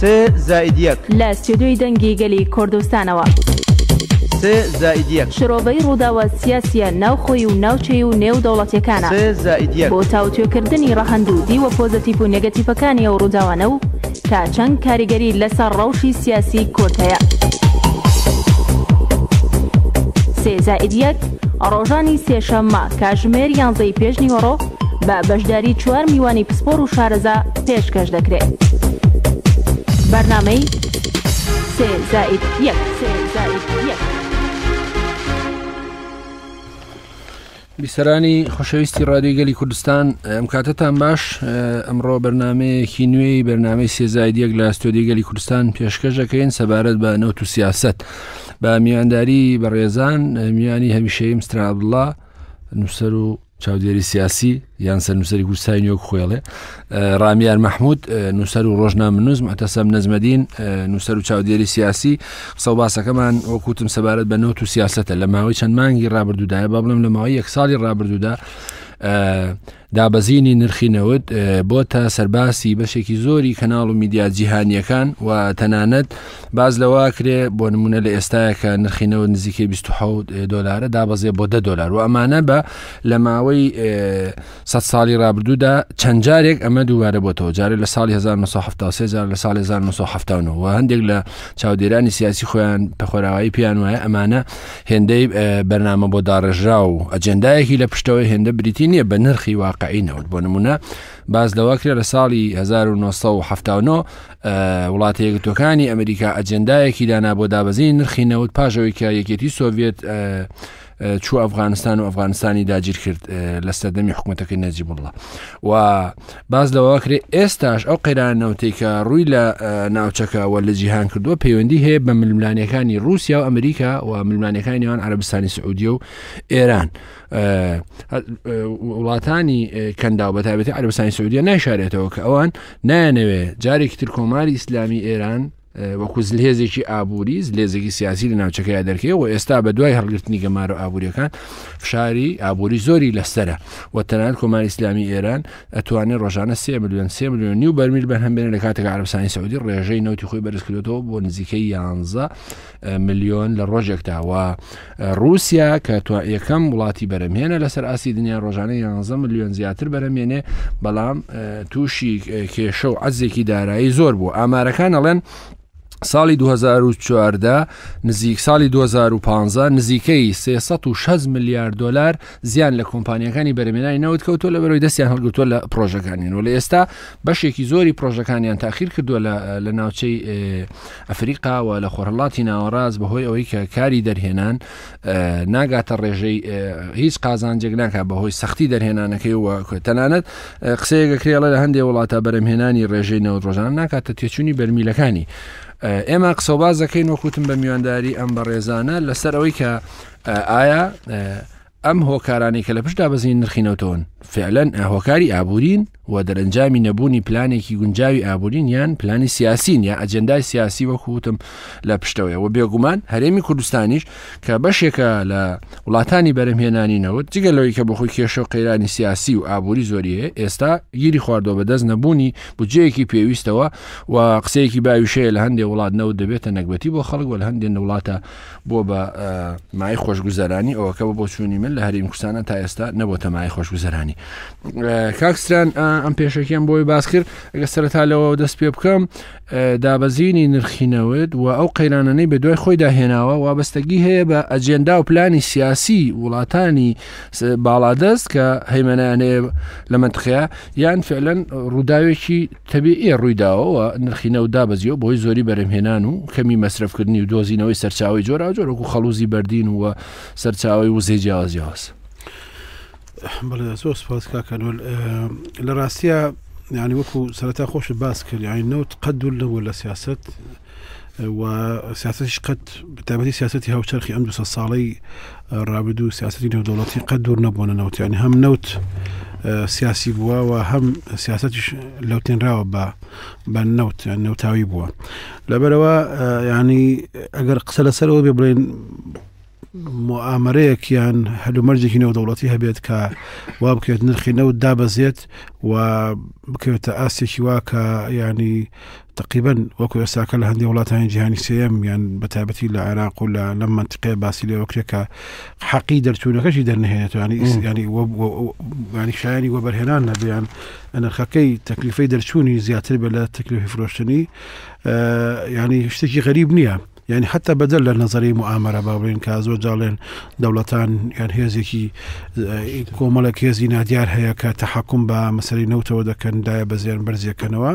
سێ زایدیەک لە سیدوی دەنگی گەلی کوردستانەوە. سێ زایدیەک شرۆڤەی ڕووداوە سیاسە ناوخۆی و ناوچەی و نێو دەوڵەتەکانە زایدیە بۆ تاوتێکردنی ڕەهندوو دیوە پۆزەتیپ و نگەتیپەکانی ئەو ڕووداوانە و تا چەند کاریگەری لەسەر ڕەوشی سیاسی کۆتەیە. سێ زائیدەک ڕۆژانی سێشەممە کاژمێر یانزەی پێشنیوەڕۆ بە بەشداری چوار میوانی پسپۆر و شارەزا پێشکەش دەکرێت. بەرنمەی سێ زائید یەک سێ زائید یەک بیسەرانی خۆشەویستی ڕادیگەلی کوردستان ئەم کاتتان باش ئەمڕۆ بەرنمەیەکی نوێی بەرنمەی سێزایدیەک لە ئاستۆدیگەلی کوردستان پێشکەشەکەین سەبارەت بە نەوت و سیاست بە میوانداری بە ڕێزان میانی هەمیشەیم سترابڵا نووسەر و چاودێری سیاسی یان سەر نووسری گوستای یۆک خۆڵێ ڕامیار مەحمود نووسەر و ڕۆژنا منوزم ئەتەسەم نەزمەدین نووسەر و چاودێری سیاسی قسە باسەکەمان وەکوتم سەبارەت بە نەوت و سیاستە لە ماوەی چەند مانگی ڕابردوودایە با بڵم لە ماوەی یەک ساڵی ڕابردوودا دابەزینی نرخینەوەت بۆ تا سەرباسی بەشێکی زۆری کەناڵ و میدیا جیهانیەکان و تەنانەت باز لەوە کرێ بۆ نمونە لە ئێستاەکە نرخینەوە نزیکە 26 دلارە دابەزێ بۆ ده دلار و ئەمانە بە لە ماوەی سە ساڵی رابرردوودا چەند جارێک ئەمە دووارە بۆتەوە جارێ لە ساڵی 1970 لە سال 1970 هەندێک لە چاودێرانی سیاسی خۆیان پەخۆراوایی پیان وایە ئەمانە هێندەی بەرنامە بۆ داڕژرا و ئەجندایەکی لە پشتەوەی هێندە بریتی نییە بە نرخی واقع واقعی نەوت بۆ نمونە باز لەوەکرێ لە ساڵی 1970 وڵاتی یەکتەکانی ئەمریکا ئەجندایەکی دانا بۆ دابەزی نرخی نەوت پاژەوەیکە یەکێتی سۆڤێت چوو ئەفغانستان و ئەفغانستانی داگیر کرد لە سەردەمی حکوومەتەکەی نەجی بڵە و باز لەواکرێ ئێستاش ئەو قەیرانەوتێککە ڕووی لە ناوچەکەەوە لە جیهان کردووە پەیوەندی هەیە بە ململانەکانی رووسیا و ئەمریکا و ملمانەکانی یوان عربستانی سعودی و ئێران وڵاتانی کەنداو بە تایبەتی عربستانی سعودیە نایشارێتەوە کە ئەوان نانەوێ جارێکی تر کۆماری ئیسلامی ئێران وەکو زلهێزێکی ئابووری لێزێکی سیاسی لە ناوچەکەی دەکەێت و ئێستا بە دوای هەڵگرتنی گەمارە ئابوووریەکان فشاری ئابووری زۆری لەسرە و تەنان کۆمان ئیسلامی ئێران ئەتوانێت ڕۆژانە سێ میلیۆن سێ میلیۆنی و بەرمیل بەرهەمبێن لە کاتێک عربسانی سعودی ڕێژەی نوتی خۆی بەرزکردێتەوە بۆ نزیکەی یانزە میلیۆن لە ڕۆژێکتاوە رووسیا کە تو یەکەم وڵاتی بەرەمێنە لەسەر ئاسی دنیا ڕۆژانەی 11 میلیۆن زیاتر بەرەمێنێ بەڵام تووشی کێشە و عزێکی دارایی زۆر بوو ئامارەکان ئەڵێن ساڵی 2014 نزیک ساڵی 2015 نزیکەی 360 میلیارد دلار زیان لە کۆمپانیەکانی بەرمێنانی نەوت کەوتۆ لە بەرەوەی دەستیان هەڵگوتۆ لە پرۆژەکانین و لە ئێستا بەشێکی زۆری پرۆژەکانیان تاخیر کردووە لە ناوچەی ئەفریقا و لە خۆرهڵاتی ناوەڕاز بەهۆی ئەوەی کە کاری دەرهێنان ناگاتە ڕێژەی هیچ قازانجێک ناکە بەهۆی سەختی دەرهێنانەکەی و تەنانەت قسەیەگەکرێڵە لە هەندێک وڵاتە بەرەمهێنانی ڕێژەی نەوت ڕۆژان ناکاتە تێچوونی بەرمیلەکانی. ئێمە قسەبازەکەی نۆکوتم بە میوانداری ئەم بە ڕێزانە لەسەر ئەوەی کە ئایا ئەم هۆکارانی کە لە پشدا بەزین نرخینەوتۆن فعلەن ئاهۆکاری ئابورین و دەرەنجامی نەبوونی پلانێکی گونجاوی ئابورین یان پلانی سیاسین یا ئەجندای سیاسی وەکوتم لە پشتەوەیەوە بێگومان هەرێمی کوردستانیش کە بەشێکە لە وڵاتانی بەرەمهێنانینەوە جگەلەوەی کە بەخۆی کێشە و قەیرانی سیاسی و ئابووری زۆریە ئێستا گیری خواردەوە بەدەست نەبوونی بجەیەکی پێویستەوە و قسەیەکی باویشەیە لە هەندێک وڵات نەوە دەبێتە نەگبەتی بۆ خەڵک وە هەندێن وڵاتە بۆ بە مای خۆشگوزارانی ئەوەکە بۆ چوونی من لە هەریم کوردستانە تا ئێستا نەبووتە مای خۆشگوزارانی ینی کاکسران ئەم پێشەکەم بۆی باس کرد ئەگە سەرتا لەوە دەست پێ بکەم دابەزیینی نرخینەوەت و ئەو قەیرانەی بە دوای خۆی داهێناوە وابستگی هەیە بە ئەجێندا و پلانی سیاسی وڵاتانی باڵادەست کە هەیمەنانەیە لە منتخیا یان فعلەن ڕووداوێکی تەبیعی ڕوویداوەوە نرخینە و دابەزیەوە بۆی زۆری بەرەمهێنان و کەمی مەصرفکردنی و دۆزینەوەی سەرچاوی جۆرا جۆرەکو خەڵوزی بەردین وە سەرچاوی وزێ جیازیاز. بەڵێ زۆر سپاس کاکەنۆل يعني، آه، لە ڕاستە یعنی يعني وەکو سەرەتا خۆش باس کرد یعنی يعني نەوت قەد نەبوو لە سیاست آه، و سیاستش قەت بەتابەتی سیاستی هاوچەرخی ئەم دو ساڵی آه، ڕابدو سیاستی نێودەوڵەتی قەت دوور نەبوون نەوت ینی هەم نەوت سیاسی بووە و هەم سیاستش لەوتێنراوە بە بە نەوت نەوتاوی بووە لەبەرەوە ینی ئەگەر قسە لەسەرەوە بێ بڵێن مؤامرەیەکیان يعني هەلومەرجێکی نێودەوڵەتی هەبێت کە وا بکەوێت نرخی نەوت دابەزێت و بکەوێتە ئاسێکی وا ینی تقریبن وەکو ئێستاکە لە هەندی وڵاتانی جیهانی سم یان بەتابەتی لە عێراق و لە لەم منطقێ يعني باسی لێوەکرێکە حەقی دەرچوونەکەشی دەرنهێنێتوانی شایانی وە بەرهێنان نەبیان يعني ئەنرخەکەی تەکلیفەی دەرچوونی زیاتر بە لە تەکلیفی فرۆشتنی ینی آه، شتێکی غەریب نییە. يعني حتا بدل لە نظری بابين باڵێن کە زۆر جاڵێن دەوڵەتان یان يعني هێزێکی کۆمەڵک آه، هێزی نادیار هەیە کە تحکم بە مەسەری نەوتەوە دەکەن دایە بەزیێن بەرزیەکەنەوە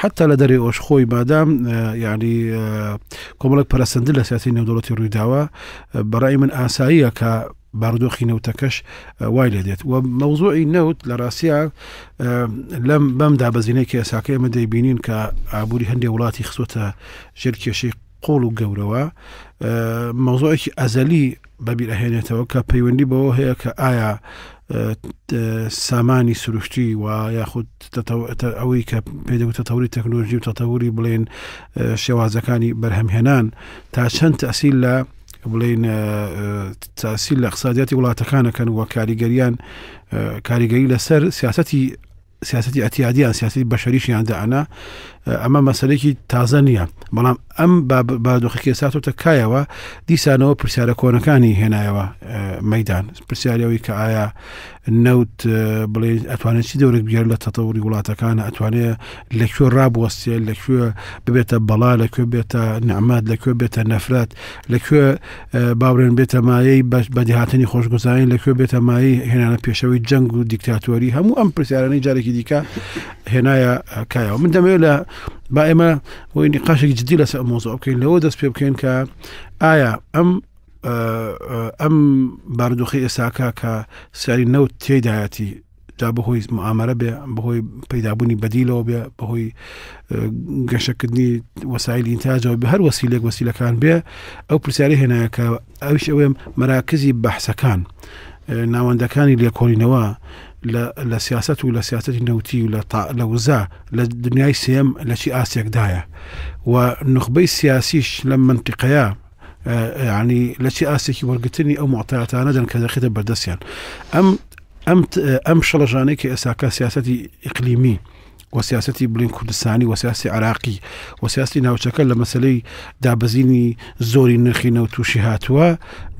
حتا لە دەری ئۆشخۆی بادام یعنی آه، يعني، کۆمەڵک آه، پەرسەندل لە سیاسی نەودەوڵەتی ڕوویداوە بەڕای من ئاساییە کە باودۆخی نەوتەکەش وای لێ دێت و مەوزۆی نەوت لە ڕاستە لەم بەم دابەزینەی کێساکە ئمە دەیبینین کە ئابووری هەندێک وڵاتی خسوتە ژێر کێشەی قۆڵ و گەورەوە مەوزۆیەکی ئەزەلی بەبیرەهێنێتەوە کە پەیوەندی بەوە هەیە کە ئایا سامانی سروشتی و یاخود ئەوەی کە پێدەوتە تەوری تەکنۆلژی و تەتەوری بڵێن شێوازەکانی بەرهەمهێنان تا چەند ئەسیل لە بڵین تاسی لە اقتصادیەتی وڵاتەکانەکەن وە کاریگەریان کاریگەری لەسەر سیاستی سیاستی ئەتیادیان سیاسی بەشەریشیان دانا ئەمە مەسلێکی تازە نییە بەڵام ئەم بادۆخەکە ساتۆتە کایەوە دیسانەوە پرسیارە کۆنەکانی هێنایەوە مەدان پرسیارەوەی کە ئایا نەوت بڵێ ئەتوانێت چی دەورێک بگەر لە تەتەوری وڵاتەکانە ئەتوانێت لەکوێ ڕابوەستێ لەکوێ ببێتە بەڵا لەکوێ بێتە نەماد لەکوێ بێتە نەفرات لەکوێ باورێن بێتە مایەی بەدیهاتنی خۆشگوزانین لەکوێ بێتە مایی هێنانە پێشەوەی جەنگ و دیکتاتۆری هەموو ئەم پرسیارانەی جارێکی دیکە هێنایە کایەوە من دەمەوێت لە با ئێمە بۆی نقاشێک جدی لەسەر مۆزۆ بکەین لەوە دەست پێ بکەین کە ئایا ئەم ئەم باردوخی ئێساکە کە سیاری نەوت تێدایەتی جا بەهۆی معامەرە بێ بەهۆی پەیدابوونی بەدیلەوە بێ بەهۆی گەشەکردنی وەسایلی ئینتاجەوە بە هەر وەسیلێک وەسیلەکان بێ ئەو پرسیاری هێنایەکە ئەوش ئەوێم مەراکزی بەحسەکان ناوەندەکانی لێکۆڵینەوە لە سیاست و لە سیاستی نەوتی و لە وزا لە دنیای سم لە چی ئاسێکدایە و نخبەی سیاسیش لە منتیقەیە ینی آه, آه, يعني لە چی ئاسێکی وەرگتنی ئەو معتەاتانە دەن کە دەخێتە بەردەستیان ئەم ئەم ئەم آه, شەڵەژانەیە کە ئێساکە سیاستی ئقلیمی وەسیاستی بڵین کوردستانی وەسیاسی عراقی وەسیاستی ناوچەکە لە مەسلەی دابزینی زۆری نرخینە و تووشی هاتووە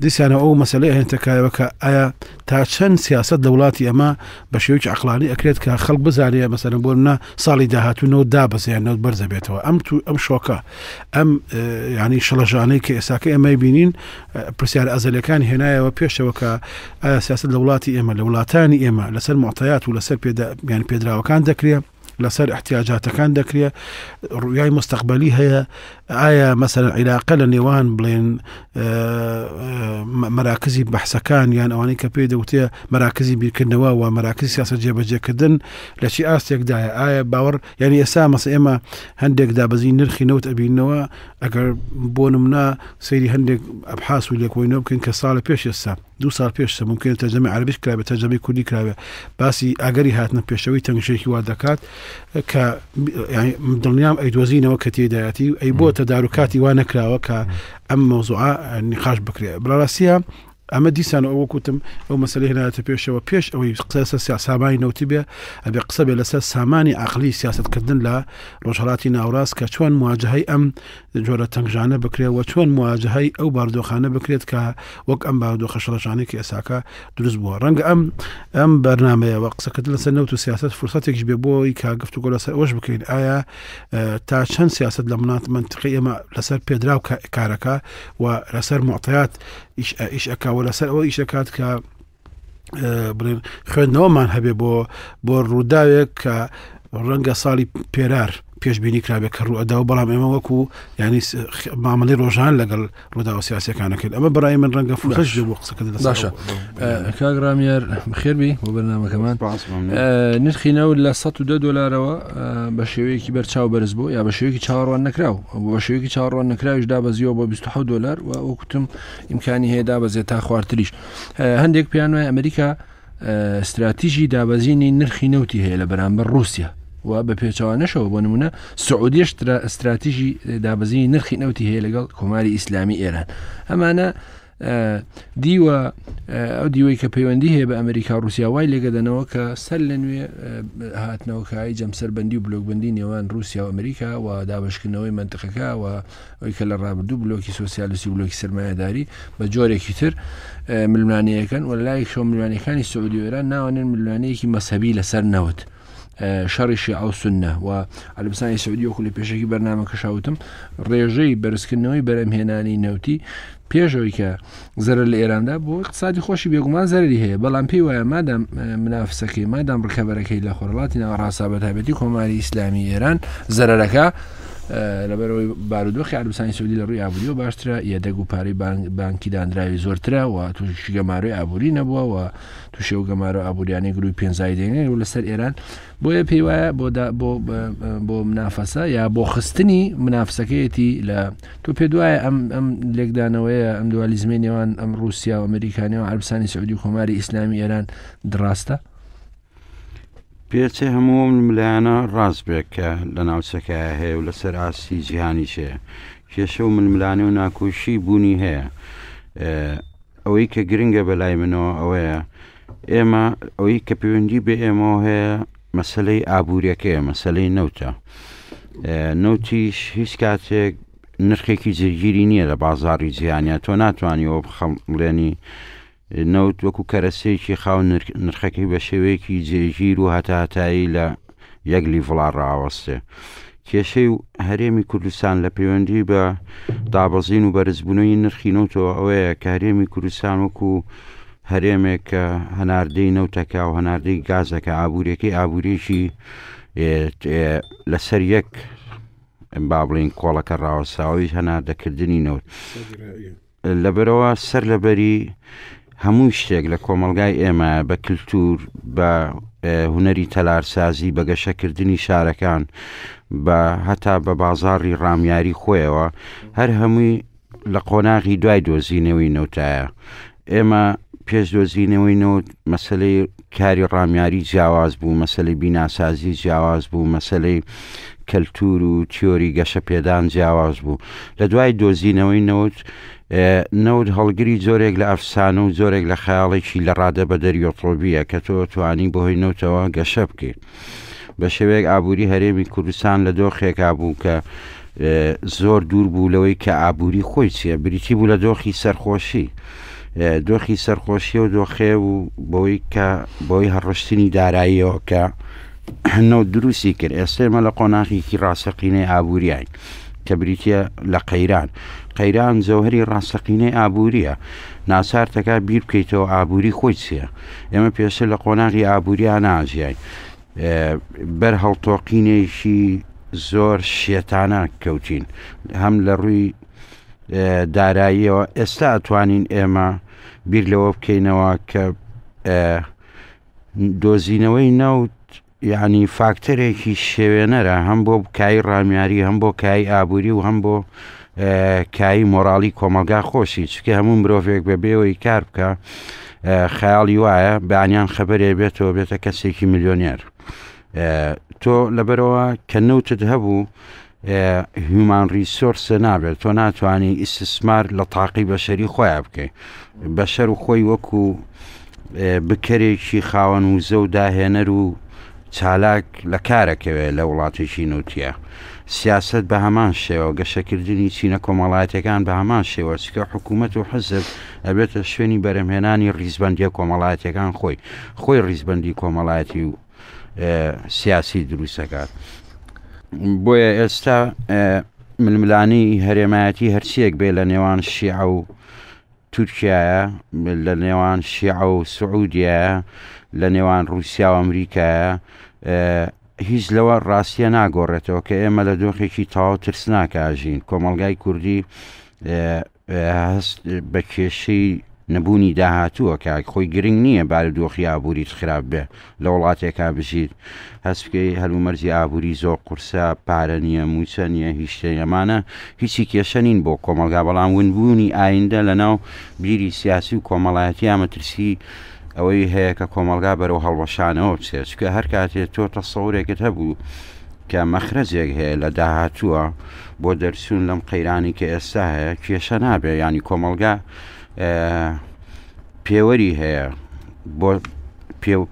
دیسانە ئەو مەسلەی هێنتەکایەوەکە ئایا تا چەند سیاست لە وڵاتی ئەمە بە شێوکی عقلانی ئەکرێت کە خەڵ بزانێ مەسەرم بۆ منە ساڵی داهاتوونەوە دابەزیانەوە بەرزە بێتەوە ئەم تو ئەم شۆکە ئەم ینی شەڵەژانەی کە ئێساکە ئێمە بینین پرسیار ئەزلەکان هێنایەوە پێشەوە کە ئایا سیاست لە وڵاتی ئێمە لە وڵاتانی ئێمە لەسەر معتەیات و لەسەر پێدا میان پێدراوەکان دەکرێت لسر احتياجاتك عندك رؤية مستقبلية هي ئایا آية مثلا إلى لە نێوان بڵێن آه، آه، مراكزي بەحسەکان یان يعني ئەوانەی کە پێی دەوتێ مەراکزی بیرکردنەوە و مەراکزی سیاسە جێبەجێکردن لە چی ئاستێکدایە آية ئایا باور یعنی يعني ئێسا مثلا ئێمە هەندێک دابزی نرخی نەوت ئەبینەوە ئەگەر بۆ نمنا سەیری هەندێک ئەبحاس و لێکۆینەوە بکەن کە ساڵە پێش ئێستا دو سال پێشتە ممکن تەجەمی عربیش کرابێت تەجەمی کردی کرده باسی ئەگەری هاتنە پێشەوەی تەنگشێکی وا دەکات کە يعني دڵنیام ئەیدۆزینەوە کە تێدایەتی ئەی بۆ تەدارکاتی وانەکراوە کە ئەم مەوزوع نخاش بکرێت بڵڕاستە ئەمە دیسان ئەوە کوتم ئەو مەسلی هێناتە پێشەوە پێش ئەوەی قسەسە سیاسامانی نوتی بێ ئەبێ قسە بێ لەسەر سامانی عقلی سیاستکردن لە ڕۆژهڵاتی ناوراست کە چۆن مواجهی ئەم جۆرە تەنگژانە بکرێتەوە چۆن مواجهی ئەو باردۆخانە بکرێت کە وەک ئەم باردۆ خەشەڵەشانێکی ئێساکە دروست بووە ڕەنگە ئەم ئەم بەرنمەیەوە قسەکرد لەسەر نەوت و سیاست فرسەتێکش بێ بۆی کا گفتوگۆ لەسەر ئەوش بکەین ئایا تا چەند سیاست لە منات منتقی ئێمە لەسەر پێدراو کارەکە و لەسەر معتیات ئیش ئەکاوە لەسەر ئەوە ئیشەکات کە بڵێن خوێندنەوەمان هەبێ بۆ بۆ ڕووداوێک کە ڕەنگە ساڵی پێرار پێشببینی کرابێک کە ڕوەدا و بەڵام ئێمە وەکو ینی مامەڵی ڕۆژان لەگەڵ ڕوودا و سیاسەکانەکرد ئەمە بەڕای من ڕەنگە فش بۆ قسەکە دەداشە کاگرامیر بخێربی بۆ بەرنامەکەمان نرخینەوە لە 100 دلارەوە بە شێوەیەکی بەرچاو بەرز بوو یا بە شێوەیەکی چاڕوان نکراو بە شێوەیەکی چاڕوان نکراویش دابەزیەوە بۆ 26 دلار و ئەوکتتم ئیمکانی هەیە دابەزێت تا خواردتریش هەندێک پیان وای ئەمریکا استراتیژی دابەزیینی نرخی نەوتی هەیە لە بەرامبەر رووسیا و بە پێچوانەشەوە بۆ نمونە سعودیش استراتیژی دابزی نرخی نەوتی هەیە لەگەڵ کۆماری ئیسلامی ئێران ئەمانە دیوە ئەو دیوەی کە پەیوەندی هەیە بە ئەمریکا رووسیا وای لێگەدەنەوە کە سەر لە نوێ هاتنەوەکایی جەمسەربندی و بلوگبندی نێوان رووسیا و ئەمریکا و دابشکردنەوەی منتقەکە و ئەوی کە لە ڕابردوو بلۆکی سوسیالسی بلۆکی سرمایهداری بە جۆرێکی تر ملمانەکەن وە لایەک شۆ ملوانەکانی سعودیێران ناوانێن ملوانەیەکی مەسەبی لەسەر نەوت. شەڕیشی ئەو سنە و ئەلبسانی سعودی وەکو لە پێشێکی بەرنامە کەشاوتم ڕێژەی بەرزکردنەوەی بەرەمهێنانی نەوتی پێشەوەی کە زەر لە ئێراندا بۆ اقتصادی خۆشی بێگومان زەرری هەیە بەڵام پێی وایە مادام منافسەکەی مادام ڕکەبەرەکەی لە خۆرڵاتی ناوە ڕاستابەتابەتی کۆماری ئیسلامی ئێران زەرەکە لەبەرەوەی بارودۆخی عربستانی سعودی لە ڕووی ئابووری و باشترە یەدەگ و پارەی بانکی دانراوی زۆرتراوە تووشی گەمارۆی ئابووری نەبووەوە تووشێ و گەمارە ئابوووریانی گروی پێنجای دێنێ و لەسەر ئێران بۆیە پێی وایە بۆ منافەسە یا بۆ خستنی منافسەکەیەتی لە تۆ پێ دوایە ئەم ئەم لێکدانەوەیە ئەم دوالیزمێنێوان ئەم رووسیا و ئەمریکانیەوە عربستانی سعودی و خۆماری ئیسلامی ئێران دراستە پێچێ هەموو ملایانە ڕاست بێک کە لە ناوچەکەی هەیە و لەسەر ئاستی جیهانی شێ کێشە و منملانی و ناکۆشی بوونی هەیە ئەوەی کە گرنگە بەلای منەوە ئەوەیە ئێمە ئەوەی کە پەیوەندی بە ئێمەەوە هەیە مەسلەی ئابوووریەکەیە مەسلەی نەوتە نوتیش هیچ کاتێک نرخێکی جرگیری نییە لە بازاری جیانیا تۆ ناتوانیەوە بخەڵێنی نەوت وەکو کەرەسێکی خاو نرخەکەی بە شێوەیەکی جێژیر و هەتاهتایی لە یەکلی وڵات ڕاوەستێ کێشەی و هەرێمی کوردستان لە پەیوەندی بە دابەزین و بەرزبوونەوەی نرخی نەوتەوە ئەوەیە کە هەرێمی کوردستان وەکو هەرێمێک کە هەناردەی نەوتەکە و هەناردەی گازەکە ئابوورەکەی ئابوورێکی لەسەر یەک با بڵین کۆڵەکە ڕاوەساوی هەناردەکردنی نەوت لەبەرەوە سەر لەبەری هەموو شتێک لە کۆمەلگای ئێمە بە کللتور بە هوەری تەلارسازی بەگەشەکردنی شارەکان بە هەتا بە بازاری ڕامیاری خۆیەوە هەر هەمووی لە قۆناغی دوای دۆزینەوەی نەوتایە ئێمە پێش دۆزینەوەی نەوت مەسلەی کاری ڕامیاری جیاواز بوو مەسلەی بیناسازی جیاواز بوو مەسلەی کەلتور و تیۆری گەشە پێدان جیاواز بوو لە دوای دۆزینەوەی نەوت نەوت هەڵگری زۆرێک لە ئەفسانە و زۆرێک لە خەیاڵێکی لە ڕادە بە دەریۆتۆبیە کە تۆ توانی بەهۆی نەوتەوە گەشە بکەیت بە شێوەیەک ئابووری هەرێمی کوردستان لە دۆخێکا بوو کە زۆر دوور بوو لەوەی کە ئابووری خۆی چیە بریتی بوو لە دۆخی سەرخۆشی. دۆخی سەرخۆشی و دۆخێ و بۆی کە بۆی هەڕشتنی داراییەوە کە هەنە دروستی کرد ئێستێمە لە قۆناغێکی ڕاستەقینەی ئابوووریین کە بریتە لە قەیران قەیران زەوهری ڕاستەقینەی ئابوووریە ناسار تەکا بیر بکەیتەوە ئابووری خۆی چیە ئێمە پێسەر لە قۆناغی ئابووریا نازیین بەر هەڵتۆقینێکی زۆر شێتانە کەوتین هەم لە ڕووی داراییەوە ئێستا ئەتوانین ئێمە بیر لەوە بکەینەوە کە دۆزینەوەی ناو یعنی فاکتەرێکی شێوێنەرە هەم بۆ بکایی ڕامیاری هەم بۆ کایی ئابووری و هەم بۆ کایی مۆرالی کۆمەلگا خۆشی چکە هەموو مرۆڤێک بە بێەوەی کار بکە خەیاڵی وایە بەیانیان خبرێ بێتەوە بێتە کەسێکی میلیۆنێر تۆ لەبەرەوە کە نەوتت هەبوو هیومان ریسۆرسە نابێت تۆ ناتوانانی ئیسسمار لە تاقی بەشەری خۆیان بکەیت بەشەر و خۆی وەکو بکرێکی خاوەن و زە و داهێنەر و چالاک لە کارەکەوێ لە وڵاتێکی نووتە سیاست بە هەمان شێوە گەشەکردنی چینە کۆمەڵایەتەکان بە هەمان شێوە چکە حکوومەت و حەزب ئەبێتە شوێنی بەرەمهێنانی ریزبندیە کۆمەڵایەتەکان خۆی خۆی ریزبندی کۆمەڵایەتی و سیاسی دروستەکات بۆیە ئێستا ململانی هەرێمایەتی هەرچیەک بێ لە نێوان شیع و تورکایە لە نێوان شیع و سعودیە لە نێوان رووسیا و ئەمریکایە هیچ لەوە ڕاستیە ناگۆڕێتەوە کە ئێمە لە دۆخێکی تاو ترسناکژین کۆمەلگای کوردی هەست بە کێشەی نەبوونی داهاتووە کاک خۆی گرنگ نییە بار دۆخی ئابووریت خراپ بێ لە وڵاتێکا بژیت هەست بکەی هەلومەرزی ئابووری زۆر قورسە پارە نییە موچە نیە هیچتە ئەمانە هیچی کێشە نین بۆ کۆمەلگا بەڵام ونبوونی ئایندە لەناو بیری سیاسی و کۆمەڵایەتی ئامەترسی ئەوەی هەیە کە کۆمەلگا بەرەو هەڵوەشانەوە بچێت کە هەر کاتێک تۆ تەسەورێکت هەبوو کە مەخرەجێک هەیە لە داهاتووە بۆ دەرسون لەم قەیرانی کە ئێستا هەیە کێشە نابێ ینی کۆمەلگا پێوەری هەیە بۆ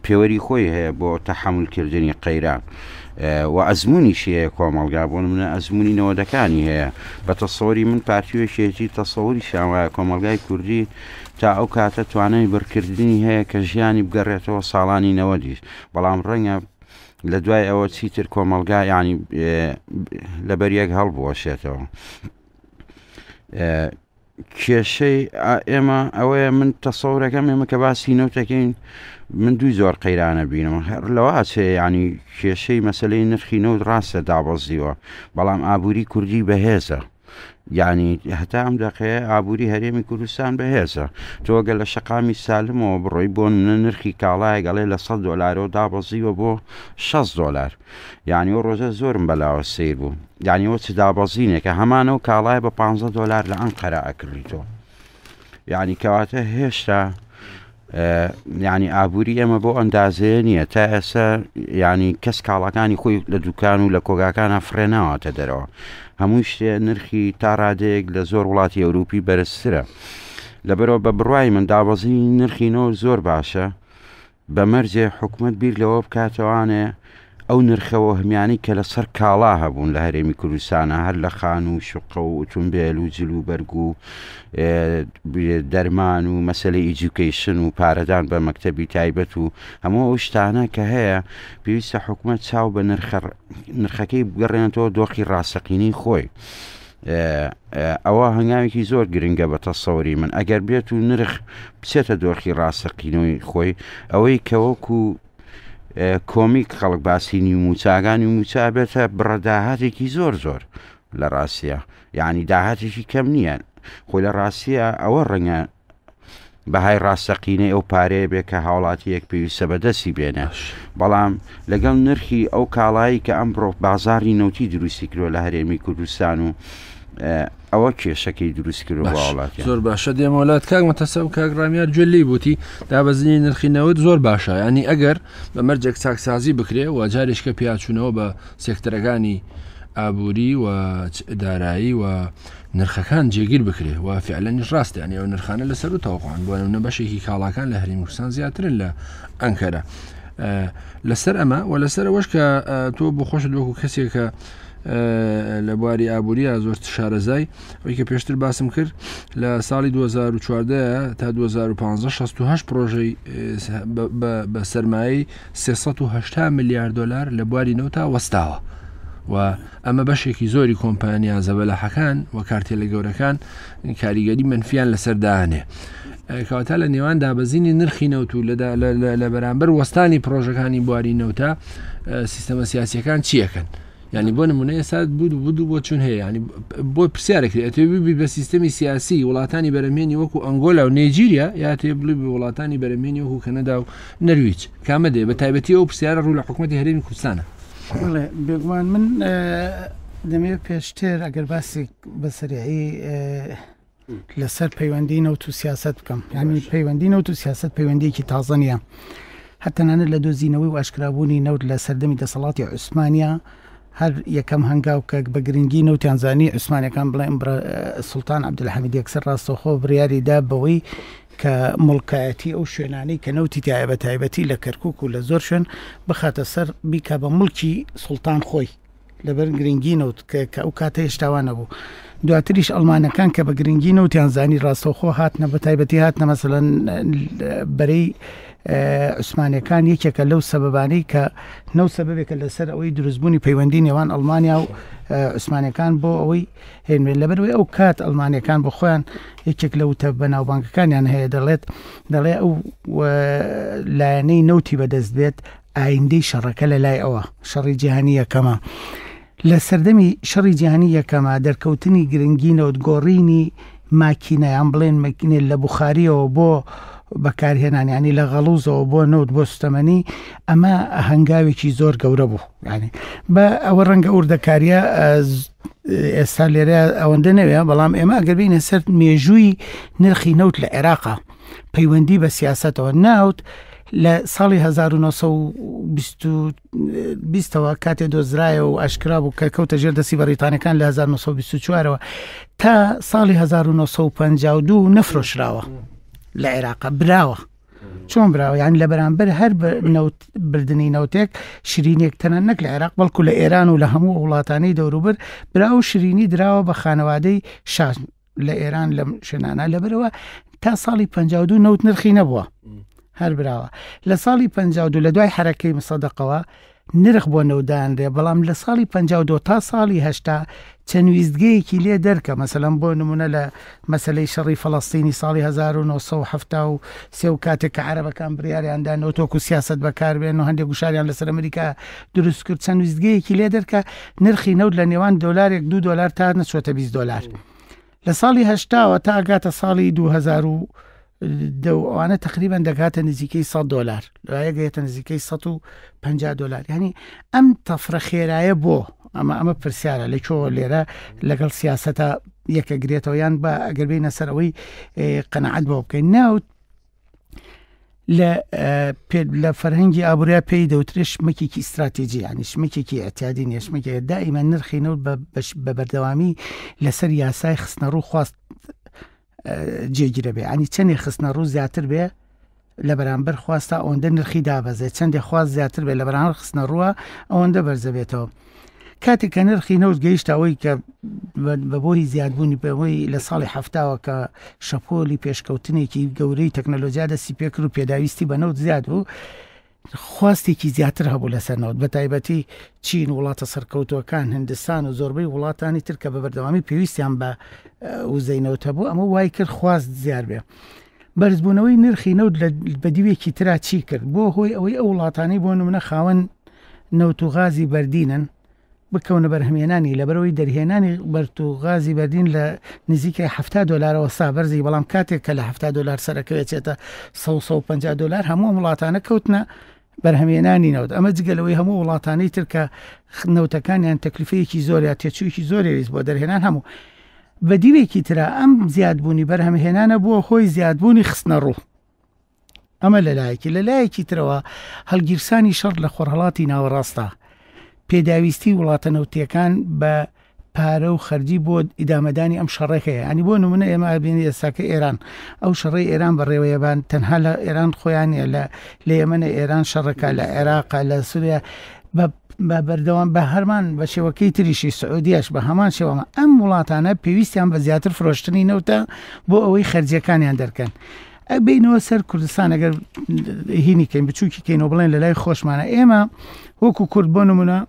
پێوەری خۆی هەیە بۆ تەحملکردنی قەیران. و ئەزمونیشیەیە کۆمەلگا بۆن منە ئەزمموی نەوەدەکانی هەیە بە تەسەوری من پارتیوەشێکی تەسەوری شاوایە کۆمەلگای کوردی تا ئەو کاتە توانای بڕکردنی هەیە کە ژیانی بگەڕێتەوە ساڵانی نەوە دیش بەڵام ڕەنگە لە دوای ئەوە چیتر کۆمەلگا ینی لە بەریەک هەڵبوەشێتەوە. کێشەی ئێمە ئەوەیە من تەسەورەکەم ئێمە کە باسی نەوتەکەین من دوی زۆر قەیرانە بینم هەر لەواچێ ینی کێشەی مەسلەی نرخی نەوت ڕاستە دابەزیوە بەڵام ئابووری کوردی بەهێزە یعنی هەتا ئەم دەقەیە ئابووری هەرێمی کوردستان بەهێزە تۆگە لە شقامی سالمەوە بڕۆی بۆ نرخی کاڵایە گەڵێ لە 100 دلارەوە دابەزیوە بۆ 6 دلار یعنی ئەو ڕۆژە زۆرم بەلاوە سیر بوو یانیەوە چ دابەزینێکە هەمانە و کاڵای بە 15 دلار لە ئەم قەرە ئەکردی تۆ یعنی کەواتە هێشتا ینی ئابووری ئێمە بۆ ئەندازەیە نییە تا ئێسا ینی کەس کاڵەکانی خۆی لە دوکان و لە کۆگاکانە فرێناواتە دەرەوە هەموو شتێ نرخی تاڕادەیەک لە زۆر وڵاتی ئەوروپی بەرزترە لەبەرەوە بە بڕای من دابەزی نرخینەوە زۆر باشە بە مەرجێ حکومت بیر لەوە بکاتەوانێ ئەو نرخەوە هەمیانی کە لە سەر کاڵا هەبوون لە هەرێمی کوردستانە هەر لە خان و شقە و ئۆتومبیل و جلو بەرگ و دەرمان و مەسلەی ئیجوکیشن و پارەدان بە مەکتتەبی تایبەت و هەموو ئەو شتانە کە هەیە پێویستە حکوومەت چاو بە نرخەکەی بگەڕێنێتەوە دۆخی ڕاستەقینی خۆی. ئەوە هەنگاوێکی زۆر گرنگە بە تەسەوری من ئەگەر بێت و نرخ بچێتە دۆخی ڕاستەقینەوەی خۆی ئەوەی کەوەکو کۆمیک خەڵک باسینی و موچاگانی و موچابێتە بڕەداهاتێکی زۆر زۆر لە ڕاستە یعنی داهاتێکی کەم نییە خۆی لە ڕاستە ئەوە ڕەنگە بەهای ڕاستەقینەی ئەو پارەیە بێ کە هاوڵاتی یەک پێویستە بەدەستی بێنە بەڵام لەگەڵ نرخی ئەو کاڵایی کە ئەمڕۆ بازاری نەوتی دروستی کرۆ لە هەرێمی کوردستان و ئەوە کێشەکەی دروست کرد وڵات زۆر باشە دێمە وڵات کاک مەتەسەب کاگرامیار جلی بوتی دابەزنی نرخینەوەت زۆر باشە ینی ئەگەر بە مەرجێک چاکسازی بکرێ و جارێشکە پیاچوونەوە بە سێکتەرەکانی ئابووری و دارایی و نرخەکان جێگیر بکرێ و فعلەنیش ڕاستیانە و نرخانە لەسەر و تاوقان بۆ نە بەشێکی کاڵاکان لە هەرمی کوردستان زیاترن لە ئەنکەرە لەسەر ئەمە و لەسەر ئەوەش کە تۆ بۆ خۆش دۆکو کەسێک کە لە بواری ئابوووریە زۆر شارەزای ئەوی کە پێشتر باسم کرد لە ساڵی 2014 تا 2015 پرۆژەی بە سرمایی 380 میلیارد دلار لە بواری نەوتا وەستاوە. و ئەمە بەشێکی زۆری کۆمپانیا زەبەلەحەکان و کارتێلە گەورەکان کاریگەری منفیان لەسەردانێ. کاتا لە نێوان دابەزینی نرخی نەوت و لە بەرامبەر وەستانی پرۆژەکانی بواری نەوتە سیستەمە سیاسیەکان چیەکەن؟ ینی بۆ نمونە ئێستا بود بوو بۆ چون هەیە ینی بۆ پرسیارێکێتبی بە سیستمی سیاسی وڵاتانی بەرەمێنی وەکو ئەنگۆلا و نێجیریا یا تێ بڵی بە وڵاتانی بەرەمێنی وەکو کەنەدا و نەرویچ کامە دێ بە تایبەتی ئەو پرسیارە ڕوو لە حکوومەتی هەرێمی کوردستانە بێگومان من دەمێت پێشتر ئەگەر باسی بەسەریایی لەسەر پەیوەندینە و تو سیاست بکەم یعنی پەیوەندینە و تو سیاست پەیوەندیەکی تازە نیە هەتەنانە لە دۆزینەوەی و ئاشکرابوونی نەوت لە سەردەمی دەسەڵاتی عوسمانیا هەر یەکەم هەنگاو کە بە گرنگی نوتیانزانی عوسمانەکان بڵێم سلتان عبدلحمید یەکسەر ڕاستەخۆ بریاریدا بەوەی کە مڵکایەتی ئەو شوێنانەی کە نەوتی تایە بە تایبەتی لە کەرکک و لە زۆر شوێن بخاتە سەر بیکە بە ملکی سلتان خۆی لەبەر گرنگی نەوت کە ئەو کاتە هێشتاوانە بوو. دواتریش ئەلمانەکان کە بە گرنگی نەوتیانزانی ڕاستەوخۆ هاتنە بە تایبەتی هاتنە مەمثلەن بەرەی عوسمانەکان یەکێکە لەو سەببانەی کە نەو سەببێکە لەسەر ئەوەی دروستبوونی پەیوەندی نێوان ئەلمانیا و عوسمانەکان بۆ ئەوەی هێنوێت لەبەروی ئەو کات ئەلمانەکان بۆ خۆیان یەکێک لە وتە بەناوبانگەکانیان هەیە دەڵێت دەڵێ ئەو لایەنەی نەوتی بەدەست بێت ئایندەی شەڕەکە لە لای ئەوە شەڕی جیهانی یەکەمە. لە سەردەمی شەڕی جیهانی یەکەمە دەرکەوتنی گرنگی نەوتگۆڕینی ماکینەیان بڵێن مەکینێت لە بخاریەوە بۆ بەکارهێنانیانی لە غەڵوزەوە بۆ نەوت بۆ ستەمەنی ئەمە هەنگاوێکی زۆر گەورە بوو ینی بە ئەوە ڕەنگە ئوردەکاریە ئێستا لێرە ئەوەندە نەوێ بەڵام ئێمە گەبینە سەر مێژووی نرخی نەوت لە عێراقا پەیوەندی بە سیاستەوە ناوت لە ساڵی 1920ەوە کاتێ دۆزرایەوە و ئاشکرا بوو کە کەوتە ژێر دەسی بەریتانەکان لە 1924ەوە تا ساڵی 1952 نەفرۆشراوە. لە عێراقا براوە چۆن براوە یان لە بەرامبەر هەر بردننی نەوتێک شیرینێک تەنە نەک لە عێراق بەڵکو لە ئێران و لە هەموو وڵاتانی دەوروبەر برا و شیرینی دراوە بە خانەوادەی شاش لە ئێران لە شوێنانە لەبەرەوە تا ساڵی 52 نەوت نرخی نەبووە هەر براوە لە ساڵی 52 لە دوای حرەکەی مسەدەقەوە نرخ بۆ نەودانرێ بەڵام لە ساڵی 52 تا ساڵی هشتا چەند ویستگەیەکی لێ دەرکە مەسەلەم بۆ نمونە لە مەسلەی شەڕی فلەستینی ساڵی 1970 و کاتێک کە عربەکان بریاریاندا نۆتۆک و سیاست بەکاربێن و هەندێک گوشاریان لەسەر ئەمریکا دروست کرد چەند ویستگەیەکی لێ دەرکە نرخی نەود لە نێوان دلارێک دو دلار تا نەچۆتە 20 دلار لە ساڵی هشتاوە تا ئاگاتە ساڵی 2000 ئەوانە تقریبان دەکاتە نزیکەی 100 دلار لایەگەێتە نزیکەی 150 دلار ینی ئەم تەفرەخێرایە بۆ ئەمە ئەمە پرسیارە لە چۆ لێرە لەگەڵ سیاستە یەکەگرێتەوە یان بە ئەگەر بینە سەرەوەی قەنەعات بۆ بکەین ناوت لە لە فەرهەنگی ئابوریا پێی دەوترێت شمەکێکی استراتێژی ینی شمەکێکی ئەتیادی نێشمەکە دائیمە نرخینەوە بە بەردەوامی لەسەر یاسای خستنەڕوو خواست جێگیرە بێ ئەنی چندێک خستنە ڕوو زیاتر بێ لە بەرامبەر خواستە ئەوەندە نرخی دابەزێت چندێک خواست زیاتر بێ لە بەرامبەر خستنە ڕووە ئەوەندە بەرزەبێتەوە. کاتێک کە نرخی نەوت گەیشتەوەی کە بە بۆی زیادبوونی بەوەی لە ساڵی هەفتاوە کە شەپۆلی پێشکەوتنێکی گەورەی تەکنەلۆژیا دەسی پێکر و پێداویستی بە نەوت زیاد بوو خواستێکی زیاتر هەبوو لەسەرنەوەت بە تایبەتی چین وڵاتە سەرکەوتوەکان هندستان و زۆربەی وڵاتانی ترکە بە بەردەوامی پێویستیان بە وزینەوتە بوو ئەمە وای کرد خواست زیار بێ. بەرزبوونەوەی نرخی نەوت بە دیوێکی ترا چی کرد بۆ هۆی ئەوەی ئەو وڵاتانی بۆ نمونە خاوەن نەوتوغازی بەردینن بکەونە بەرهمێنانی لەبەرەوەی دەرهێنانی بەرتوغازی بەردین لە نزیکە ه دلارەوە سابەرزی بەڵام کاتێک کە لە ه دلار سەرەکەوێتێتە 150 دلار هەموو وڵاتانە کەوتنە بەرهەمێنانی نەوت ئەمە جگەلەوەی هەموو وڵاتانەی ترکە نەوتەکانیان تەکلیفەیەکی زۆر یا تێچوویکی زۆرێویست بۆ دەرهێنان هەموو بە دیوێکی تررا ئەم زیادبوونی بەرهەمهێنانە بووە خۆی زیادبوونی خستنە ڕوو ئەمە لەلایەکی لەلایەکی ترەوە هەلگیرسانی شەڕ لە خۆرهڵاتی ناوەڕاستە پێداویستی وڵاتە نەوتیەکان بە پارە و خەرجی بۆ ئیدامەدانی ئەم شەڕێکەیە ئەنی بۆ نمونە ئێمە بینی ئێساکە ئێران ئەو شەڕی ئێران بەڕێوەیەبان تەنها لە ئێران خۆیانە لە لە ئێمەە ئێران شەڕەکە لە عێراقا لە سوریا بە بە بەردەوام بە هەرمان بە شێوەکەی تریشی سعودیش بە هەمان شێوەمە ئەم وڵاتانە پێویستیان بە زیاتر فرۆشتنی نەوتە بۆ ئەوەی خەرجەکانیان دەکەن. ئە بینەوە سەر کوردستان ئەگەر هینی کەین بچووکی کەینەوە بڵێن لە لای خۆشمانە ئێمە وەکو کورد بۆ نمونە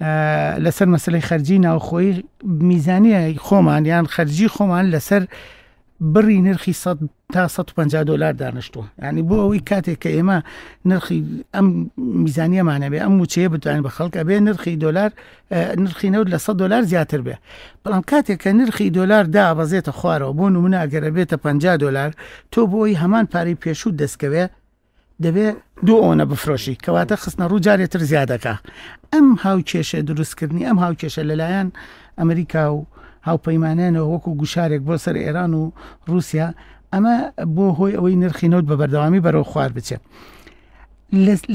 لەسەر مەسلەی خەرجی ناوخۆی میزانیە خۆمان یان خەرجی خۆمان لەسەر بڕی نرخی تا 150 دلار دانیشتووە ینی بۆ ئەوەی کاتێک کە ئێمە نرخی ئەم میزانیەمانە بێ ئەم موچەیە بتوانین بە خەڵکە بێ نرخی دلار نرخی نەوت لە 100 دلار زیاتر بێ بەڵام کاتێک کە نرخی دلار دا بەزێتە خوارەوە بۆ نمونە ئەگەرە بێتە 50 دلار تۆ بۆی هەمان پارەی پێشوو دەستکەوێ دەبێ دوو ئەوە بفرۆشی کەواتە خستنە ڕووجارێتتر زیادەکە ئەم هاوکێشە دروستکردنی ئەم هاوکێشە لەلایەن ئەمریکا و هاوپەیمانانەوە وەکو گوشارێک بۆ سەر ئێران و رووسیا ئەمە بۆ هۆی ئەوەی نرخینەوت بە بەردەوامی بەرەو خوار بچێت.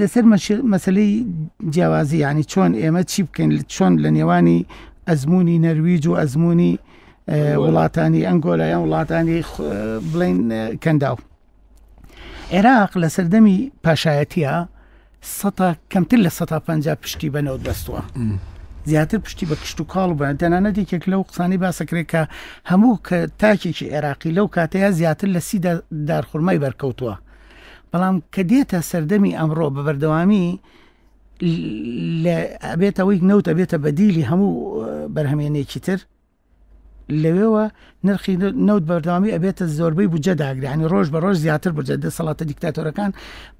لەسەر مەسلەی جیاوازی ینی چۆن ئێمە چی بکەین چۆن لە نێوانی ئەزمموی نەرویج و ئەزمموی وڵاتانی ئەنگۆلایەن وڵاتانی بڵین کەنداو. عێراق لە سەردەمی پاشایەتە کەمتر لە 150 پشتی بەنەوە دەستووە زیاتر پشتی بە کشت و کاڵ بن تەنانەتێکێک لەو قسانی باسەکرێت کە هەموو کە تاکێکی عێراقی لەو کاتەیە زیاتر لە سی دارخورمای بەرکەوتووە بەڵام کە دێتە سەردەمی ئەمڕۆ بە بەردەوامی ئەبێتەوەی نەوتە بێتە بەدیلی هەموو بەرهەمێنێکی تر لەوێەوە نرخی نەوت بەردەوامی ئەبێتە زۆربەی بجە داگرانی ڕۆژ بە ڕۆژ زیاتر بجە دە سەڵاتە دیکتاتۆرەکان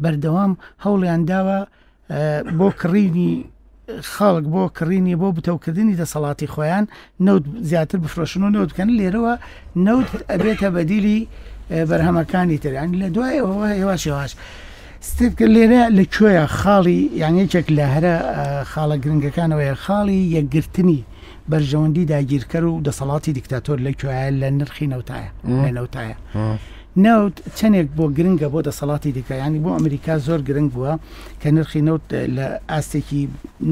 بەردەوام هەوڵیان داوە بۆ کڕینی خەڵک بۆ کڕینی بۆ بتەوکردنی دەسەڵاتی خۆیان نەوت زیاتر بفرۆشن و نەوت بکەن لێرەوە نەوت ئەبێتە بەدیلی بەرهەمەکانی تریان لە دوایەوە هێواشێواش. ستێت کرد لێرە لەکوێە خاڵی یانەیەکێک لە هەرە خاڵە گرنگەکانەوەی خاڵی یەکگرتنی بەرژەوەندی داگیرکە و دەسەڵاتی دیکتاتۆر لە کوێە لە نرخی نەوتایە لە نەوتایە نەوت چەندێک بۆ گرنگە بۆ دەسەڵاتی دیکەیانی بۆ ئەمریکا زۆر گرنگ بووە کە نرخی نەوت لە ئاستێکی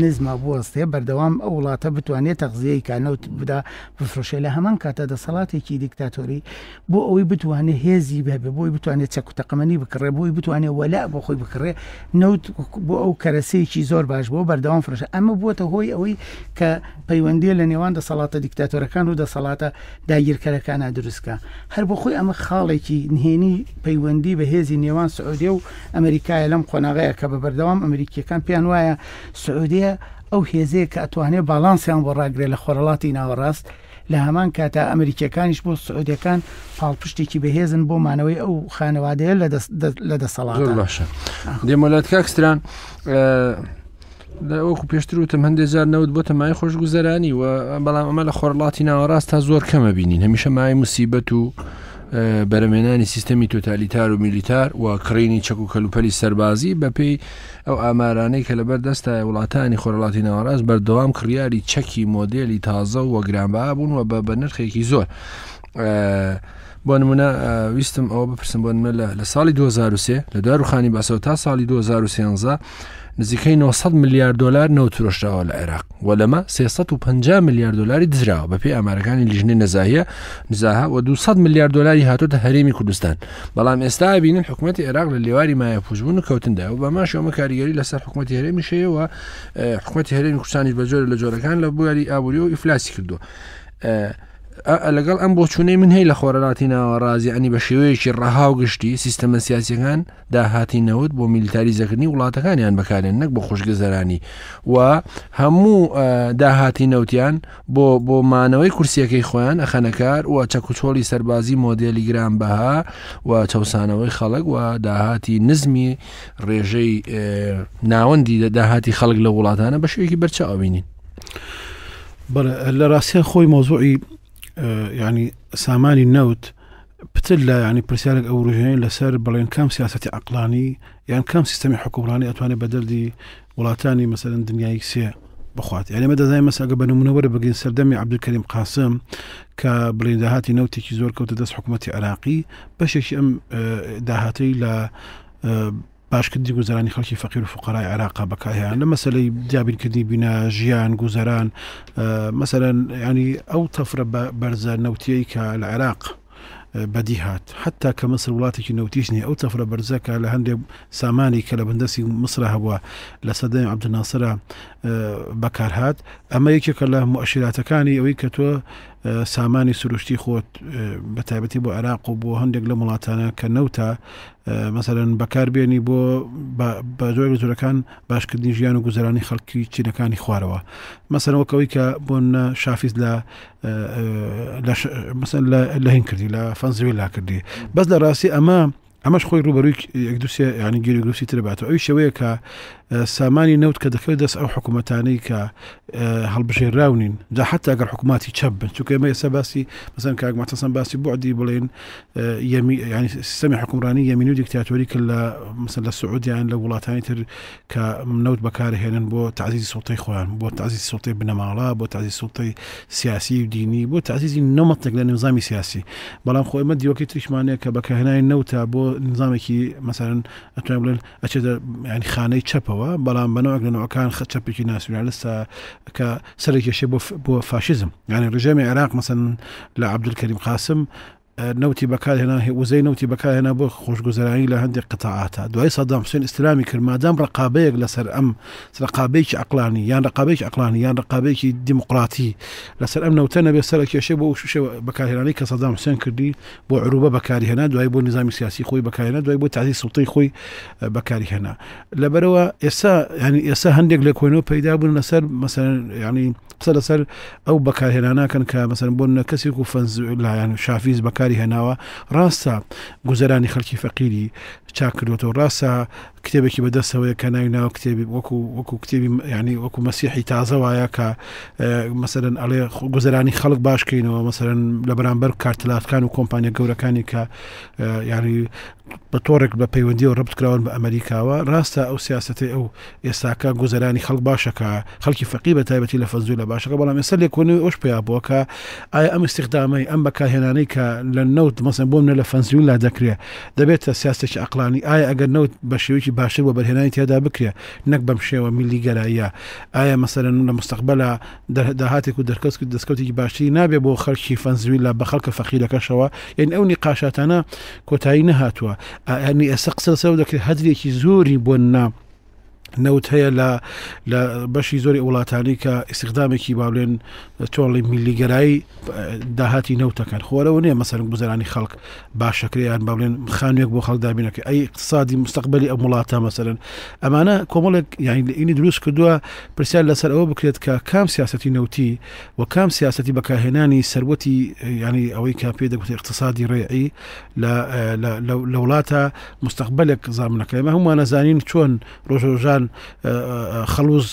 نزمە بوەستێ بەردەوام ئەو وڵاتە بتوانێت تەغزیەی کانەوت بدا بفرۆشێ لە هەمان کاتە دەسەڵاتێکی دیکتاتۆری بۆ ئەوی بتوانێت هێزی بێبێ بۆی بتوانێت چەکوتەقەمەنی بکڕێ بۆی بتوانێت وەلا بۆ خۆی بکڕێ نەوت بۆ ئەو کەرەسەیەکی زۆر باش بۆ بەردەوام فرشە ئەمە بووە هۆی ئەوەی کە پەیوەندی لە نێوان دەسەڵاتە دیکتاتۆرەکان و دەسەڵاتە داگیرکەرەکانە دروستکە هەر بۆ خۆی ئەمە خاڵێکی بەکارنهێنی پەیوەندی بە هێزی نێوان سعودیە و ئەمریکایە لەم خۆناغەیە کە بە بەردەوام ئەمریکیەکان پێیان وایە سعودیە ئەو هێزەیە کە ئەتوانێت باڵانسیان بۆ ڕاگرێ لە خۆرەڵاتی ناوەڕاست لە هەمان کاتا ئەمریکەکانیش بۆ سعودەکان پاڵپشتێکی بەهێزن بۆ مانەوەی ئەو خانەوادەیە لە دەسەڵات باشە دێمەلات کاکسران وەکو پێشتر وتم هەندێک جار نەوت بۆ تەمای خۆشگوزەرانی و بەڵام ئەمە لە خۆرڵاتی ناوەڕاست تا زۆر کەمە بینین هەمیشە مای مسیبەت و بەرەمێنانی سیستەمی تۆتالیتار و میلیتار و کڕینی چەک و کەلوپەلی سەربازی بەپێی ئەو ئامارانەی کە لەبەر دەستای وڵاتانی خۆرەڵاتی ناوەڕاست بەردەوام کڕیاری چەکی مۆدلی تازە و وەگرانبا بوون و بە نرخێکی زۆر. بۆ نمونە ویستم ئەوە بپرسم بۆ منە لە ساڵی 2023 لە داروخانی بەسەوە تا ساڵی 2023 نزیکەی 900 میلیارد دلار نەوتروشراوە لە عێراق و لەمە 350 میلیارد دلاری دزراوە بە پێی ئەمریکانی لیژنەی نەزاهە نزاها و 200 میلیارد دلاری هاتۆتە هەرێمی کوردستان بەڵام ئێستا بینن حکوومەتتی عێراق لە لێواری مایە پوشبوون و کەوتندا و بەماشەوەمە کاریگەری لەسەر حکوومەتتی هەرێمی شەیەوە حکوومەتتی هەرێمی کوردستانی بە جۆر لە جۆرەکان لە بواری ئابووری و ئیفلاسی کردو. لەگەڵ ئەم بۆ چوونەی من هەی لە خۆرەڵاتی ناوە ڕازی ئەنی بە شێوەیەکی ڕەهاو گشتی سیستەمە سیاسەکان داهاتینەوت بۆ میلیتاری زەکردنی وڵاتەکانیان بەکارێن نەک بۆ خوشگەزەرانی و هەموو داهاتی نەوتیان بۆ بۆ مانەوەی کورسیەکەی خۆیان ئەخەنەکار و چەکوچۆڵی سەربازی مۆدلی گران بەها و چاوسانەوەی خەڵک و داهاتی نزمی ڕێژەی ناوەندی داهاتی خەڵک لە وڵاتانە بە شوێکی بەرچاوبینین. لە ڕاستیان خۆی مۆزوعی ینی سامانی نەوت پتر لە ینی پرسیارێک ئەو ڕژێنی لەسەر بڵێن کام سیاستی عقلانی یان کام سیستمی حکوڵانی ئەتوانێت بە دەردی وڵاتانی مەسەرن دنیای سێ بخوات یانمە دەزای مەساگە بە نمونەوەرە بگەین سەردەمی عبدکەریم قاسم کە بڵێنداهاتی نەوتێکی زۆر کەوتە دەست حکوومەتتی عراقی بەشێکی ئەم داهاتەی لە باشکردی گوزارانی خەڵکی فەقیر و فقرای عراق بەکاییان لە مەسلەی دیابینکردی بینە ژیان گوزاران مەسەرەن ینی ئەو تەفرە بەرزە نەوتەیە کە لە عراق. بەدی هات حتا کە مصر وڵاتێکی نەوتیژنی ئەو تەفرە بەرزەکە لە هەندێک سامانی کە لە بندەسی مسرە هەبووە لە سەدەی عبدناسرە آه، بەکارهات ئەمە یەکێکە لە مؤشراتەکانی ئەوەی کە تۆ سامانی سروشتی خۆت بە تایبەتی بۆ عراق و بۆ هەندێک لە وڵاتانە کە نەوتە مەسەرەن بەکاربیێنی بۆ بە زۆر زورەکان باشکردنی ژیان و گوزارانی خەڵکی چینەکانی خوارەوە مەسەرەوەکەوەی کە بۆن شافیز لە لە هین کردی لە فەنزوی لا کردی بەس لە ڕاستی ئەمە ئەمەش خۆی ڕوبەروی یەک دووسێ ینی گیری گروسی ترباتەوە ئەوی شوەیە کە سامانی نەوت کە دەکەوێت دەست ئەو حکوومەتانەی کە آه، هەڵبژێراونین جا حتا ئەگەر حکوومەتی چەبن چونکە ئمە ێستا باسی مەسەن کاگماتەسەن باسی بۆعدی بڵێن ینی آه، يعني سیستمی حکومڕانی یەمین و دیکتاتۆری کرد لە آه، مثل لە سعودیان يعني لە وڵاتانی تر کە نەوت بەکارهێنن بۆ تعزیزی سوڵتەی خۆیان بۆ تعزی سوڵتەی بنەماڵا بۆ تازی سوڵتەی سیاسی و دینی بۆ تعزیزی نەمەتێک لە نظامی سیاسی بەڵام خۆ ئمە دیوەکەی تریشمانەیە کە بەکەهێنانی نەوتە بۆ نظامێکی مەسەرن ئەتوان بڵێن ئەچێت ینی خانەی چەپەوە کردەوە بەڵام بەنەوەک لە نەوەکان خەچەپێکی ناسیونالستا يعني کە سەرێکیشێ بۆ فاشیزم یعنی يعني ڕژێمی عێراق مەسن لە عبدول کەریم قاسم نوتی بەکارهێنا وزەی نوتی بەکارهێنا بۆ خۆشگوزارانی لە هەندێک قتەعاتە دوای سەدام حوسێن ئسلامی کرد مادام ڕقابەیەک لەسەر ئەم ڕقابەیەکی ئەقلانی یان ڕقابێکی ئەقلانی یان ڕقابێکی دیموقراتی لەسەر ئەم نەوتە نەبێت سەر کێشێ بۆ شوشە بەکارهێنانی کە سەدام عروبه کردی بۆ عروبە بو دوای بۆ نظامی سیاسی خۆی دوي دوای بۆ تازی خوي خۆی هنا اه، لەبەرەوە ئێستا ینی ئێستا هەندێک لە کۆینەوە پیدا بوون لەسەر مەسەر ینی قسە لەسەر ئەو بەکارهێناناکەن کە مەسەر بۆ نە کەسێک و فەنز لایەن شافیز بەکار دیاری هەناوە ڕاستە گوزەرانی خەڵکی فەقیری چاکردوەوە ڕاستە کتێبێکی بەدەستەوەی کە ناوی ناو کتێبی وەکو وەکو کتێبی یعنی يعني وەکو مەسیحی تازە وایە کە آه، مەسەرەن ئەڵێ گوزرانی خەڵک باشکەینەوە مەسەرەن لە بەرامبەر کارتلافکان و کۆمپانیا گەورەکانی کە یاری آه، يعني بە تۆڕێک بە پەیوەندی و ڕبتکراون بە ئەمریکاوە ڕاستە ئەو سیاستی ئەو ئێستاکە گوزرانی خەڵک باشەکە خەڵکی فەقی بە تایبەتی لە فەزوی لە باشەکە بەڵام ێستا لێکۆنی ئەوش پێیا بووکە ئایا ئەم استخدامی ئەم بەکارهێنانەی کە لە نەوت مەسم بۆم لە فەنزیولا دەکرێت دەبێتە سیاستێکی ئەقلانی ئایا ئەگەر نەوت بە شێوکی شتێکی باشتر بۆ بەرهێنانی تیادا بکرێ نەک بەم شێوە میلی گەراییە ئایا مەسەرەن لە مستقبلە داهاتێک و دەرکەس دەستکەوتێکی باشتری نابێ بۆ خەرکی فەنزوی لە بە خەڵکە فەقیرەکەشەوە یعنی ئەونی قاشاتانە کۆتایی نەهاتووە ئەنی ئەسە قسە سەو دەکرێت هەدرێکی زۆری بۆ نام نەوت هەیە لە لە بەشی زۆری وڵاتانی کە ئیسقدامێکی باڵێن تۆڵی میلیگەرایی داهاتی نەوتەکەن خۆرەوە نیە مەسەرم گوزارانی خەڵک باشەکریان باڵێن خانوێک بۆ خەڵدابینەکە ئەی اقتصادی مستقبلی ئەم وڵاتە مەسەرن ئەمانە کۆمەڵێک یاینی دروست کردووە پرسیار لەسەر ئەوە بکرێت کە کام سیاستی نەوتی و کام سیاستی بەکاهێنانی سەروەتی ینی ئەوەی کا پێ دەگوت اقتصادی ڕێعی لە وڵاتە مستقبلێک زانامنەکە ئەمە هەمووان نەزانین چۆن ڕۆژۆژان ئەوان خەلوز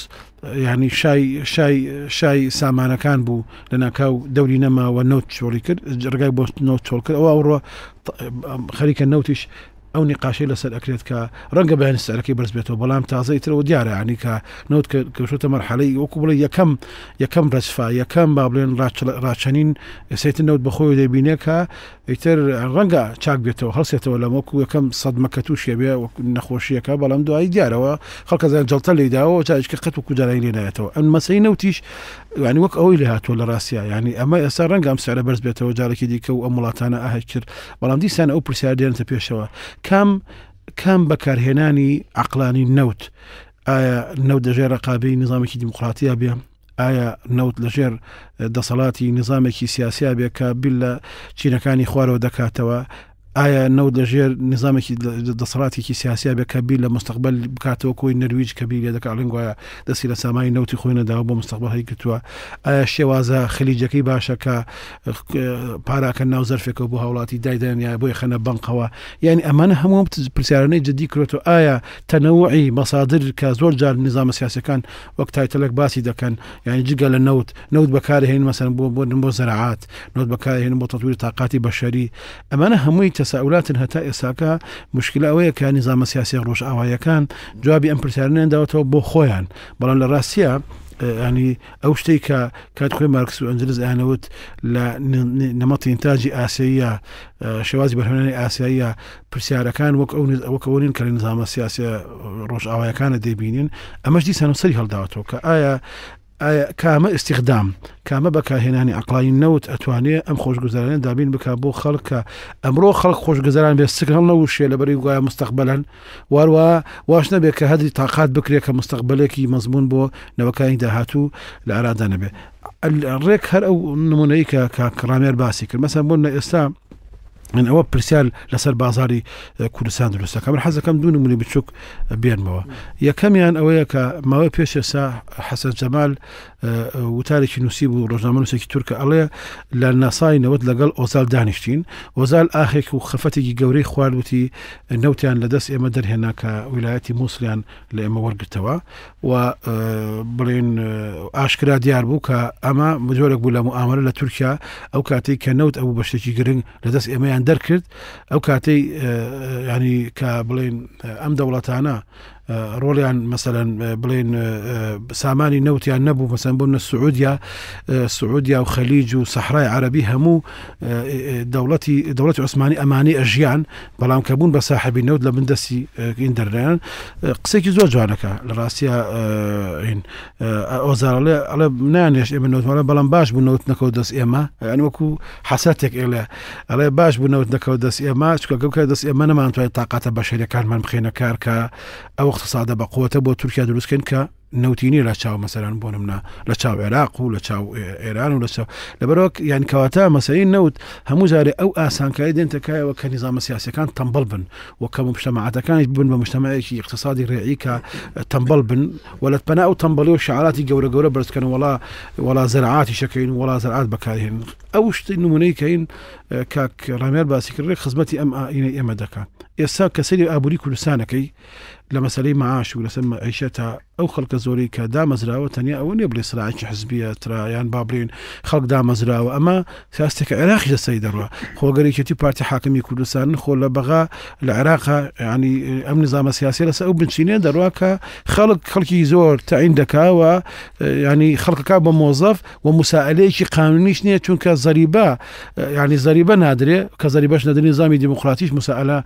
ینی شای سامانەکان بوو لە ناکاو دەوری نەماوە نەوت چۆڵی کرد ڕگای بۆ نەوت چۆڵ کرد ئەو ئەوڕۆ خەریکە نەوتیش ئەو نقاشی لەسەر ئەکرێت کە ڕەنگە بەیان سەرەکەی بەرز بێتەوە بەڵام تازای ترەوە دیارە ینی کە نوت کەوتە مەرحەلەی وەکو بڵێ یەکەم یەکەم ڕچفا یەکەم با بڵێن ڕاچەنین سیت نەوت بەخۆی دەبینێ کە ئیتر ڕەنگە چاک بێتەوە هەڵسێتەوە لە وەکو یەکەم سەدمەکە تووشێ بێ نەخۆشیەکە بەڵام دوایی دیارەوە خەڵکە زان جڵتە لەیداەوە چاچکە قەت و کوجارایی لێنایەتەوە ئەن مەسەی نەوتیش ینی وەک ئەوەی لە هاتووە لە ڕاستە ینی ئەمە ئێستا ڕەنگە ئەم سارە بەرز بێتەوە جارێکی دیکە و ئەم وڵاتانە ئاهێ کرد بەڵام دیسان ئەو پرسیار دێنتە پێشەوە کام کام بەکارهێنانی عقلانی نەوت ئایا نەوت دەژێ ڕقابی نظامێکی دیموکراتیا بێ ئایا نەوت لەژێر دەسەڵاتی نظامێکی سیاسیا بێ کە بیل لە چینەکانی خوارەوە دەکاتەوە ئایا نەو لەژێر نظامێکی دەسڕاتێکی سیاسیا بێ کەبی لە مستقبل بکاتەوە کۆی نەرویج کەبی لێ دەکڵنگ وایە دەستی لە سامای نوتی خۆینەداوە بۆ مستقبل هەی کردووە ئایا شێوازە خلیجەکەی باشەکە پاراکە ناو زەرفێکەوە بۆ هاوڵاتی دایدان یا بۆی خەنە بنقەوە یعنی ئەمانە هەموو پرسیارانەی جدی کرێتەوە ئایا تەنەوەی مەسادر کە زۆر جار نظامە سیاسەکان وەک تایتەلک باسی دەکەن یعنی جگە لە نەوت نەوت بەکارهێن مەسەر بۆ بۆ بۆ زەرعات نوت بەکارهێن بۆ تەتووری تااقاتی بەشەری ئەمانە هەمووی تە ئێسا وولاتن هەتا ئێساکە مشکل ئەوەیە کە نظامە سیاسی ڕۆژ ئاوایەکان جوابی ئەم پرسیارێنداوتەوە بۆ خۆیان بەڵام لە ڕاستیە ینی ئەو شتێک کە کات خۆی مارکس و ئەنجلز ئەیانەوت لە نەمەتی ئینتاجی ئاسیە شێوازی بەرهێنانی ئاسیاییە پرسیارەکان وەک ئەوەکەونین کە نظامە سیاسی ڕۆژ ئاوایەکانە دەبینین ئەمەش دیسان سەری هەڵداوەوە کە ئایا کامە ئستیخدام کامە بەکاهێنانی ئەقلانی نەوت ئەتوانێت ئەم خۆشگوزارانە دابین بک بۆ خەڵکە ئەمڕۆ خەڵک خۆشگەزاران بێ سکرڵ نەوشێ لە بەری گوایە مستەقبلەن واروە واش نەبێت کە هەدی تااقات بکرێت کە مستەقبلێکی مەزمون بۆ نەوەکانی داهاتوو لە ئارادا نەبێت ڕێک هەر ئەو نمونەی کە کڕامێر باسی کرد مەسم بۆ نە ئێستا یان ئەوە پرسیار لەسەر بازاری کوردستان دروستەکە من حەزەکەم دوون منی بچووک بێنمەوە یەکەمیان ئەوەیە کە ماوە پێشێسا حەسەن جەمال وتارێکی نووسی بوو ڕۆژنامە نووسێکی تورکە ئەڵێ لە ناساینەوەت لەگەڵ ئۆزال دانیشتین وەزال ئاخێک و خەفەتێکی گەورەی خواردوتی نەوتیان لەدەست ئێمە دەرهێنا کە ویلایەتی مووسلیان لە ئێمە وەرگتەوە و بڵێن ئاشکرا دیار بوو کە ئەمە مجۆرەك بوو لە مواممەرە لە تورکیا ئەو کاتێک کە نەوت ئەو بەشتێکی گرنگ لەدەست ئێمەیان دەرکرد ئەو کاتەی ینی کە بڵێن ئەم دەوڵەتانە آه، روليان مثلا آه، بلين آه، ساماني نوتيا نبو مثلا بون السعودية السعودية وخليج وصحراء عربي همو دولتي دولتي عثماني أماني أجيان بلان كابون بصاحب النوت لبندسي اندرنان قسيك زو جوانكا لراسيا وزارة على نانيش امن نوت بلان باش بون نوت نكو دس اما يعني وكو حساتك إلى على باش بون نوت نكو دس اما شكو كو دس اما نمان طاقات بشرية كان من بخينا كاركا أو اقتصادە بە قوتە بۆ دروس دروستکەن کە نوتینی لە چاو مثلا بۆ نمنا لە چاو عێراق و لە چاو ئێران و يعني كواتا مثلا نوت کەواتە او نەوت هەموو جارێ ئەو ئاسانکاری دێنتەکایەوە کە نیزامە سیاسەکان تەمبڵ بن و کە مشتەماعاتەکانی بن بە مشتمەیەکی اقتصادی ڕێعیکە تەمبڵ بن وەلت پەنا ئەو تەمبڵی و شعالاتی گەورە گەورە ولا وڵا وڵا زراعاتی شەکەین وڵا زراعات بەکارهێن ئەو شتی نمونەی کەین اه، کاک ڕامێر باسی کردێک ام ئەم ئینە ئێمە دەکات ئێستا کەسری ئابووری کوردستانەکەی لمسالين معاش ولسبب عيشتها ئەو خەڵکە زۆری کە دامەزراوە تەنیا ئەوە نیە بڵێ سراکی حزبیە ترایان بابلین خەڵک دامەزراوە ئەمە ساستێکە عێراقی لەسەی دەڕوە خۆگەریکێتی پارتی حاکمی کوردستان خۆ لە بەغا لە عێراقا ینی ئەم نظامە سیاسی لەس ئەو بنچینێ دەڕواکە خەڵک خەڵکی زۆر تعین دەکاوە ینی خەڵکەکە بە مۆزف و مساعلەیەکی قانونیش نییە چونکە زەریبا ینی زەریبە نادرێ کە زەریبەش نەدەنی نظامی دموکراتیش مساعلە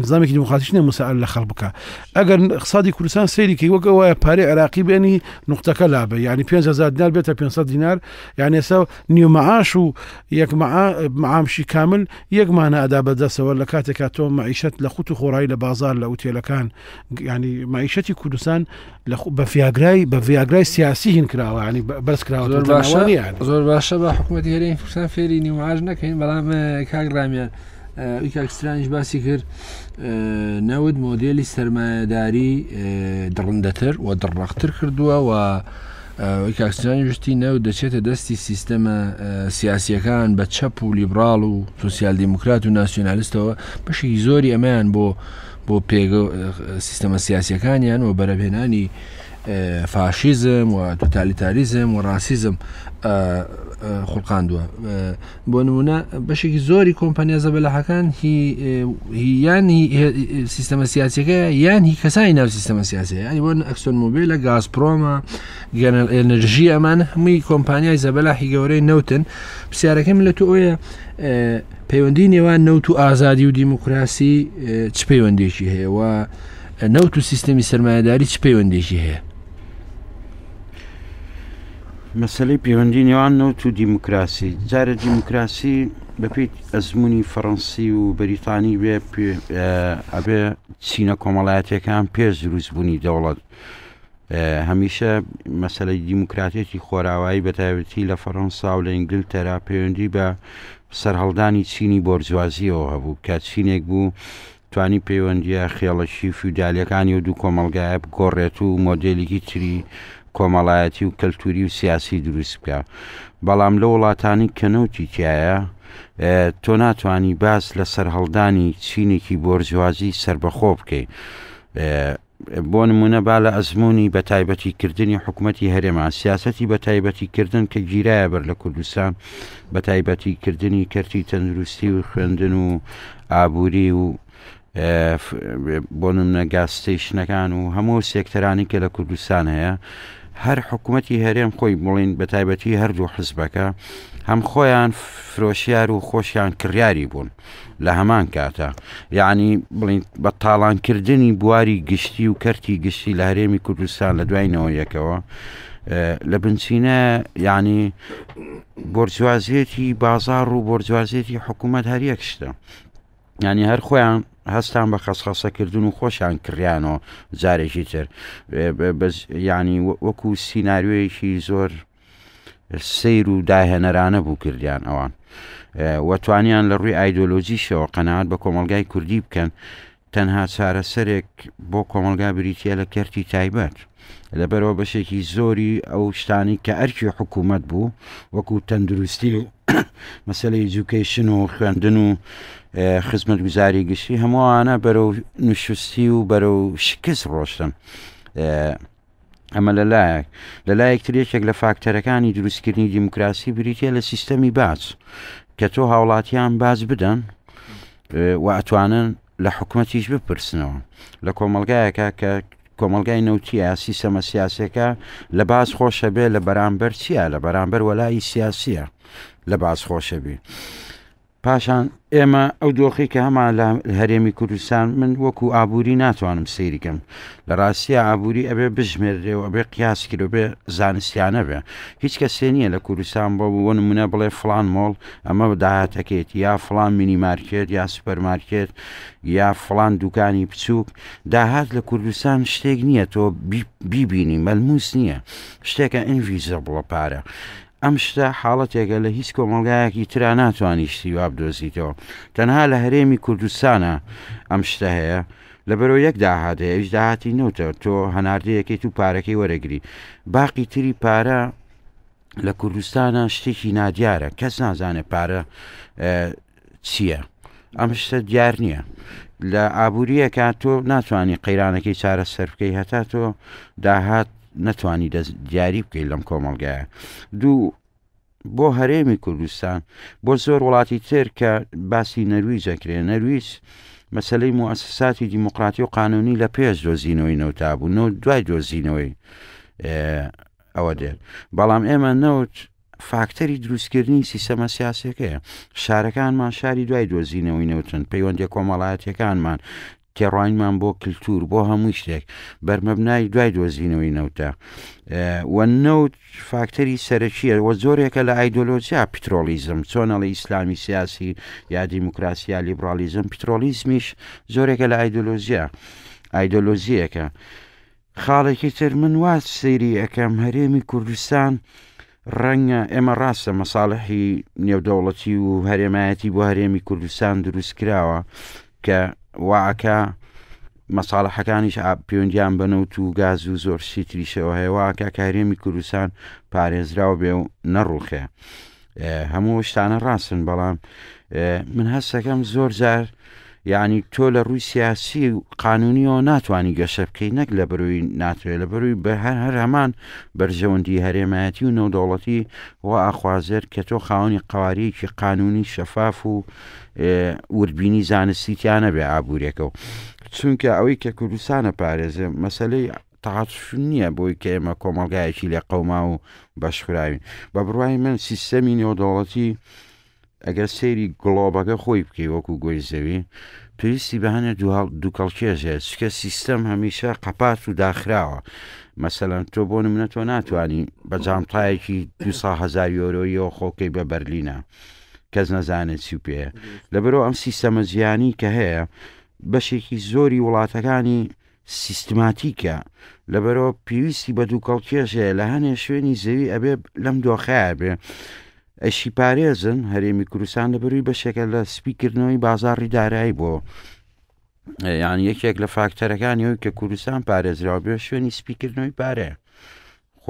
نظامێکی دموکراتیش نیە مساعل لە خەڵ بکە ئەگەر قسادی کوردستان سەیریکی وەکە وایە پارێ دیناری عراقی بێنی نقطەکە لابێ ینی 500 دینار بێتە 500 دینار یعنی ێسا نیومەعاش و یەک معامشی کامل یەکمانە ئەدا بەدەستەوە لە کاتێکا تۆ معیشت لە خوت و خۆڕایی لە بازار لە ئوتێلەکان ینی معیشتی کوردستان بە فیاگرای بە فیاگرای سیاسی هین کراوە ینی بەس کراوە زۆر باشە بە حکوومەتی هەرێن کوردستان فێری نیوماژ نەکەین بەڵام کاگرامیان. ئەوکاکسسترانیش باسی کرد نەود مۆدیلی سەرمایەداری دڕندەتر و دڕختتر کردووە و کاکسسترانی گشتی نەو دەچێتە دەستی سیستەمە سیاسیەکان بە چەپ و لیبرال و سوسیال دیموکرات و ناسیۆنالیستەوە بەشی زۆری ئەمەیان بۆ بۆ پێگە سیستەمە سیاسیەکانیان و بەرەبێنانی فاشیزم و توتالیتاریزم و ڕاسیزم خوڵقاندووە بۆ نمونە بەشێکی زۆری کۆمپانیا زەبەلاحەکان یانی سیستەمە سیاسەکە یان هی کەسانی ناو سیستەمە سیاسی ینی بۆن ئەکسۆن مۆبیل لە گازپۆمە گەنەژی ئەمان هەمووی کۆمپانیای زەبەلاحی گەورەی نوتن پرسیارەکەم لە تو ئۆیە پەیوەندی نێوان نەوت و ئازادی و دیموکراسی چ پەیوەندێکی هەیە و نەوت و سیستەمی سەرمایهداری چ پەیوەندێکی هەیە مەسلەی پەیوەندی نێوان نەوت و دیموکراسی جارە دیموکراسی بەپیت ئەزمموی فەڕەنسی و بەریتانی بێ ئەبێ چینە کۆمەڵایەتەکان پێش دروست بوونی دەوڵەت هەمیشە مەسلەی دیموکراتێتی خۆراوایی بەتایبەتی لە فەڕەنسا و لە ئینگلتەرا پەیوەندی بە سەررهڵدانی چینی بۆرجوازیەوە هەبوو کە چینێک بوو توانی پەیوەندیە خێڵەشی فیودالەکانی و دوو کۆمەلگایە بگۆڕێت و مۆدلێکی تری کۆمەڵایەتی و کەلتوری و سیاسی دروست بکە بەڵام لە وڵاتانی کەنەوتی تایە تۆ ناتوانانی باس لە سەررهڵدانی چینێکی بۆرجوازی سربەخۆ بکەیت بۆ نمونە با لە ئەزمموی بە تایبەتی کردنی حکوومەتتی هەرێما سیاستی بە تایبەتی کردن کە گیرایە بەر لە کوردستان بە تایبەتی کردنی کردی تەندروستی و خوێندن و ئابووری و بۆ نمونە گاستیشنەکان و هەموو سێکتەرانی کە لە کوردستان هەیە هەر حکوومەتتی هەرێم خۆی بڵین بە تایبەتی هەردوو حزبەکە هەم خۆیان فرۆشیار و خۆشیان کریاری بوون لە هەمان کاتە یعنی بڵین بە تاڵانکردنی بواری گشتی و کەرتی گشتی لە هەرێمی کوردستان لە دوایینەوە یەکەوە لە بنچینە یعنی بۆرجوازیەتی بازار و بۆرجوازیەتی حکوومەت هەریەکشتە ینی هەر خۆیان هەستان بە خەسخەسەکردن و خۆشیان کڕیانەوە جارێکی تر ینی وەکو سینناریوەیەکی زۆر سیر و داهێنەرانە بوو کردیان ئەوان وەتوانیان لە ڕووی ئایدۆلۆژی شەوە قەنەعات بە کۆمەلگای کوردی بکەن تەنها چارەسەرێک بۆ کۆمەلگا بریتە لە کەرتی تایبەت لەبەرەوە بەشێکی زۆری ئەو شتانی کە ئەرکی حکوومەت بوو وەکو تەندروستی و مەسلەی جووکیشن و خوێندن و خزمەت گوزاری گشتی هەمووانە بەرەو نوشستی و بەرە و شکست ڕۆشتن. ئەمە لەلایەک لەلایەک ترێکێک لە فاکتەرەکانی دروستکردنی دیموکراسی بریتە لە سیستەمی باز کە تۆ هاوڵاتیان باز بدەن و ئەتوانن لە حکوومەتیش بپرسنەوە لە کۆمەلگایەکە کە کۆمەلگای نەوتیە سیستەمە سیاسەکە لە باز خۆشە بێ لە بەرامبەر چییە لە بەرامبەر وەلای سیاسیە لە باسخۆشە بی. پاشان ئێمە ئەو دۆخی کە هەمان لە هەرێمی کوردستان من وەکو ئابووری ناتوانم سەیریکەم لە ڕاستی ئابووری ئەبێ بژمێرێەوە ئەبێ قیاسکرد بێ زانستیانە بێ هیچ کەسێ نییە لە کوردستان بۆ بوو نمونە بڵێ فلان مۆڵ ئەمە داهاتەکەێت یا فلان مینیمارکێت یا سوپەرمارکێت یا فلان دوکانی بچووک داهات لە کوردستان شتێک نییە تۆ بیبینی مەلموس نییە شتێکە ئینڤیزە بڵە پارە ئەم شتا حاڵەتێکە لە هیچ کۆمەلگایەکی تررا ناتوانیشتی واب دۆزیتەوە تەنها لە هەرێمی کوردستانە ئەم شتە هەیە لەبەرەوە یەک داهاتە ئەوش داهاتی نەوتەوە تۆ هەناردەیەکی تو پارەکەی وەرەگری باقی تری پارە لە کوردستانە شتێکی نادیارە کەس نازانێت پارە چییە ئەم شتە دیار نییە لە ئابوووریەکە تۆ ناتوانانی قەیرانەکەی چارە سەرکەی هەتا تۆ داهات نەتوانی دیاری بکەیت لەم کۆمەلگایە دوو بۆ هەرێمی کوردستان بۆ زۆر وڵاتی تر کە باسی نەروی جەکرێ نەرویس مەسلەی موسساتی دیموکراتی و قانونی لە پێش دۆزینەوەی نەوتابوو نەوە دوای دۆزینەوەی ئەوە دێت بەڵام ئێمە نەوت فاکتەری دروستکردنی سیستەمە سیاسەکەیە شارەکانمان شاری دوای دۆزینەوەی نەوتن پەیوەندی کۆمەڵایەتەکانمان تێڕوانمان بۆ کللتور بۆ هەموو شتێک بەرمەبنای دوای دۆزینەوەی نەوتە وە نەوت فاکتەری سەرەکیەوە زۆرێکە لە ئایدۆلۆزیا پترۆلیزم چۆنەڵی ئیسلامی سیاسی یا دیموکراسیا لیبرالیزم پترۆلیزمیش زۆرێکە لە ئایدۆلۆزیە ئایدۆلۆزیەکە خاڵێکی تر من واز سەیری ئەەکەم هەرێمی کوردستان ڕەنگە ئێمە ڕاستە مەساڵحی نێودەوڵەتی و هەرێمایەتی بۆ هەرێمی کوردستان دروست کراوە کە واعکە مەساڵەحەکانیش پەیوەندیان بنەوت و گاز و زۆر سیتریشەوە هەیەواکە کارێمی کوردستان پارێزراو بێ و نەڕوخێ هەموو شتانە ڕاستن بەڵام من هەستەکەم زۆر جار یعنی تۆ لە ڕووی سیاسی و قانونیەوە ناتوانانی گەشە بکەی نەک لە بروی ناتوێت لە بروی بە هەر هەر هەمان بەرژەوەندی هەرێمایەتی و نەودەوڵەتی و ئاخوازر کە تۆ خاوەنی قوارەیەکی قانونی شەفاف و وربینی زانستیتیانە بێ ئابوورێکە و چونکە ئەوەی کە کوردستانە پارێزە مەسلەی تاعاتف نییە بۆی کە ئێمە کۆمەلگایەکی لە قەوما و بەشخراوین بە بڕای من سیستەمی نێودوڵەتی ئەگەر سێری گڵۆبەکە خۆی بکەی وەکو گۆی زەوی پێویستی بە هەنە دووکەڵکێژێ چکە سیستەم هەمیشە قەپات و داخراوە مەسەەن تۆ بۆ منە تۆ ناتوانانی بە جامتایەکی دوهزار یۆرۆیەوە خۆکەی بە بەرلینە. کەس نەزانێت چی پێ لەبەرەوە ئەم سیستەمە زیانی کە هەیە بەشێکی زۆری وڵاتەکانی سیستماتیکە لەبەرەوە پێویستی بە دوو کەڵکێشەیە لە هەنێ شوێنی زەوی ئەبێ لەم دۆخەیە بێ ئەشی پارێزن هەرێمی کوردستان لەبەروی بەشێکە لە سپیکردنەوەی بازاری دارایی بۆ یان یەکێک لە فاکتەرەکانی ئەوی کە کوردستان پارێزراوە بێ شوێنی سپیکردنەوەی پارەیە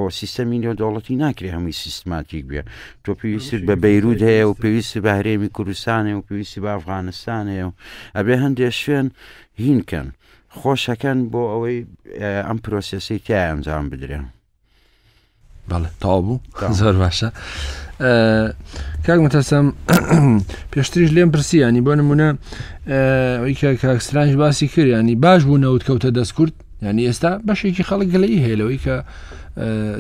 خۆ سیستەمی لە دەوڵەتی ناکرێ هەمووی سیستماتیک بێ تۆ پێویست بە بەیرود هەیە و پێویستی بە هەرێمی کوردستانێ و پێویستی بە ئەفغانستانەیە و ئەبێ هەندێک شوێن هینکەن خۆشەکەن بۆ ئەوەی ئەم پرۆسیسی تیا ئەنجام بدرێن بەڵێ تا بوو زۆر باشە کاکمەتەسەم پێشتریش لێم پرسیانی بۆ نمونە ئەوی کاکسرانش باسی کردیانی باش بوو نەوت کەوتە دەستکورد ینی ئێستا بەشێکی خەڵک گەلەی هێلەوەی کە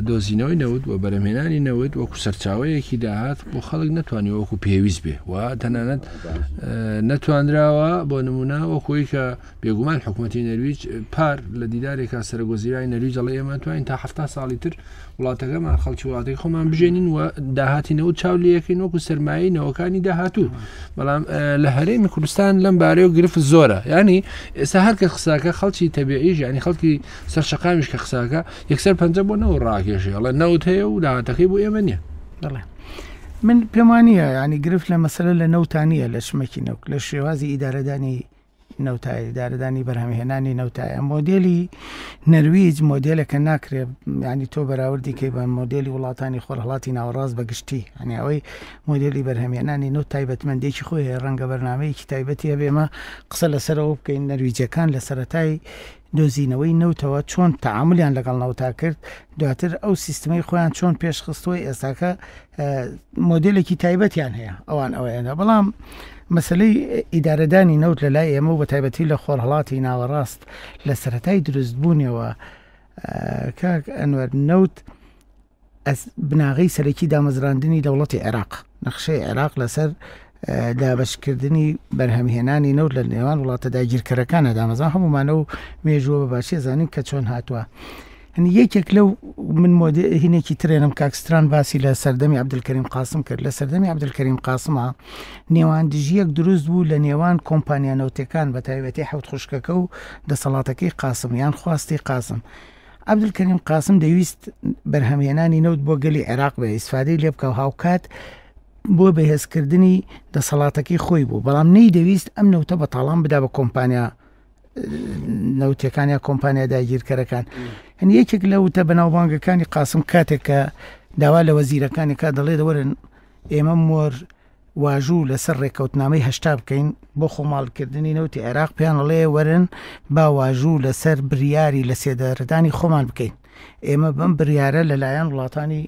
دۆزینەوەی نەوت و بەرەمێنانی نەوت وەکو سەرچاوەیەکی داهات بۆ خەڵک نتوانانی وەکو پێویست بێ و تەنانەت نەتوانراوە بۆ نمونا وەکوی کە بێگومان حکوومەتی نەرویج پار لە دیدارێکا سەرگۆزیرای نەرویج دەڵێ ئێمە توانین تا هەفتا ساڵی تر وڵاتەکەمان خەڵکی وڵاتی خۆمان بژێنین و داهاتینەوە چاولیەکەین وەکو سرمایی نەوەکانی داهاتوو بەڵام لە هەرێمی کوردستان لەم بارەی و گرفت زۆرە ینی ئێستا هەرکە قساکە خەڵکی تەبیعیش ینی خەڵکی سەرشەقامیش کە قساکە یەکسەر پنج بۆ نەوە ڕاکێشی ئەڵە نەوت هەیە و داهاتەکەی بۆ ئێمە نییە دەڵێ. من پێمانە ینی گرفت لە مەسەلە لە نەوتانیە لە شمەکی نەوک لە شێوازی ئیدارەدانی نەوتایی دارەدانی بەرهەمهێنانی نەوتایە مۆدلی نەرویج مۆدلەکە ناکرێت ینی تۆ بەراوردی کەی بە مۆدلی وڵاتانی خۆرهڵاتی ناوەڕاست بەگشتی هەنی ئەوەی مۆدلی بەرهەمێنانی نۆ تایبەتمەندێکی خۆی ڕەنگە بەرنمەیەکی تایبەتی هەبێمە قسە لەسەرەوە بکەین نەرویجەکان لە سەتای دۆزینەوەی نەوتەوە چۆن تعاملیان لەگەڵ نەوتا کرد دواتر ئەو سیستمی خۆیان چۆن پێشخستەوەی ئێستاکە مۆدلێکی تایبەتیان هەیە ئەوان ئەوەیەدا بەڵام. مەسلەی ئیدارەدانی نەوت لە لای ئێمە و بە تایبەتی لە خۆرهڵاتی ناوەڕاست لە سەتای دروستبوونیەوە کاک ئەنوەر نەوت بناغی سەرەکی دامەزراندنی دەوڵەتی عێراق نەخشەی عێراق لەسەر دابشکردنی بەرهەمهێنانی نەوت لە نێوان وڵاتە داگیرکەرەکانە دامەزان هەمومانە و مێژووە بەباشی زانین کە چۆن هاتووە. هەنی یەکێک لەو من هینێکی ترێنم کاکستران باسی لە سەردەمی عبدلکەریم قاسم کرد لە سەردەمی عبدلکەریم قاسمە نێواندژیەک دروست بوو لە نێوان کۆمپانیانەوتەکان بە تایبەتی حوت خوشکەکە و دەسەڵاتەکەی قاسم یان خواستی قاسم. عبدلکەریم قاسم دەویست بەرهەمهێنانی نەوت بۆ گەلی عێراق بە ئیسفادەی لێ بکە و هاوکات بۆ بەهێزکردنی دەسەڵاتەکەی خۆی بوو بەڵام نەی دەویست ئەم نەوتە بە تاڵام بدا بە کۆمپانیا نەوتەکانیا کۆمپانیا داگیرکەرەکان هەن یەکێک لە وتە بەناوبانگەکانی قاسم کاتێک کە داوا لە وەزیرەکانی کا دەڵێ دەوەرن ئێمە مۆر واژوو لەسەر ڕێکەوتنامەی هەشتا بکەین بۆ خۆماڵکردنی نەوتی عێراق پێیان ئەڵێ وەرن با واژوو لەسەر بریاری لە سێدەردانی خۆمان بکەین ئێمە بم بریارە لەلایەن وڵاتانی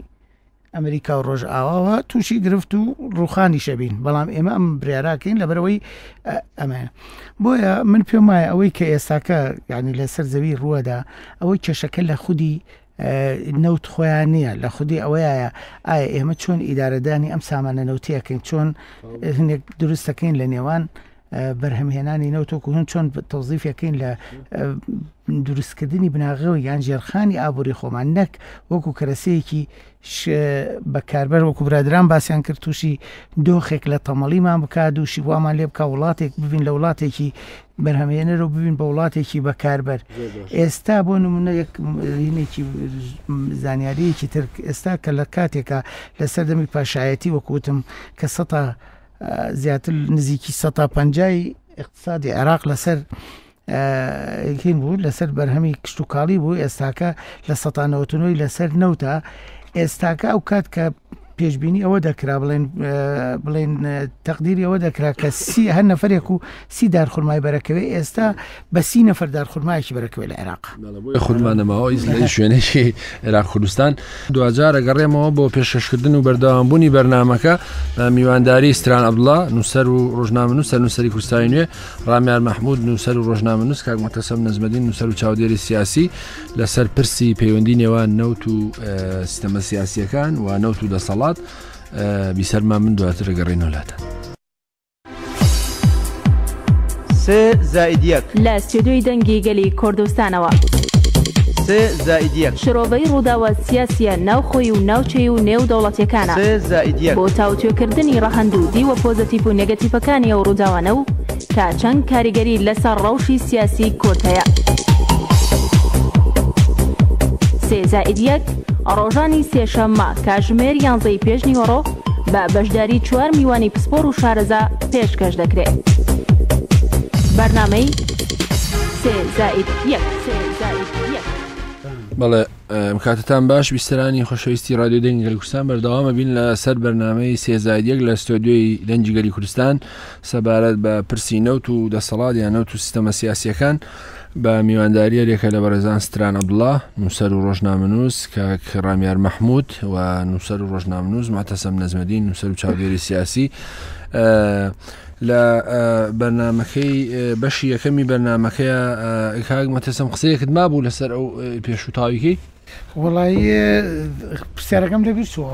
ئەمریکا و ڕۆژئاواوە تووشی گرفت و ڕوخانی شەبین بەڵام ئێمە ئەم بریاراکەین لەبەرەوەی ئەمە بۆیە من پێم وایە ئەوەی کە ئێساکە یعنی لەسەر زەوی ڕووەدا ئەوەی کێشەکە لە خودی نەوت خۆیان نییە لە خودی ئەوەیە ئایا ئێمە چۆن ئیدارەدانی ئەم سامانە نەوتیەکەین چۆن هەندێک دروستەکەین لە نێوان بەرهەمهێنانی نەوتۆکوون چۆن تەوزیفەکەین لە دروستکردنی بناغەوە یان ژێرخانی ئابووری خۆمان نەک وەکو کەرەسەیەکی بەکاربەر وەکو برادران باسییان کرد تووشی دۆخێک لە تەمەڵیمان بکات دووشی وامان لێ بکە وڵاتێک ببین لە وڵاتێکی بەرهەمێنەر و ببین بە وڵاتێکی بەکاربەر ئێستا بۆ نمونەیەکینێکی زانیاریەکی ترک ئێستا کە لە کاتێکە لەسەردەمی پاشایەتی وەکوتم کە سە زیاتر نزیکی سە تا پنجایی اقتصادی عێراق لەسەر هین بوو لەسەر بەرهەمی کشت و کاڵی بوو ئێستاکە لە سەتانەوەتنەوەی لەسەر نەوتە ئێستاکە ئەو کات کە پێشببینی ئەوە دەکرا بڵێن بڵێن تەقدیری ئەوە دەکرا کە سی هەر نەفرێک و سی دارخورمای بەرەکەوێ ئێستا بە سی نەفر دارخورمایکی بەرەکەوێ لە عێراق خودمانەمەوە شوێنێکی عێراق کوردستان دوجار ئەگەڕێمەوە بۆ پێشکردن و بەردەوامبوونی بەرنمەکە میوانداری استران ئەبڵا نووسەر و ڕۆژنامە نووسەر نووسری کوستانی نوێ ڕامیار مححمود نووسەر و ڕۆژنامە نووس کاک متەسەب نزمەدین نووسەر و چاودێری سیاسی لەسەر پرسی پەیوەندی نێوان نەوت و سیستەمە سیاسیەکان و نەوت و دەسەڵات هات بیسەرمان من دواتر ڕگەڕێنەوە لاتە. سێ زائیدەک لە سێدوی دەنگی گەلی کوردستانەوە سێ زائیدەک شرۆڤەی ڕووداوە سیاسە ناوخۆی و ناوچەی و نێودەوڵەتەکانە زائیدە بۆ تاوتێکردنی ڕەهند و دیوە پۆزتیپ و نگەتیپەکانی ئەو ڕووداوانە و تا چەند کاریگەری لەسەر ڕەوشی سیاسی کۆتەیە. سێزائیدەک ڕۆژانی سێشەممە کاژمێر یانزەی پێشنی هۆڕۆ بە بەشداری چوار میوانی پسپۆر و شارەزا پێشکەش دەکرێت. بەرنمەی سێزائیدەک سێ. بەڵێ کاتتان باش ویسترانی خۆشەویستی رادیو دەنگگەری کوردستان بەردەوامە بین لە سەر بەرنمەی سێزادیەک لە ستۆدیۆی دەنجگەری کوردستان سەبارەت بە پرسی نەوت و دەسەڵات یانەوت و سیستەمە سیاسیەکان بە میوانداریە رێکە لە بەرەزان ستران عبدڵا نووسەر و ڕۆژنامنووس کە ڕامیار مەحموود و نووسەر و ڕۆژنامنووس ماتەسەم نەزمەدین نووسەر و چاودێری سیاسی. لە بەرنمەکەی بەشی یەکەمی بەرنمەکەیە کاگمەتەسم قسەیەکت مابوو لەسەر ئەو پێشوتاویکەی وڵایی پرسیارەکەم لە بیرچوە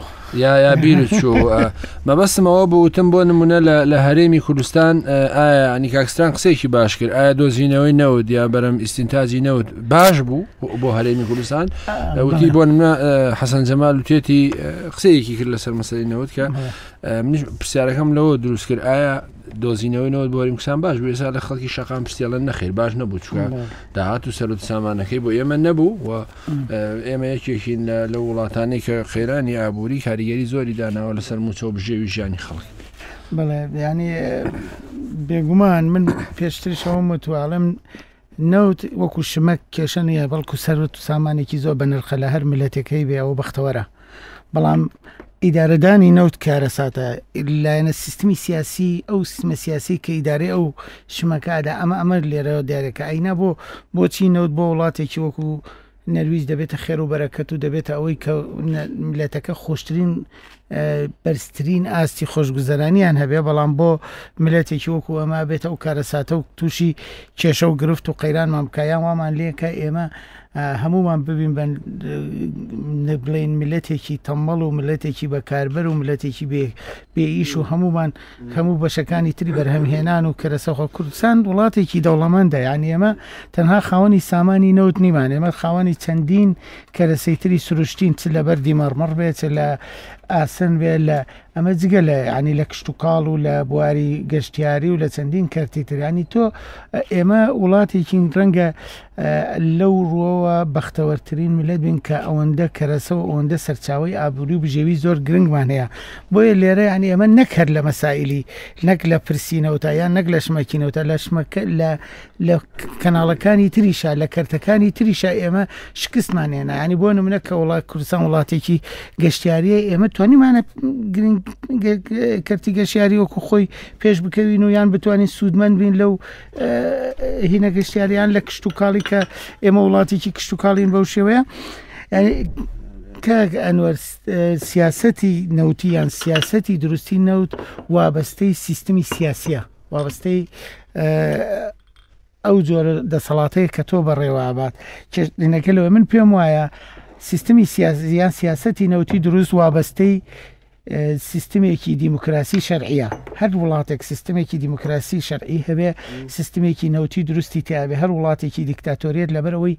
یا یا بیرت چوو مەبەستمەوە بووتم بۆ نمونە لە هەرێمی کوردستان ئایا ئەنیکاکستان قسێکی باش کرد ئایا دۆزینەوەی نەوت یا بەرەم ئیسینتاجی نەوت باش بوو بۆ هەرێمی کوردستان وتی بۆ نمە حەسەن جەمال وتێتی قسەیەکی کرد لەسەر مەسەی نەوت کە منیش پرسیارەکەم لەوە دروست کرد ئایا دۆزینەوەیەوە بۆریم کسان باش بێسا لە خەڵکی شقام پرسیالە نەخیر باش نەبوو چکە داهات و سەرت سامانەکەی بۆ ئێمە نەبوو و ئێمە یەکێکین لە وڵاتانی کە خێرانی ئابووری کاریگەری زۆری داناوە لەسەر موچۆ بژێوی ژیانی خەڵک بڵێ ینی بێگومان من پێشترشەوە متوالم نەوت وەکو شمە کێشە نیە بەڵکو سەر و سامانێکی زۆر بە نرخە لە هەر ملەتەکەی بێ ئەوە بەختەوەرە بەڵام ئیدارەدانی نەوت کارە ساتە لایەنە سیستمی سیاسی ئەو سیستمە سیاسی کە ئیدارێ ئەو شمەکادا ئەمە ئەمەر لێرەوە دیارەکە ئەینا بۆ بۆچی نەوت بۆ وڵاتێکی وەکو نەرویز دەبێتە خێر و بەرەکەت و دەبێتە ئەوەی کە ملەتەکە خۆشترین بەرزترین ئاستی خۆشگوزەرانیان هەبێ بەڵام بۆ ملەتێکی وەکو ئەمە بێتە ئەو کارە ساتە و تووشی کێشە و گرفت و قەیران مامکایان وامان لێکە ئێمە هەمومان ببین بڵین ملەتێکی تەمەڵ و ملەتێکی بەکاربەر و ملەتێکی بێئیش و هەمومان هەموو بەشەکانی تری بەرهەمهێنان و کەرەسەخۆ کوردستان وڵاتێکی دەوڵەمەندە یان ئێمە تەنها خاوەنی سامانی نەوت نیمان ئێمە خاوەنی چەندین کەرەسەی تری سروشتین چ لە بەر دیمەڕمەڕ بێت لە ئاسن بێ لە ئەمە جگە لە ینی لە کشت و کاڵ و لە بواری گەشتیاری و لە چەندین کەرتی ترانی تۆ ئێمە وڵاتێکین ڕەنگە لەو ڕۆوە بەختەوەرترین میلەت بین کە ئەوەندە کەرەسەوە ئەوەندە سەرچاوی ئابووری و بژێوی زۆر گرنگمان هەیە بۆیە لێرە ینی ئەمە نەکرد لە مەسائلی نەک لە پرسیینەوەتا یان نەک لە شمەکینەوەتا لە شمەکە لە لە کەناڵەکانی تریشا لە کەرتەکانی تریشا ئێمە شکستمانێنە ینی بۆ نمونە کە وڵات کوردستان وڵاتێکی گەشتیاریە ئێمە توانیمانە کەرتیگەشیاری وەکو خۆی پێش بکەوین و یان بتوانین سوودمەند بین لەو هینە گەشتیاریان لە کشت و کاڵی کە ئێمە وڵاتێکی کشت و کاڵین بەو شێوەیە کاک ئەنوەر سیاسەتی نەوتیان سیاسەتی دروستی نەوت وابەستەی سیستمی سیاسە وابەستەی ئەو جۆرە دەسەڵاتەیە کە تۆ بەڕێوابات چێنەکەلەوە من پێم وایە سیستمی سیازیان سیاستی نەوتی دروست وابەستەی سیستمێکی دیموکراسی شەرعە هەر وڵاتێک سیستمێکی دیموکراسی شەرعی هەبێ سیستمێکی نەوتی دروستی تیاابێ هەر وڵاتێکی دیکتاتۆریت لەبەرەوەی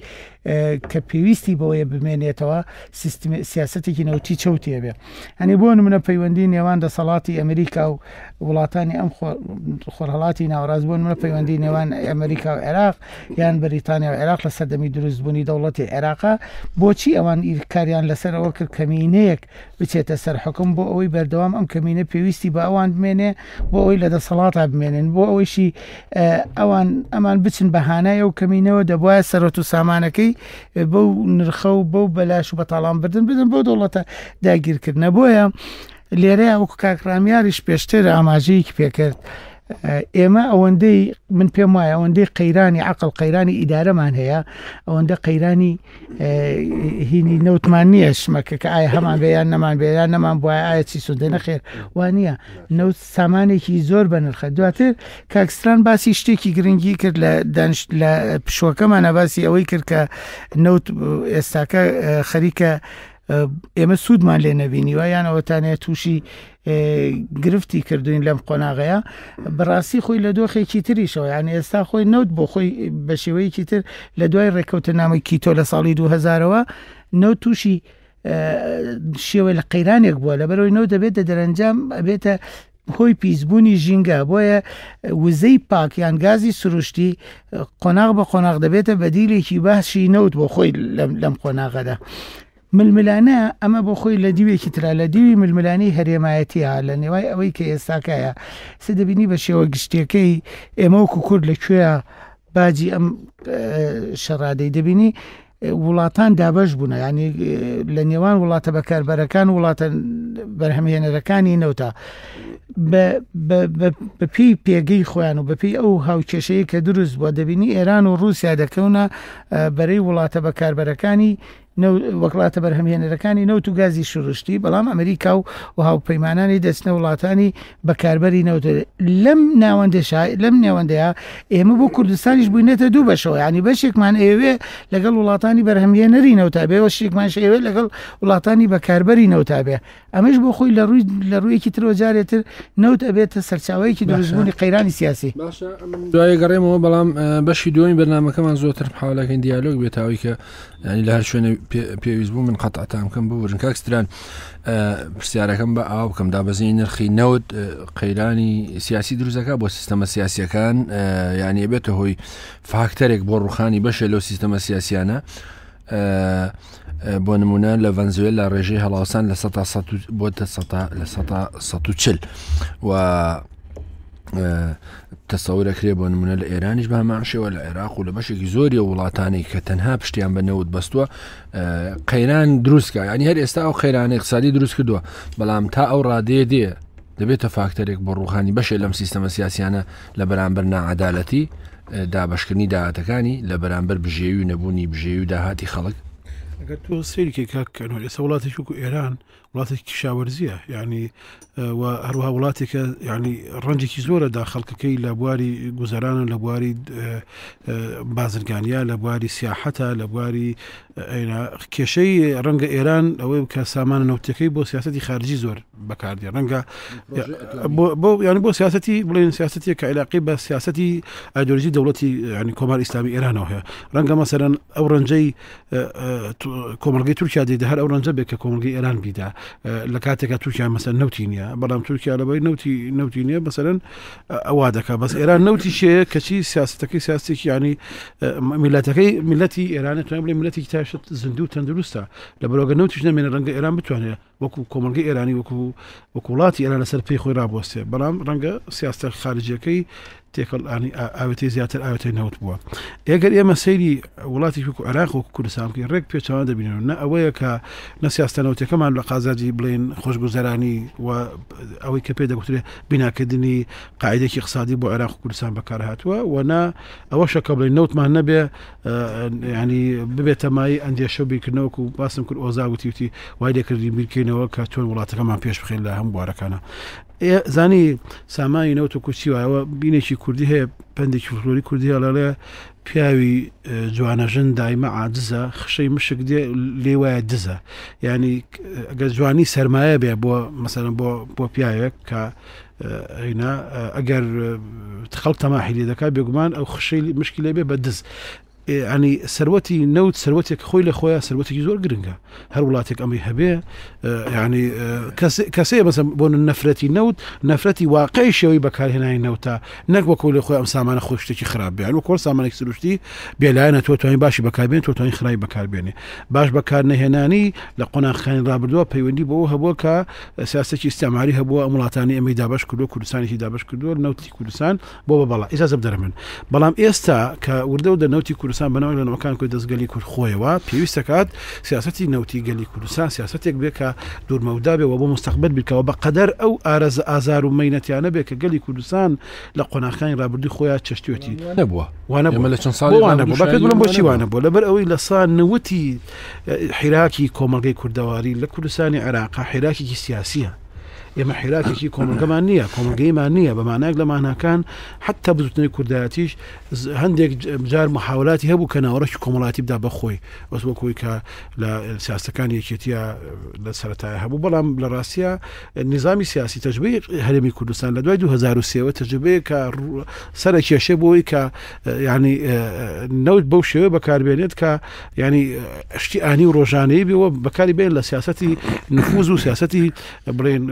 کە پێویستی بەوەیە بمێنێتەوە سیستمێ سیاستێکی نەوتی چەوتێبێ هەنێ بۆ منە پەیوەندی نێوان دەسەڵاتی ئەمریکا و وڵاتانی ئەم خۆرهڵاتی ناوەڕاز بوون منە پەیوەندی نێوان ئەمریکا و عێراق یان بریتانیا و عێراق لە سەردەمی دروستبوونی دەوڵەتی عێراقا بۆچی ئەوان ئیرکاریان لەسەر ئەوە کرد کەمینەیەک بچێتە سەر حکم بۆ ئەوەی بەردەوام ئەم کەمینە پێویستی بە ئەوان بمێنێ بۆ ئەوەی لە دەسەڵاتە بمێنن بۆ ئەوەیشی ئەوان ئەمان بچن بەهانای و کەمینەوە دەبواە سەرەت و سامانەکەی بەو نرخە و بەو بەلاش و بەتاڵان بردن بدن بۆ دەوڵەتە داگیرکردنە بۆیە لێرەیە وەکو کاکرامیاریش پێشتر ئاماژەیەکی پێکرد ئێمە ئەوەندەی من پێم وایە ئەوەندەی قەیرانی عقل قەیرانی ئیدارەمان هەیە ئەوەندە قەیرانی هینی نەوتمان نییە شمەکە کە ئایا هەمان بەیان نەمان بێیان نەمان بواە ئایا چی سودە نەخێر وانە نەوت سامانێکی زۆر بەنرخە دواتر کاکسستان باسی شتێکی گرنگی کرد لە پشوەکەمانە باسی ئەوەی کرد کە نەوت ئێستاکە خەریکە ئێمە سوودمان لێ نەبینیوە یانەوەتانێت تووشی گرفتی کردوین لەم قۆناغەیە بەڕاستی خۆی لە دۆخێکی تریشەوە یان ئێستا خۆی نەوت بۆ خۆی بە شێوەیەکی تر لە دوای ڕێککەوتە نامی کیتۆ لە ساڵی 2000ەوە نەوت تووشی شێوە لە قەیرانێک بووە لە بەرەوەی نەوە دەبێتە دەرەنجام ئەبێتە هۆی پیسبوونی ژینگە بۆیە وزەی پاکیان گازی سروشتی قۆناغ بە قۆناغ دەبێتە بەدیلێکی باشی نەوت بۆ خۆی لەم قۆناغەدا. ململانە ئەمە بۆ خۆی لە دیوێکی تررا لە دیوی ململانی هەرێمایەتیە لە نێوای ئەوەی کە ئێستاکایە سە دەبینی بە شێوە گشتەکەی ئێمەوەکو کورد لەکوێە باجی ئەم شەڕادەی دەبینی وڵاتان دابش بوون ینی لە نێوان وڵاتە بەکاربەرەکان وڵاتە بەرهەمهێنەرەکانی نەوتا بە پێی پێگەی خۆیان و بەپی ئەو هاوکێشەیە کە دروست بووە دەبینی ئێران و رووسیا دەکەونە بەرەی وڵاتە بەکاربەرەکانی وەکڵاتە بەرهەمهێنەرەکانی نەوت و گازی شڕشتی بەڵام ئەمریکا و و هاوپەیمانانی دەستنە وڵاتانی بەکاربەری نەوت لەم ناوەندەش لەم نێوەندەیە ئێمە بۆ کوردستانیش بووینێتە دوو بەشەوە ینی بەشێکمان ئێوێ لەگەڵ وڵاتانی بەرهەمهێنەری نەوتابێ و شێکمان شێوێ لەگەڵ وڵاتانی بەکاربەری نەوتابێ ئەمەش بۆ خۆی لە ڕووی لە ڕوویەکی ترۆ جارێتتر نەوت ئەبێتە سەرچاوەیەکی دروستبوونی قەیرانی سیاسی دوای گەڕێمەوە بەڵام بەشی دوۆمی بەنامەکەمان زۆتر حاڵەکەن دیالۆگ بێتاوی کە ینی لە هەر شوێنە پێویست بوو من قەتعتان بکەم بورن کاکسران پرسیارەکەم بە ئاو بکەم دابەزین نرخی نەوت قەیرانی سیاسی دروزەکە بۆ سیستەمە سیاسیەکان یعنی بێتە هۆی فاکتەرێک بۆ ڕوخانی بەشێ لەو سیستەمە سیاسیانە. بۆ نمونە لە ڤەنزوێل لە ڕێژەی هەڵاوسان لە بۆتە لە ١ و چل و تەسەورە کرێ بۆ نمونە لە ئێرانیش بامانشەوە لە عێراق و لە بەشێکی زۆری وڵاتانی کە تەنها پشتیان بەنەوت بەستووە قەیران دروستکە ینی هەر ئێستا ئەو خێرانە اقتصادی دروست کردووە بەڵام تا ئەو ڕادێ دێ دەبێتە فاکتەرێک بۆ ڕوخانی بەشێ لەم سیستەمە سیاسیانە لە بەرامبەر نعادالەتی دابشکردنی داهاتەکانی لە بەرامبەر بژێوی نەبوونی بژێوی و داهاتی خەڵک ئەگەر تۆ سێریکی کاکەن لەسە وڵاتی شوکو ئێران وڵاتێکی کیشاوەرزیە یعنی هەروها وڵاتێکە یعنی ڕەنجێکی زۆرە دا خەڵکەکەی لە بواری گوزارانە لە بواری بازرگانیا لە بواری سیاحەتە لە بواری کێشەی ڕەنگە ئێران ئەوەی کە سامانە نوتەکەی بۆ سیاستی خارجی زۆر بەکاردێ ڕەنگە ینی بۆ سیاستی بڵێن سیاستی کە عێلاقی بە سیاستی ئایدۆلژی دەوڵەتی ینی کۆمار ئیسلامی ئێرانەوە هەیە ڕەنگە مەسەرەن ئەو ڕەنجەی کۆمەلگەی تورکیا دیدە هەر ئەو ڕەنجە بێت کە کۆمەلگەی ئێران بیدا لە کاتێکە تووکیان مەسەر نوتی نیە بەڵام تووکیا لەبی نوتی نوتی نیە بەسەرن ئەوا دەکە بەس ئێران نوتی شەیە کەچی سیاستەکەی سیاستێکی ینی میلەتەکەی میلەتی ئێرانە توان بڵێ میلەتی تاشت زندوو تەندروستە لە بەرۆگە نوتیش نامێنە ڕەنگە ئێران بتوانێت وەکو کۆمەلگە ئێرانی وەکو وەکوڵاتی ئێران لەسەر پێی خۆی رابۆستێ بەڵام ڕەنگە سیاستە خارجەکەی تێکەڵانی ئاوەتی زیاتر ئاوەتی نەوت بووە ئەگەر ئێمە سەیری وڵاتی وەکو عراق و کوردستانکە ڕێک پێچوان دەبینون نە ئەوەیە کە نەسیاستەنەوتەکەمان لە قازادی بڵێن خۆشگوزەرانی و ئەوەی کە پێ دەگوترێت بیناکردنی قاعدێکی اقتصادی بۆ عراق و کوردستان بەکار هاتووە ونا ئەوە شەکە بڵێن نەوتمان نەبێ ینی ببێتە مای ئەندێشە بیکردنەوە و باسم کرد ئۆزاوتیوتی وای لێکردی بیرکەینەوە کە چۆن وڵاتەکەمان پێش بخێن لە هەم بوارەکانە زانی سامانی نەوت و کوچی وایەوە بینێکی کوردی هەیە پندێکی فلۆری کوردی هەڵەڵێ پیاوی جوانەژن دایمە عادزە خشەی مشک دێ لێ وایە دزە ینی ئەگەر جوانی سرمایە بێ بۆ مەسەرم بۆ بۆ پیاوێک کە ئەینا ئەگەر خەڵ تەماحی لێ دەکات بێگومان ئەو خشەی مشکی لێ بێ بە دز ینی سەرەتی نەوت سەرەتێک خۆی لە خۆیان سەرەتێکی زۆر گرنگە هەر وڵاتێک ئەمەی هەبێ ینی کەسەیە بەسم بۆ نەفرەتی نەوت نەفرەتی واقعی شێوەی بەکارهێنانی نەوتە نەک وەکو لە خۆی ئەم سامانە خۆشتێکی خراپیان و کۆر سامانێک سروشتی بێلایەنە تۆ توانین باشی بەکاربێن تۆ توانین خراپی بەکاربێنێ باش بەکار نەهێنانی لە قۆناخانی رابردووە پەیوەندی بۆ هەبووە کە سیاستێکی ئستعماری هەبووە ئەمڵاتانی ئەمەی دابش کردو کوردستانێکی دابش کردووە نەوتی کوردستان بۆ بە بەڵا ئێستا زەب دەرمن بەڵام ئێستا کە وردە و دە نەوتی کوردستان کوردستان بەناو لەنەوەکان کوی دەستگەلی کورد خۆیەوە پێویستەکات سیاستی نەوتی گەلی کوردستان سیاستێک بێکە دوورمەودا بێ و بۆ مستەخبەت بکەوە بە قەدەر ئەو ئارەز ئازار و مینەتیانە بێ کە گەلی کوردستان لە قۆناخانی رابردی خۆیان چشتێتی نەبووە وانە لە چەند ساڵوانە بۆ چیوانە بۆ لەبەر ئەوەی لە سان نوتی حیراکی کۆمەلگەی کوردەواری لە کوردستانی عێراقا حیراکیی سیاسیە ئێمە حیراتێکی کۆمەلگەمان نییە کۆمەلگەیمان نية بمعنى ماناک لە ماناکان حتا بزوتنی کوردایەتیش هەندێک جار محاولاتی هبو کە ورش کۆمەڵاتی بدا بەخۆی بس وەکوی کە لە سیاستەکان یەکێتیە لە سەتایە هەبوو بەڵام لە ڕاستە نظامی سیاسی تەجبی هەرمی کوردستان لە دوای 2023 تەجبەیە کە سرە کێشە بۆی کە يعني، ینی آه، آه، نەوت بەو شێوە بەکاربێنێت کە ینی يعني، آه، شتی ئانی و ڕۆژانەی بەوە بەکاری بێن لە نفوز و سیاستی بڵێن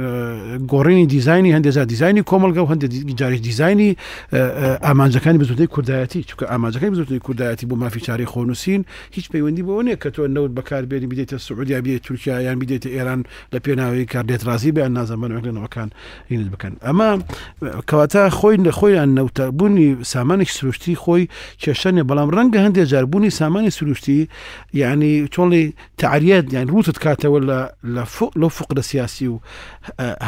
گۆڕینی دیزانی هەندێزا دیزانی کۆمەلگە و هەندێک جاری دیزانی ئامانجەکانی بزودەی کوردایەتی چکە ئامانجەکەی بزودی کوردایەتی بۆ مافیچاری خۆنووسین هیچ پەیوەندی بۆ نێ کە تۆ نەوت بەکاربیێنی بدێتە سعودیا بێت تورکیا یان بدێتە ئێران لە پێناوی کاردێت رازی بیان نازەمەنەوەکان هینت بکەن ئەمە کەواتە خۆی نەخۆیان نەوتەبوونی سامانێک سروشتی خۆی کێشەنێ بەڵام ڕەنگە هەندێک جاربوونی سامانی سروشتی یعنی چۆڵی تعریەت یان روتت کاتەوە لە فوق لە سیاسی و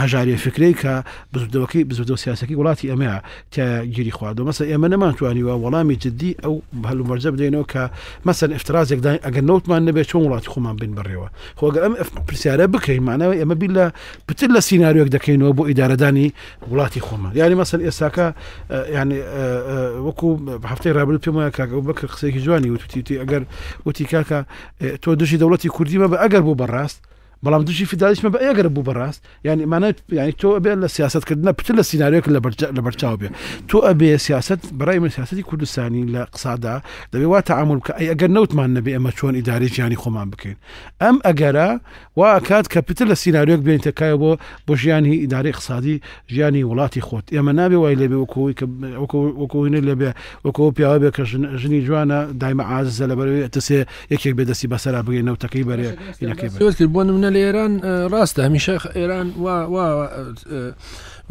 هەژاری فکری کە بزودەوەکی بزودە سیاسەکی وڵاتی ئەمەیە تا گیری خواردەوە مەسە ئێمە نەمانتوانیوە وەڵامی جددی ئەو هەلومەرجە بدەینەوە کە مەسەر افترازێکدا ئەگەر نوتمان نەبێت چۆن وڵاتی خۆمان بین بڕێەوە خۆگە ئەم پرسیارە بکەین مانەوە ئێمە بی لە پتر لە سینناریۆک دەکەینەوە بۆ ئیدارەدانی وڵاتی خۆمان یاری مەسەر ئێساکە ینی اه، اه، وەکو هەفتەی رابرت پێمە کاگە بەکە قسێکی جوانی وتوتیتی ئەگەر وتی کاکە اه، تۆ دژی دەوڵەتی کوردیمە بە ئەگەر بۆ بەڕاست بەڵام دوشی فیدالیشمە بە ئەگەر بوو بەڕاست یعنی ئەمانە یعنی تۆ ئەبێ لە سیاستکردنە پتر لە سناریۆک لە بەرچاو بێ تۆ ئەبێ سیاست بەڕای من سیاستی کوردستانی لە قسادا دەبێ وا تعامل کە ئەگەر نەوتمان نەبێ ئەمە چۆن ئیداری ژیانی خۆمان بکەین ئەم ئەگەرە وا ئەکات کە پتر لە سناریۆک بێن تکایە بۆ بۆ ژیانی ئیداری اقتصادی ژیانی وڵاتی خۆت ئێمە نابێ وای لێبێ وەکوینە لەبێ وەکەوە پیاوە بێ کە ژنی جوانە دایمە ئازە لەبەر تسێ یەکێک بێدەستی بەسەرا بگەین نەوتەکەی بەرێ بۆ لە ئێران ڕاستە آه، هەمیشە ئێران وا آه،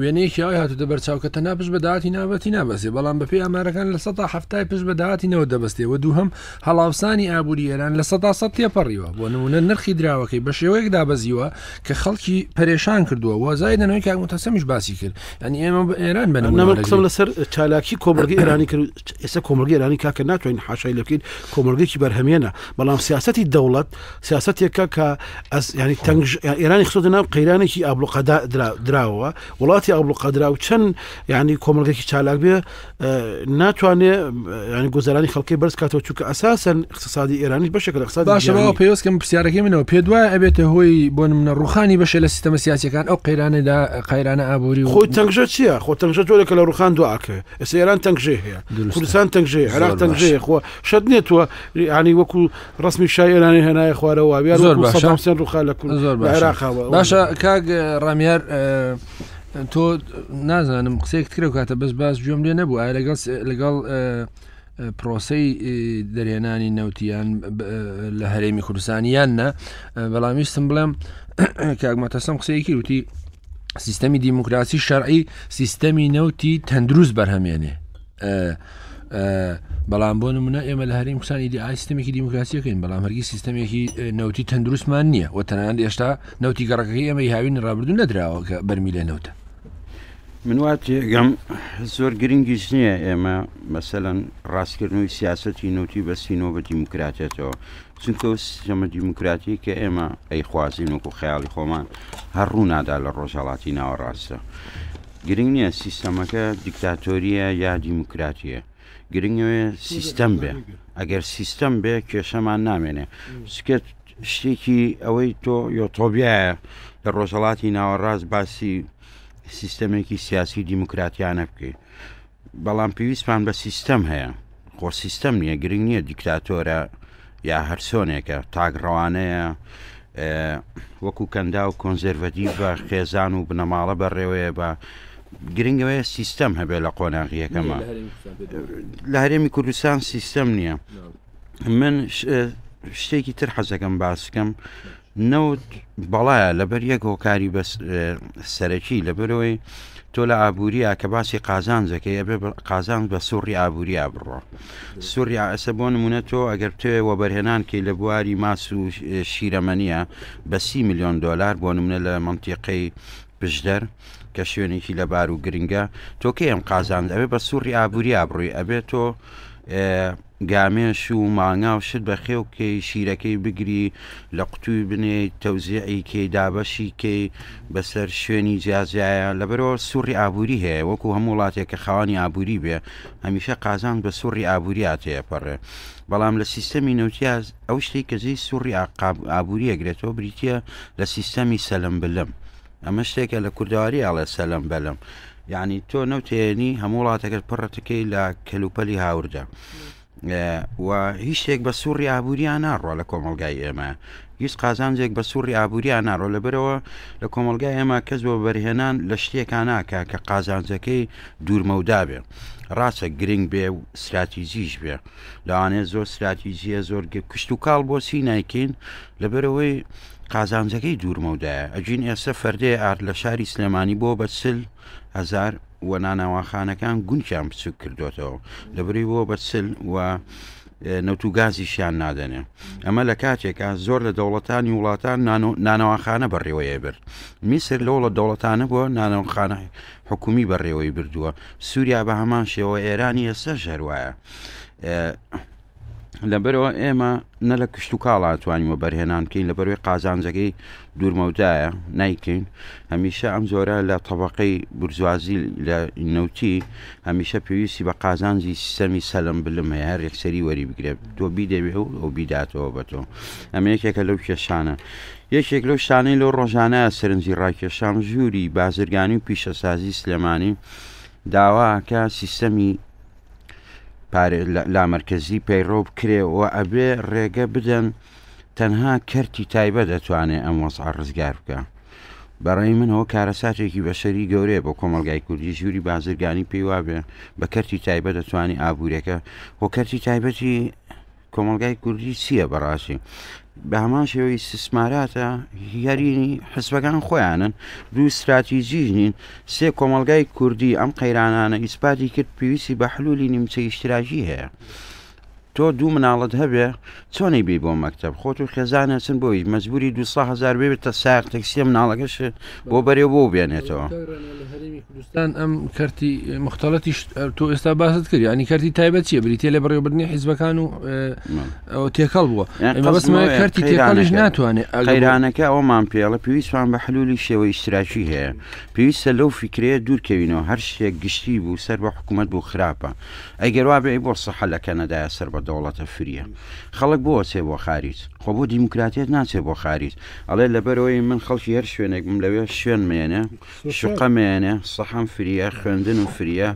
وێنەیەکی ئەوی هاتوتە بەرچاوکە تەنا پشت بەداهاتی نابەتی نابەسێ بەڵام بەپی ئامارەکان لە سە هەفتای پشت بەداهاتینەوە دەبستێەوە دووهم هەڵاوسانی ئابووری ئێران لە سە سە تێپەڕیوە بۆ نمونە نرخی دراوەکەی بە شێوەیەکدا بەزیوە کە خەڵکی پەرێشان کردووە وەزای دەنەوەی کاگوتەسەمیش باسی کرد ئەنی ئێمە ئێران بەنەمە قسم لەسەر چالاکی کۆمەلگی ئێرانی کرد ئێستا کۆمەلگی ئێرانی کاکە ناتوانین حاشای لەکەین کۆمەلگێکی بەرهەمێنە بەڵام سیاستی دەوڵەت سیاستێکە کە ئەس ینی تەنگ ئێرانی خسۆ ناو قەیرانێکی ئابلوقەدا دراوە وڵاتی وڵاتی ئەوڵ قەدرا و چەند ینی کۆمەڵێکی چالاک بێ ناتوانێت ینی گۆزارانی خەڵکی بەرز کاتەوە چووکە ئەساسن اقتصادی ئێرانی بەشێک لەقتصاد باشەوە پێوەستکەم پرسیارەکەی منەوە پێ دوای ئەبێتە هۆی بۆ منە ڕوخانی بەشە لە سیستەمە سیاسەکان ئەو قەیرانەدا قەیرانە ئابووری خۆی تەنگژە چییە خۆ تەنگژە جۆرێکە لە ڕوخان دوعاکە ئێستا ئێران تەنگژێ هەیە کوردستان تەنگژێ هەراق تەنگژەیە خۆ شەت نێتوە ینی وەکو ڕستمی شایێرانی هێنایە خوارەوە زۆر باشسیان ڕوخال لە کوردستان باشە کاگ ڕامیار تۆ نازانم قسێک کرە کاتە بەس باس گوێم لێ نەبوو ئا لەگەڵ لەگەڵ پرۆسی دەرێنانی نەوتیان لە هەرێمی کوردستانیان نە بەڵامیستم بڵێم کاگمەتەسم قسەیەکی وتی سیستەمی دیموکراسی شەرعی سیستەمی نەوتی تەندروست بەرهەمێنێ. بەڵام بۆ نمونە ئێمە لە هەریم قسان ئیدی ئاسیستمێکی دیموکراسیەکەین بەڵام هەرگی سیستمێکی نەوتی تەندروستمان نییە و تەنانند ئێشتا نەوتی گەڕەکەی ئێمە هاوین ڕابردون نەدراوە کە بەرمی لە نەوتە منوات گەم زۆر گرنگیش نییە ئێمە مەسەەن ڕاستکردنەوەی سیاستی نوتی بەستینەوە بە دیموکراتێتەوە چونکە سیستەمە دیموکراتی کە ئێمە ئەی خوازیین وکو خەیاڵی خۆمان هەر ڕوونادا لە ڕۆژەڵاتی ناوەڕاستە گرنگ نییە سیستەمەکە دیکتاتۆریە یا دیموکراتیە گرنگوێ سیستەم بێ ئەگەر سیستەم بێ کێشەمان نامێنێ سکت شتێکی ئەوەی تۆ یۆتۆبیایە لە ڕۆژەڵاتی ناوەڕاست باسی سیستەمێکی سیاسی دیموکراتیانە بکەیت بەڵام پێویستمان بە سیستەم هەیە خۆ سیستەم نییە گرنگ نییە دیکتاتۆرە یا هەرسۆنێکە تاگڕەوانەیە وەکو کەندا و کۆنزەرڤەدی بە خێزان و بنەماڵە بەڕێوەیە بە گرنگەوەی سیستەم هەبێ لە قۆناغیەکەمە لە هەرێمی کوردستان سیستەم نییە من شتێکی تر حەزەکەم باسکەم نەوت بەڵایە لەبەر یەک هۆکاری سەرەکی لەبەرەوەی تۆ لە ئابوووریە کە باسی قازان زەکەی ئەبێ قازان بە سووری ئابووریا بڕۆ سووریا ئەسە بۆ نمونە تۆ ئەگەر توێ وەبەرهێنان کەی لە بواری ماس و شیرەمەنیە بە سی میلیۆن دلار بۆ نمونە لە منتیقەی پشدەر کە شوێنێکی لەبار و گرنگە تۆ کە ئەم قازان ئەوێ بە سووری ئابووری ئابڕووی ئەبێت تۆ گامێش و ماگا و شت بە خێوکەی شیرەکەی بگری لە قوتوی بنێ تەوزیعی کەی دابەشی کەی بەسەر شوێنی جیازایە لەبەرەوە سووری ئابووری هەیە وەکو هەموو وڵاتێک کە خاوانی ئابووری بێ هەمیشە قازان بە سووری ئابووریات هەیەپەڕێ بەڵام لە سیستەمی نوتیاز ئەو شتی کەزی سووری ئابووری ئەگرێتەوە بریتە لە سیستەمی سەلم بلم. ئەمە شتێکە لە کوردواری ئاڵێ سەلم بەلم یعنی تۆ نەوتێنی هەموو وڵاتەکەت پڕەتەکەی لە کەلوپەلی هاوردا. و هیچ شتێک بە سووری ئابوووریان ناڕۆ لە کۆمەلگای ئێمە هیچ قازانجێک بە سووری ئابوووریان ناڕۆ لەبەرەوە لە کۆمەلگای ئێمە کەس بۆ بەرهێنان لە شتێکان ناکە کە قازانجەکەی دوورمەودا بێ ڕاستە گرنگ بێ و استراتیزیش بێ لەوانێت زۆر استراتیزیە زۆر کوشت و کاڵ بۆ سینایکین لەبەرەوەی قازانجەکەی دوورمەودایە ئەجین ئێستا فەردێ ئارد لە شاری سلێمانی بۆ بەسل هزار و ناناواخانەکان گونچیان بچوک کردوێتەوە لەبری بۆ بەسل و نەوتوگازیشیان نادەنێ ئەمە لە کاتێکە زۆر لە دەوڵەتانی وڵاتان نانەواخانە بەڕێوەیە برد میسر لەوە لە دەوڵەتانە بۆ نانەوخانە حکومی بەڕێوەی بردووە سووریا بە هەمان شێوە ئێرانی ئێستا ژەروایە لەبەرەوە ئێمە نە لە کشت و کاڵ ئاتوانیوە بەرهێنان بکەین لە بەروی قازانجەکەی دوورمەودایە نیکەین هەمیشە ئەم زۆرە لە تەبقەی بورزوازی لە نوتی هەمیشە پێویستی بە قازانجی سیستەمی سەلم بلم هەیە ڕێکسەری وەری بگرێت تۆ بیدەبێ و ئەو بیداتەوە بە تۆ ئەمە یەکێکە لەو کێشانە یەکێک لەو شانەی لەو ڕۆژانە سرنجی ڕاکێشان ژووری بازرگانی و پیشەسازی سلێمانی داواکە سیستەمی لامەرکزی پەیڕۆ بکرێەوە ئەبێ ڕێگە بدەن تەنها کەرتی تایبە دەتوانێت ئەم وەسع ڕزگار بکە. بەڕێی منەوە کارەساتێکی بەشەری گەورەیە بۆ کۆمەلگای کوردی ژووری بازرگانی پێیوا بێ بە کەرتی تایبە دەتوانانی ئابوورەکە بۆ کەرتی تایبەتی کۆمەلگای کوردی چییە بەڕاستی بە هەمان شێوەی سسماراتە هەرینی حسبەکان خۆیانن دوو استراتیژیژنین سێ کۆمەلگای کوردی ئەم قەیرانانە ئیسپاتی کرد پێویستی بە حلولی نیمچە ئیشتراژی هەیە. تۆ دوو مناڵت هەبێ چۆنی بی بۆ مەکتب خۆت و خێزانە چن بۆی مەجبوری 200هزار بێتە سار تەکسیە مناڵەکەش بۆ بەرێ بۆ بێنێتەوە کوردستان ئەم کەرتی مختلڵەتی تۆ ئێستا باست کرد ینی کەرتی تایبەت چیە بریتێ لە بەڕێوەبرنی حیزبەکان و ئەو تێکەڵ بووە کەرتی تێکەڵش ناتوانێت غەیرانەکە ئەو مام پێڵە پێویستوان بە حلولی شێوە ئیشتراکی هەیە پێویستە لەو فکرەیە دوورکەوینەوە هەر شێک گشتی بوو سەر بە حکوومەت بوو خراپە ئەگەر وا بێ بۆ سەحلەکە نەدایە سەر بە دەوڵەتە فریە خەڵک بۆ سێ بۆ خارج خۆ بۆ دیموکراتێت ناچێت بۆ خارج ئەڵێ لەبەرەوەی من خەڵکی هەر شوێنێک من لەوێ شوێن مێنە شقەمێنە سەحم فریە خوێندن و فریە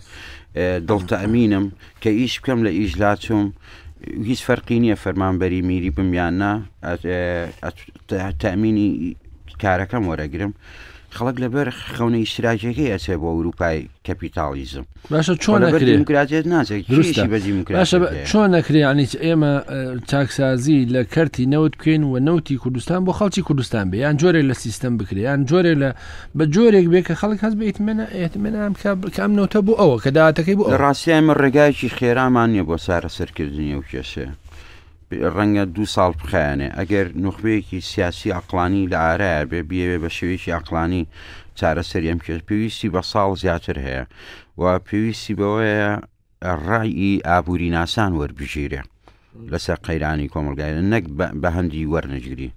دڵتەمینم کە ئیش بکەم لە ئیژلا چوم هیچ فەرقی نییە فەرمانبەری میری بم یاننا تەمینی کارەکەم وەرەگرم. خەڵک لەبەر خەونەی سراجەکەی ئەچێ بۆ ئەوروپای کەپیتالیزم باشە چۆن دموکراتێت ناچێتشی بەزیموکراشە چۆن نەکرێنی ئێمە چاکسازی لە کەرتی نەوت بکەین و نەوتی کوردستان بۆ خەڵکی کوردستان بێ یان جۆرێک لە سیستم بکریان جۆرێک لە بە جۆرێک بێ کە خەڵک هەز بێتمەە ئێتمەام بکام نەوتە بۆ ئەوە کە دااتەکەی بۆ ڕاستیان من ڕێگایکی خێرامان نیە بۆ سارە سەرکردنی و کێشێ. ڕەنگە دو ساڵ بخیانێ ئەگەر نخبەیەکی سیاسی ئەقلانی لە ئارایە بێ بێوێ بە شێوێکی ئەقلانی چارەسەر ئەم کێش پێویستی بە ساڵ زیاتر هەیە و پێویستی بەوەیە ڕایی ئابووری ناسان وەربژیرێ لەسەر قەیرانی کۆمەلگایە نەک بە هەندی وەرنەگیری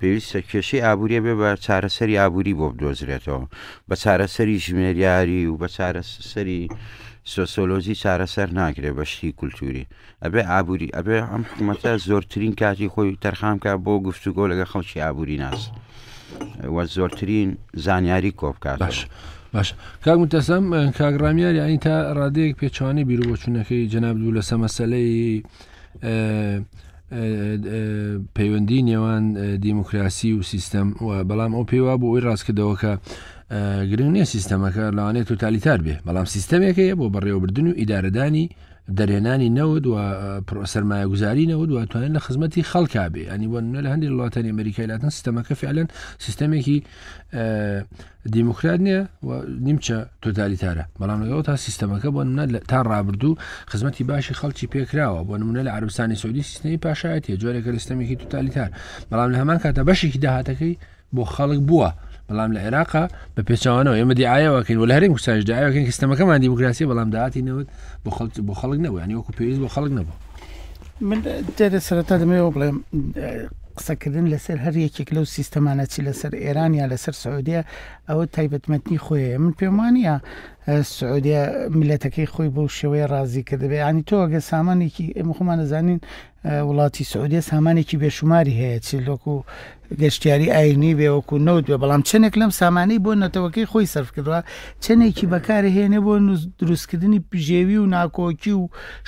پێویستە کێشەی ئابوووریە بێ بە چارەسەری ئابووری بۆ بدۆزرێتەوە بە چارەسەری ژمێریاری و بە چارەسەری سۆسۆلۆژی چارەسەر ناکرێ بەشتی کولتوری ئەبێ ئابووری ئەبێ ئەم حکوومەتە زۆرترین کاتی خۆی تەرخامکە بۆ گفتوگۆ لەگە خەڵکی ئابووری ناس وە زۆرترین زانیاری کۆبکات باش. باش کاگمتەسم کاگرامیاری ئەین تا ڕادەیەک پێچوانی بیرو بۆچوونەکەی جەناب دوو لە سەمەسەلەی پەیوەندی نێوان دیموکراسی و سیستەم بەڵام ئەو پێیوا بۆ ئەوی ڕاستکردەوەکە گرنگ نیە سیستەمەکە لەوانێت تۆتالیتار بێ بەڵام سیستەمێکەیە بۆ بەڕێوەبردن و ئیدارەدانی دەرێنانی نەوت و سەرمایە گوزارینەوە دواتوانێت لە خزمەتی خەڵکا بێ ئەنی بۆ نە لە هەندی وڵاتانی ئەمریکایلاتن سیستەمەکە فعلەن سیستەمێکی دیموکرات نییە نیمچە تۆتالیتارە بەڵام لەگەڵ تا سیستەمەکە بۆ نە تا ڕابردوو خزمەتی باشی خەڵکی پێکراوە بۆ نمونە لە عربستانی سعودی سیستمی پاشایەتە جۆرێکە لە سیستمێکی تۆتالیتار بەڵام لە هەمان کاتە بەشێکی داهاتەکەی بۆ خەڵک بووە. بەڵام لە عێراقا بە پێچوانەوە ئێمە دیعاەوەکەین و لە هەرێم کوساش داەکەن کەستەمەکەمان دیموکراسی بەڵام داهاتی نەوت بۆ خەڵک بۆ خەڵک نەبوو ینی وەکو پێویست بۆ خەڵک نەبوو من دەدە سەرەتا دەمەوە بڵێم قسەکردن لەسەر هەر یەکێک لەو سیستەمانە چی لەسەر ئێرانیا لەسەر سعودیا ئەوە تایبەتمەتنی خۆیە من پێم وانە سعودیا ملەتەکەی خۆی بەو شێوەیە ڕازی کە دەبێت ینی تۆ ئەگە سامانێکی ئێمە خۆمان نەزانین وڵاتی سعودیا سامانێکی بێشماری هەیە چی لۆک و گەشتیاری ئاینی بێوەکو نەوت بێ بەڵام چنێک لەم سامانەی بۆ نەتەوەکەی خۆی سرف کردووە چنێکی بەکار هێنێ بۆ دروستکردنی پژێوی و ناکۆکی و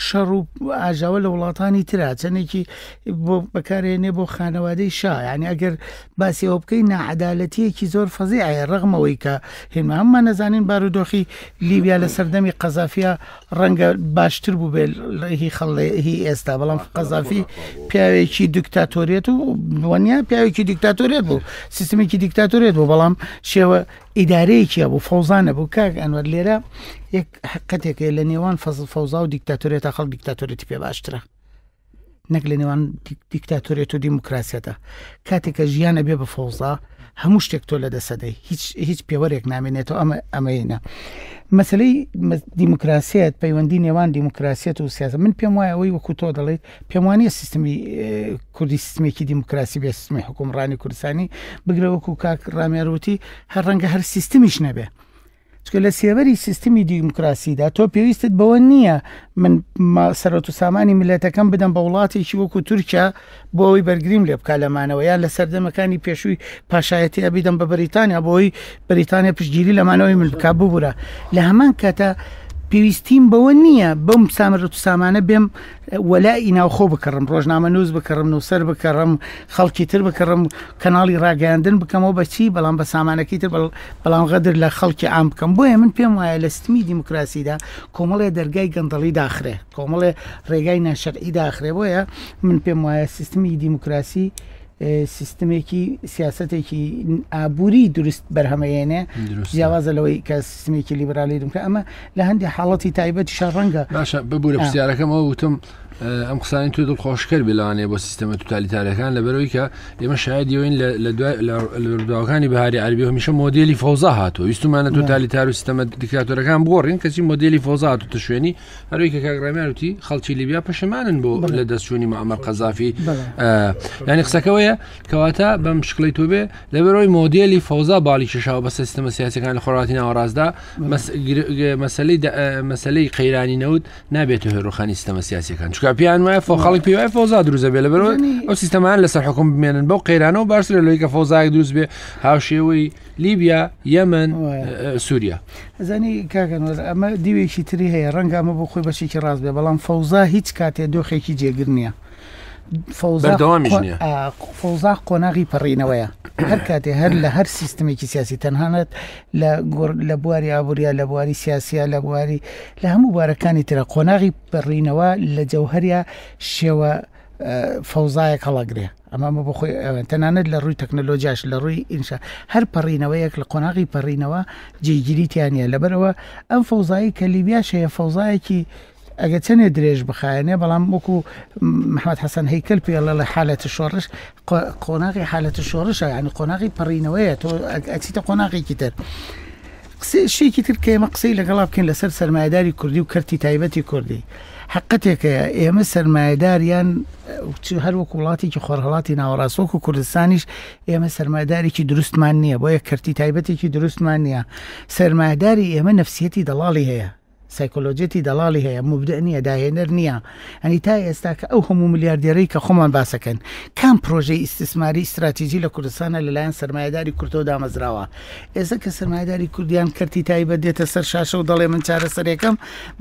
شەڕ و ئاژاوە لە وڵاتانی تررا چنێکی بەکارهێنێ بۆ خانەوادەی شایانی ئەگەر باسیەوە بکەی نەعادالەتیەکی زۆر فەزی ئایا ڕغمەوەی کە هێمە ئەمما نەزانین بارودۆخی لیبیا لە سەردەمی قەزافیا ڕەنگە باشتر بوو بێ هی خەڵێ هی ئێستا بەڵام قەزافی پیاوێکی دکتاتۆریێت و وەنیا پیاوێکی دیکتاتۆرێت بوو سیستمێکی دیکتاتۆرێت بوو بەڵام شێوە ئیدارەیەکیە بوو فەوزانە بوو کاک ئەنوەر لێرە یەک حقەتێکە لە نێوان فەزل فەوزا و دیکتاتۆرێت تا خەڵ دیکتاتۆرێتی پێ باشترە نەک لە نێوان دیکتاتۆرێت و دیموکراسیەتە کاتێکە ژیانە بێ بە فەوزا هەموو شتێک تۆ لە دەسەدەی هیچ هیچ پێوەرێک نامێنێتەوە ئەمە ئەمەینە مەسلەی دیموکراسیەت پەیوەندی نێوان دیموکراسیەت و سیاست من پێم وایە ئەوی وەکو تۆ دەڵێت پێم وانە سیستمی کوردی سیستمێکی دیموکراسی بێ سیستمی حکومڕانی کوردستانی بگرەوەکو کاک ڕامێروتی هەر ڕەنگە هەر سیستمیش نەبێ چکە لە سێوەری سیستمی دیموکراسیدا تۆ پێویستت بەوە نییە من سەرەت و سامانی ملەتەکەم بدەم بە وڵاتێکی وەکو تورکیا بۆ ئەوی بەرگریم لێ بکە لەمانەوە یان لە سەردەمەکانی پێشووی پاشایەتی ئەبیدەم بە بریتانیا بۆی بریتانیا پشتگیری لەمانەوەی من بک ببوورە لە هەمان کاتە پێویستیم بەوە نییە بەم سامرەت و سامانە بێم وەلای ناوخۆ بکڕم ڕۆژنامە نووز بکڕم نووسەر بکڕم خەڵکی تر بکڕم کەناڵی ڕاگەاندن بکەمەوە بەچی بەڵام بە سامانەکەی تر بەڵام غەدر لە خەڵکی ئام بکەم بۆیە من پێم وایە لە ستمی دیموکراسیدا کۆمەڵێ دەرگای گەندەڵی داخرێ کۆمەڵێ ڕێگای ناشەرعی داخرێ بۆیە من پێم وایە سیستمی دیموکراسی سیستمێکی سیاستێکی ئابووری دروست بەرهەمەێنێ جیاوازە لەوەی کە سیستمێکی لیبرالی دمکە ئەمە لە هەندی حاڵەتی تایبەت شەڕەنگە باشە ببوورە پرسیارەکەمەوە وتم ئەم قسانی تو دڵخۆشکەر بلانێ بۆ سیستەمە توتالیتارەکان لە بەرەوەی کە ئێمە شایدیەوەین لە دواوەکانی بەهاری عربی هەمیشە مۆدیلی فۆزا هاتووە ویستمانە تۆتالیتار و سیستەمە دیکاتۆرەکان بۆڕین کەسی مۆدیلی فۆزا هاتو تە شوێنی هەروی کە کاگرامیا وتی خەڵکی لیبیا پەشەمانن بۆ لە دەستچوونی مامە قەزافی ینی قسەکەوەیە کەواتە بەم شکڵی تو بێ لە بەرەوەی مۆدیلی فۆزا باڵی ششاوە بە سیستەمە سیاسەکان لە خۆراتی ناوەڕازدا مەسلەی قەیرانی نەوت نابێت هێروخانی سیستەمە سیاسەکان چ باشکە پیان وای فۆ خەڵک پێ وای فۆزا دروزە بێ لە بەرەوە ئەو سیستەمان لەسەر حکم بمێنن بەو قەیرانەوە باش لە لەوەی کە فۆزای دروست بێ هاوشێوەی لیبیا یەمن سووریا زانی کاکەن ئەمە دیوێکی تری هەیە ڕەنگە ئەمە بۆ خۆی بەشێکی ڕاست بێ بەڵام فەوزا هیچ کاتێ دۆخێکی جێگر نییە فەوزا قۆناغی پەڕینەوەیە هەر کاتێ هەر لە هەر سیستمێکی سیاسی تەنهانەت لە بواری ئابووریا لە بواری سیاسیا لە بواری لە هەموو بارەکانی ترە قۆناغی پەڕینەوە لە جەوهریا شێوە فەوزایەک هەڵەگرێ ئەمامە بۆ خۆی تەنانەت لە ڕووی تەکنەلۆجیاش لە ڕووی ئینشا هەر پەڕینەوەیەک لە قۆناغی پەڕینەوە جێگیریتیانە لەبەرەوە ئەم فەوزایی کە لیبیاشەیە فەوزایەکی ئەگە چەندێ درێژ بخایێنێ بەڵام وەکو محمد حەسەن هەیکل پێ لە حالەتە شۆڕش قۆناغی حالەتە شۆڕشە ینی قۆناغی پەڕینەوەیە تۆ ئەچیتە قۆناغێکی تر. شێکی تر کەمە قسەی لەگەڵا بکەین لەسەر سەرمایداری کوردی و کەرتی تایبەتی کوردی. حقەتێکە ئێمە سەرمایداریان هەر وەک وڵاتێکی خۆرهڵاتی ناوەڕاستۆک و کوردستانیش ئێمە سەرمایدارێکی دروستمان نییە بۆیە کەرتی تایبەتێکی دروستمان نییە سەرمایداری ئێمە نفسیەتی دەڵی هەیە سایکۆلۆجێتی دەڵی هەیە مبدە نییە داهێنەر نییە ئەنی تا ئێستا کە ئەو هەموو ملیاردێرەی کە خۆمان باسەکەن کام پرۆژەی ئیسیسماری استراتیژی لە کوردستانە لەلایەن سرمایهداری کورتەوە دامەزراوە ئێستا کە سرمایهداری کوردیان کردی تایبەت دێتە سەر شاشە و دەڵێ من چارە سەرێکم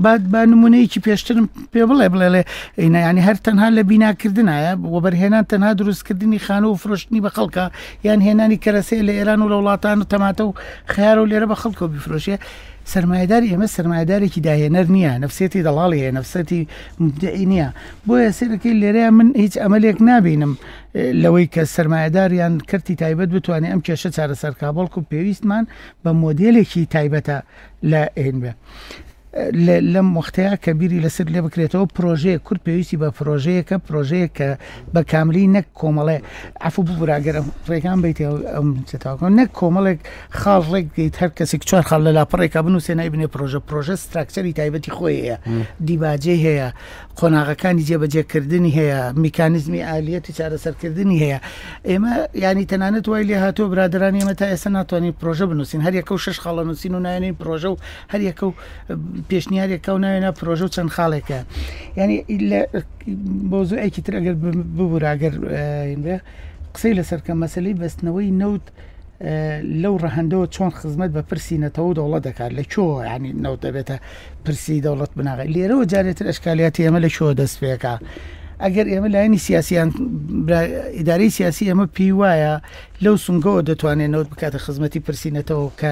بعد با نمونەیەکی پێشترم پێ بڵێ بڵێ ینانی هەر تەنها لە بیناکردنایە وەبەرهێنان تەنها دروستکردنی خانە و فرۆشتنی بە خەڵکە یان هێنانی کەرەسێ لە ئێران و لە وڵاتان و تەماتە و خیار و لێرە بە خەڵکەوە بیفرۆشیە سرمایداری ئێمە سرمایدارێکی داهێنەر نییە نفسێتی دەڵاڵی هەیە نفسەتی مدعی نییە بۆ ئێسەرەکەی لێرەیە من هیچ ئەمەلێک نابینم لەوەی کە سرمایداریان کردی تایبەت بتوانێت ئەم کێشە چارەسەر کابڵک و پێویستمان بە مۆدلێکی تایبەتە لە ئێنبێ لەم وەختەیە کە بیری لەسەر لێ بکرێتەوە پرۆژەیە کورد پێویستی بە پرۆژەیەکە پرۆژەیە کە بە کاملی نەک کۆمەڵێ ئەفو ببراگەرە ڕێگان بیت ئەمتەواکەن نەک کۆمەڵێک خاڵڕێک دیت هەر کەسێک چوار خاڵ لە لاپڕێکا بنووسێ نایبنێ پرۆژە پرۆژە ستراکچەری تایبەتی خۆی هەیە دیباجێ هەیە قۆناغەکانی جێبەجێکردنی هەیە میکانیزمی ئالەتی چارەسەرکردنی هەیە ئێمە ینی تەنانەت وای لێ هاتۆ برادرانی ئێمە تا ئێستا ناتوانین پرۆژە بنووسین هەریەکە و شش خاڵە نووسین و نایێنین پرۆژە و هەریەکە و پێشنیارێک کەو ناوێنە پرۆژە و چەند خاڵێکە ینی بۆ زۆ ئەیکی تر ئەگەر ببووراگەر قسەی لەسەرکە مەسلەی بەستنەوەی نەوت لەو ڕەهندەوە چۆن خزمەت بە پرسیینەتەوە دەوڵە دەکات لە چۆ ینی نەوت دەبێتە پرسی دەوڵەت بناغی لێرەوە جارێتتر ئەشکالیاتی ئەمە لە چۆ دەست پێکە. ئەگەر ئێمە لایەنی سیاسیان ئیداری سیاسی ئەمە پێی وایە لەو سنگەوە دەتوانێنەوە بکاتە خزمەتی پرسیینەتەوە کە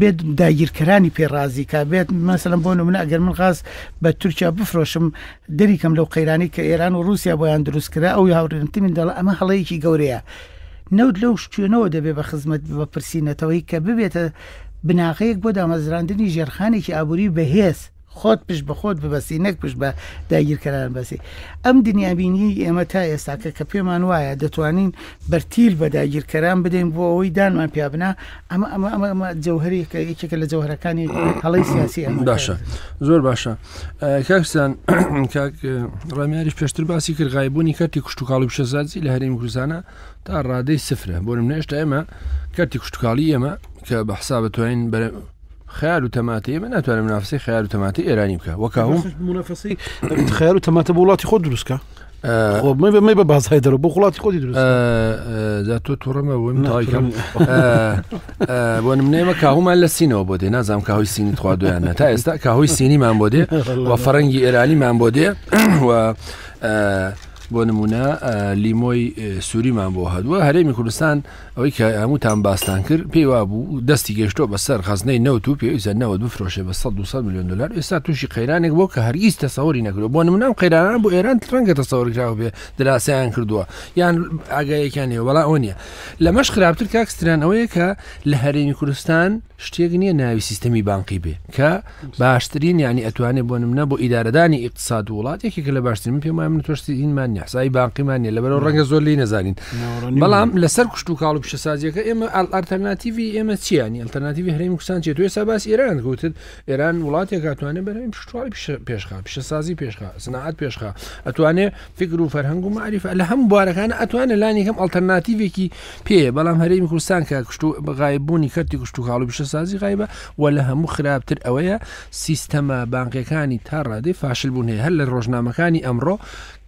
بێت داگیرکەرانی پێڕازی کا بێت مەسەلم بۆ منە ئەگەر من غاز بە تورکیا بفرۆشم دەریکەم لەو قەیرانی کە ئێران و رووسیا بۆیان دروستکرا ئەو هاورێنتی من دەڵ ئەمە هەڵەیەکی گەورەیە. نەوت لەو شتێنەوە دەبێ بە خزمەت بە پرسیینەتەوەی کە ببێتە بناغەیەک بۆ دامەزراندنی ژێرخانێکی ئابووری بەهێز خۆت پشت بە خۆت ببەسی نەک پشت بە داگیرکەران بەسی ئەم دنیابینی ئێمە تا ئێستاکە کە پێمان وایە دەتوانین بەرتیل بە داگیرکەران بدەین بۆ ئەوەی دانمان پیابنا ئەمە ئەمە ئەمە ئەمە جەوهری یەکێکە لە جەوهرەکانی هەڵی سیاسی ئەمە باشە زۆر باشە کاکسان ڕاماریش پێشتر باسی کرد غایبوونی کەتی کوشتتوکڵی شەزازی لە هەرمی کوردزانە تا ڕادەی سفرە بۆنم نێشتا ئێمە کەتی کوشتتوکالی ئێمە کە بەحسا بەتوانین خیال و تەماتی من ناتوانم منافسی خیال و تەماتی ئێرانی بکە وەکوم منافسی خیال و تەماتە بە وڵاتی خۆ دروستکە بەمە بە بازهای دەرە بۆ وڵاتی خۆی درست تۆ تووڕمەوەم بۆنم نێمە کاهومان لە سینەوە بۆ دێ نازام کاهوی سینی تخوا دویانە تا ئێستا کاهۆی سینیمان بۆ دێ وە فەرەنگی ئێرانیمان بۆ دێ بۆ نمونە لیمۆی سووریمان بۆ هەدووە هەرێمی کوردستان ئەوەی کە هەمووتان باستان کرد پێی وا بوو دەستی گەشتۆ بەسەر خزنەی نەوت و پێویزەنەوە بفرۆشێ بە 100 میلیۆن دلار ئێستا تووشی قەیرانێک بۆ کە هەرگیز تەسەوەری نەکرد بۆ نمونام قەیرانان بۆ ئێران ڕەنگە تەسەوەرکراوە بێ دلاسیان کردووە یان ئاگایەکان هەیە وڵا ئەو نیە لەمەش خراپتر کاکستران ئەوەیە کە لە هەرێمی کوردستان شتێک نییە ناوی سیستەمی بانقی بێ کە باشترین یعنی ئەتوانێت بۆ نمونە بۆ ئیدارەدانی اقتصاد وڵات یەکێک لە باشترین پێمان توشتی اینمان نین حسایی باقیمانە لەبەرەوە ڕەنگە زۆر لی نەزانین بەڵام لەسەر کوشت و کاڵ پیشەسازیەکە ئێمە ئەلتەرناتیوی ئێمە چیانی ئەلتەرناتیوی هەرمی کوستان چێت توێ ساباس ئێران گوتت ئێران وڵاتێک هاتوانە بەرەم پشتوای پێشخا پیشەسازی پێشخا سناعات پێشخا ئەتوانێت فکر و فەرهنگ و معریف لە هەم بوارەکانە ئەتوانە لانیکەم ئەلتەرناتیوێکی پێ بەڵام هەرمی کوردستان کە کشت و بەغایبوونی کەتی کوشت و کاڵ و پیشەسازی غایبە و لە هەموو خراپتر ئەوەیە سیستەما بانقیەکانی تا ڕادی فاشل بوون هەیە هەر لە ڕۆژنامەکانی ئەمڕۆ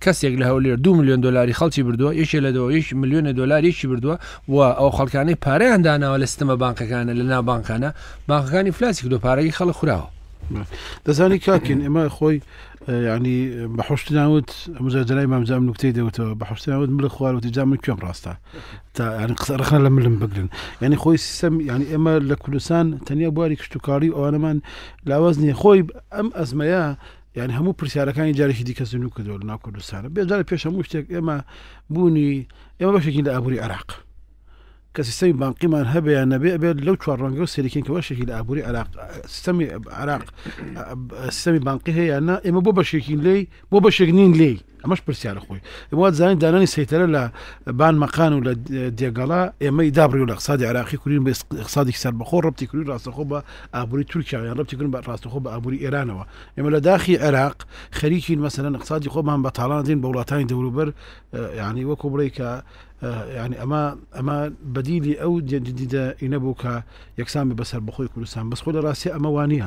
کەسێک لە هەولێر دو میلیۆن دلاری خەڵکی بردووە یشێ لە دەوە یش میلیۆنە دلاریشی بردووە و ئەو خەڵکانەی پارەیان داناوە لە ستمە بانکەکانە لە نابانکانە بانکەکانی فلاسیک دو پارەی خەڵ خوراوە دەزانی کاکن ئێمە خۆی ینی بەحشتناوت مزەجلای مامزام نکتەی دەوتەوە بەحشتناوت مل خواروتی جا من کوێم ڕاستە تا قسەرخان لە ملم بگرن یعنی خۆی سیستم ینی ئێمە لە کوردستان تەنیا بواری کشتتوکاری ئەوانەمان لاوەز نیە خۆی ئەم ئەزمەیە یعنی هەموو پرسیارەکانی جارێکی دیکە زنو کردەوە نا کوردستانە بێجارە پێش هەموو شتێک اما بوونی ئێمە بەشێکی لە ئابووری عراق کە سیستمی بانقیمان هەبیان نەبێ ئەبێت لەو چوار ڕەنگە و سریکنکەوە شێکی لە ئابووری عراق سیستمی عراق سیستمی بانقی هەیە نا ئێمە بۆ بەشێکین لی بۆ بەشێکنین لی ئەمەش پرسیارە خۆی وات زانین دانانی سەیتەرە لە بان مەقان و لە دێگەڵا ئێمەی دابری و لە اقتصادی عراقی کورین بە اقتصادی سەر بەخۆ ڕپتی کوری ڕاستەخۆ بە ئابووری تورکیایان ڕپتی کردن بە ڕاستەخۆ بە ئابووری ئێرانەوە ئێمە لە داخی عێراق خەریکین مەسەرەن اقتصادی خۆمان بە تاالان دین بە وڵاتانی دەوروبەر یعنی وەکو بڕێ کە ینی ئەمە ئەمە بەدیلی ئەو دیدە ئینە بوو کە یەکسان بەسەر بخۆی کوردستان بەسخۆ لە ڕاستی ئەمەوانە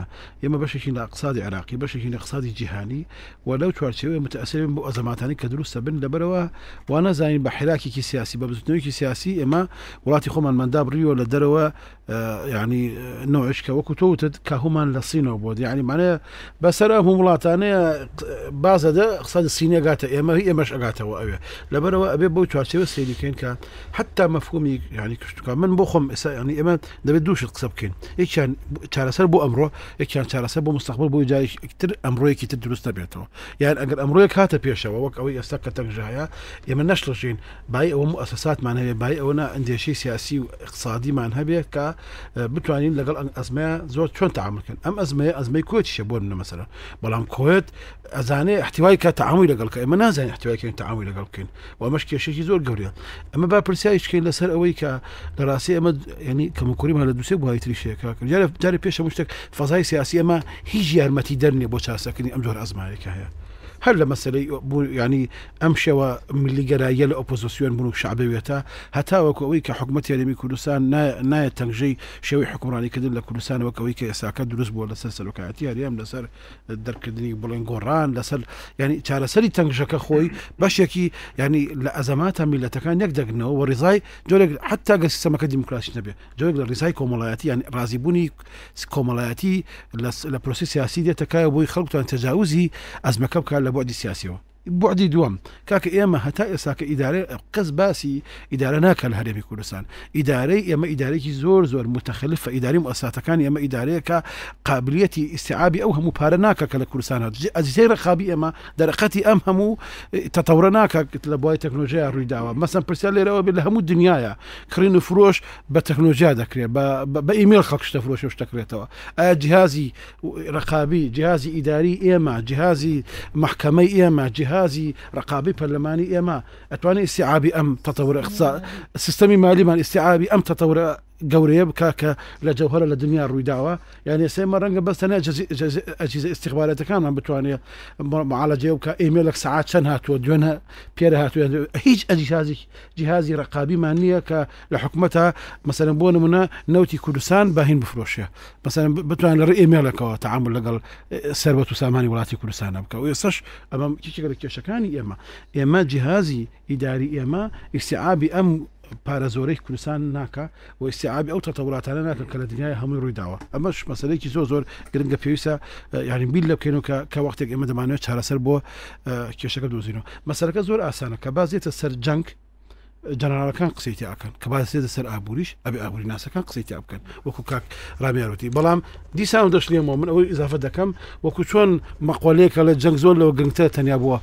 ئێمە بەشێکی لە اقتصادی عراقی بەشێکی لە اقتصادی جیهانی و لەو چوارچێوی متەسرین بۆ ئەزەماتانی کە دروستە بن لەبەرەوە وانەزانین بە حراکێکی سیاسی بە بزنەوەیکی سیاسی ئێمە وڵاتی خۆمان مندابڕیوە لە دەرەوە ینی نوێشکە وەکو تۆوتت کە هومان لە سینەوە بۆ دیعنیمانەیە بەسەر ئەم وڵاتانەیە بازەدە قسەد سینەگاتە ئێمە هی ئێمەش ئەگاتەوە ئەوێ لەبەرەوە ئەبێ بۆ چوارچێوە سری كان كان حتى مفهومي يعني كشتو كان من بوخم يعني اما ده بدوش القصب كان اي كان ترى سر بو امرو اي كان ترى سر بو مستقبل بو جاي كتر امرو يكي تدرس تبعته يعني اگر امره كاته بيشوا وك او يستكتك جهيا يمن نشلشين باي او مؤسسات معناها باي او انا عندي شيء سياسي واقتصادي معناها بك آه، بتوانين لقل ازمه زور شلون تعامل كان ام ازمه ازمه كويت شبون مثلا بلام كويت ئەزانێ احتیوای کە تعامی لەگەڵ کە ئمە نازانین احتیواکەین تعامی لەگەڵ بکەین و ئەمەش کێشێکی زۆر گەورە ئەمە با پرسیایشکەین لەسەر ئەوەی کە لە ڕاستی ئەمە ینی کەمکوریمان لە دوسێ بۆی تریشەکە کرد جارە پێشە شتێک فەزای سیاسی ئەمە هیچ یارمەتی دەرنێ بۆ چاسەکردنی ئەم جۆر ئەزمایەکە هەیە هەر لە مەسلەی ینی ئەم شێوە میلیگەراییە لە ئۆپۆزیسیۆن بوون و شعبوێتە هەتاوەکو ئەوەی کە حکوومەت یاریمی کوردستان نایە تەنگژەی شێوەی حکوڕانی کردن لە کوردستانەوەکەوەی کە ئێساکە دروست بووە لەسەر سەرۆکایەتی یاریام لەسەر دەرکردنی بڵێن گۆڕان لەسەر ینی چارەسەری تەنگژەکە خۆی بەشێکی ینی لە ئەزەماتە میلەتەکان یەک دەگنەوە و ڕزای جۆرێک حتا گە سیستمەکە دیموکراسی نەبێ جۆرێک لە ڕزای کۆمەڵایەتی یان ڕازیبوونی کۆمەڵایەتی لە پرۆسی سیاسی دێتەکایە بۆی خەڵکتان تەجاوزی ئەزمەکە بکات لە la voie du CACO. بعدی دوم کاکە ئێمە هەتا ئێساکە ئیدارە قەس باسی ئیدارە ناکە لە هەرێمی کوردستان ئیدارەی ئێمە ئیدارێکی زۆر زۆر متەخلف ئیداریم ئەساتەکانی ئێمە ئیدارەیەکە قابلیەتی ئیسعابی ئەو هەموو پارە ناکە کە لە کوردستان ئەزیزەی ڕخابی ئێمە دەرەقەتی ئەم هەموو تەتەورە ناکە لە بۆی تەکنۆژیای ڕوویداوە مەسم پرسیال لێرەوە بێت لە هەموو دنیاە کڕین و فرۆش بە تەکنۆژیا دەکرێت بە ئیممیل خەکشتە فرۆش شتەکرێتەوە آه، ئایا جیهازی ڕقابی جیهازی ئیداری ئێمە جیهازی محکەمەی ئێمە جیهازی ڕقابی پەرلەمانی ئێمە ئەتوانێت استیعابی ئەم تەتەور سیستەمی مالیمان استیعابی ئەم تەتەورە گەورەیە بک کە لە جەوهرە لە دنیا ڕوویداوە یعنی يعني سێمە ڕەنگە بەستە ئەجیزە استیخبارەتەکانان بتوانێت معالەجێ بکە ئێمە لە سعات چەند هاتووە دوێنە پێرە هاتووە يعني هیچ ئەجیهازی جیهازی ڕقابیمان نییە کە لە حکوومەتە مەسەرم بۆ نمونە نەوتی کوردستان باهین بفرۆشە مەسەرم بتوان لە ئێمێلەکەەوە تعامل لقل اه، سربەت وساماني ولاتي كردستان کوردستانە بکە امام ێسش كيشكاني کیچێک لە جهازي اداري ئێمە جیهازی ام پارە زۆرەی کوردستان ناکە و ئستیعابی ئەو تەتەوراتانە ناکە کە لە دنیای هەمووی ڕوویداوە ئەمەش مەسلەیەکی زۆ زۆر گرنگە پێویستە یاری بیل لە بکەین و کە وەختێک ئێمە دەمانوێت چارەسەر بۆ کێشەکە دۆزینەوە مەسەرەکە زۆر ئاسانە کە بازێتە سەر جنگ جەنراڵەکان قسەیتی ئاکەن کە باسێتە سەر ئابوووریش ئەبێ ئابووری ناسەکان قسەیتی بکەن وەکو کاک ڕامێروتی بەڵام دیسان و دەشلێمەوە من ئەوەی اضافه دەکەم وەکو چۆن مەقۆلەیەکە لە جەنگ زۆر لەوە گرنگتە تەنیا بووە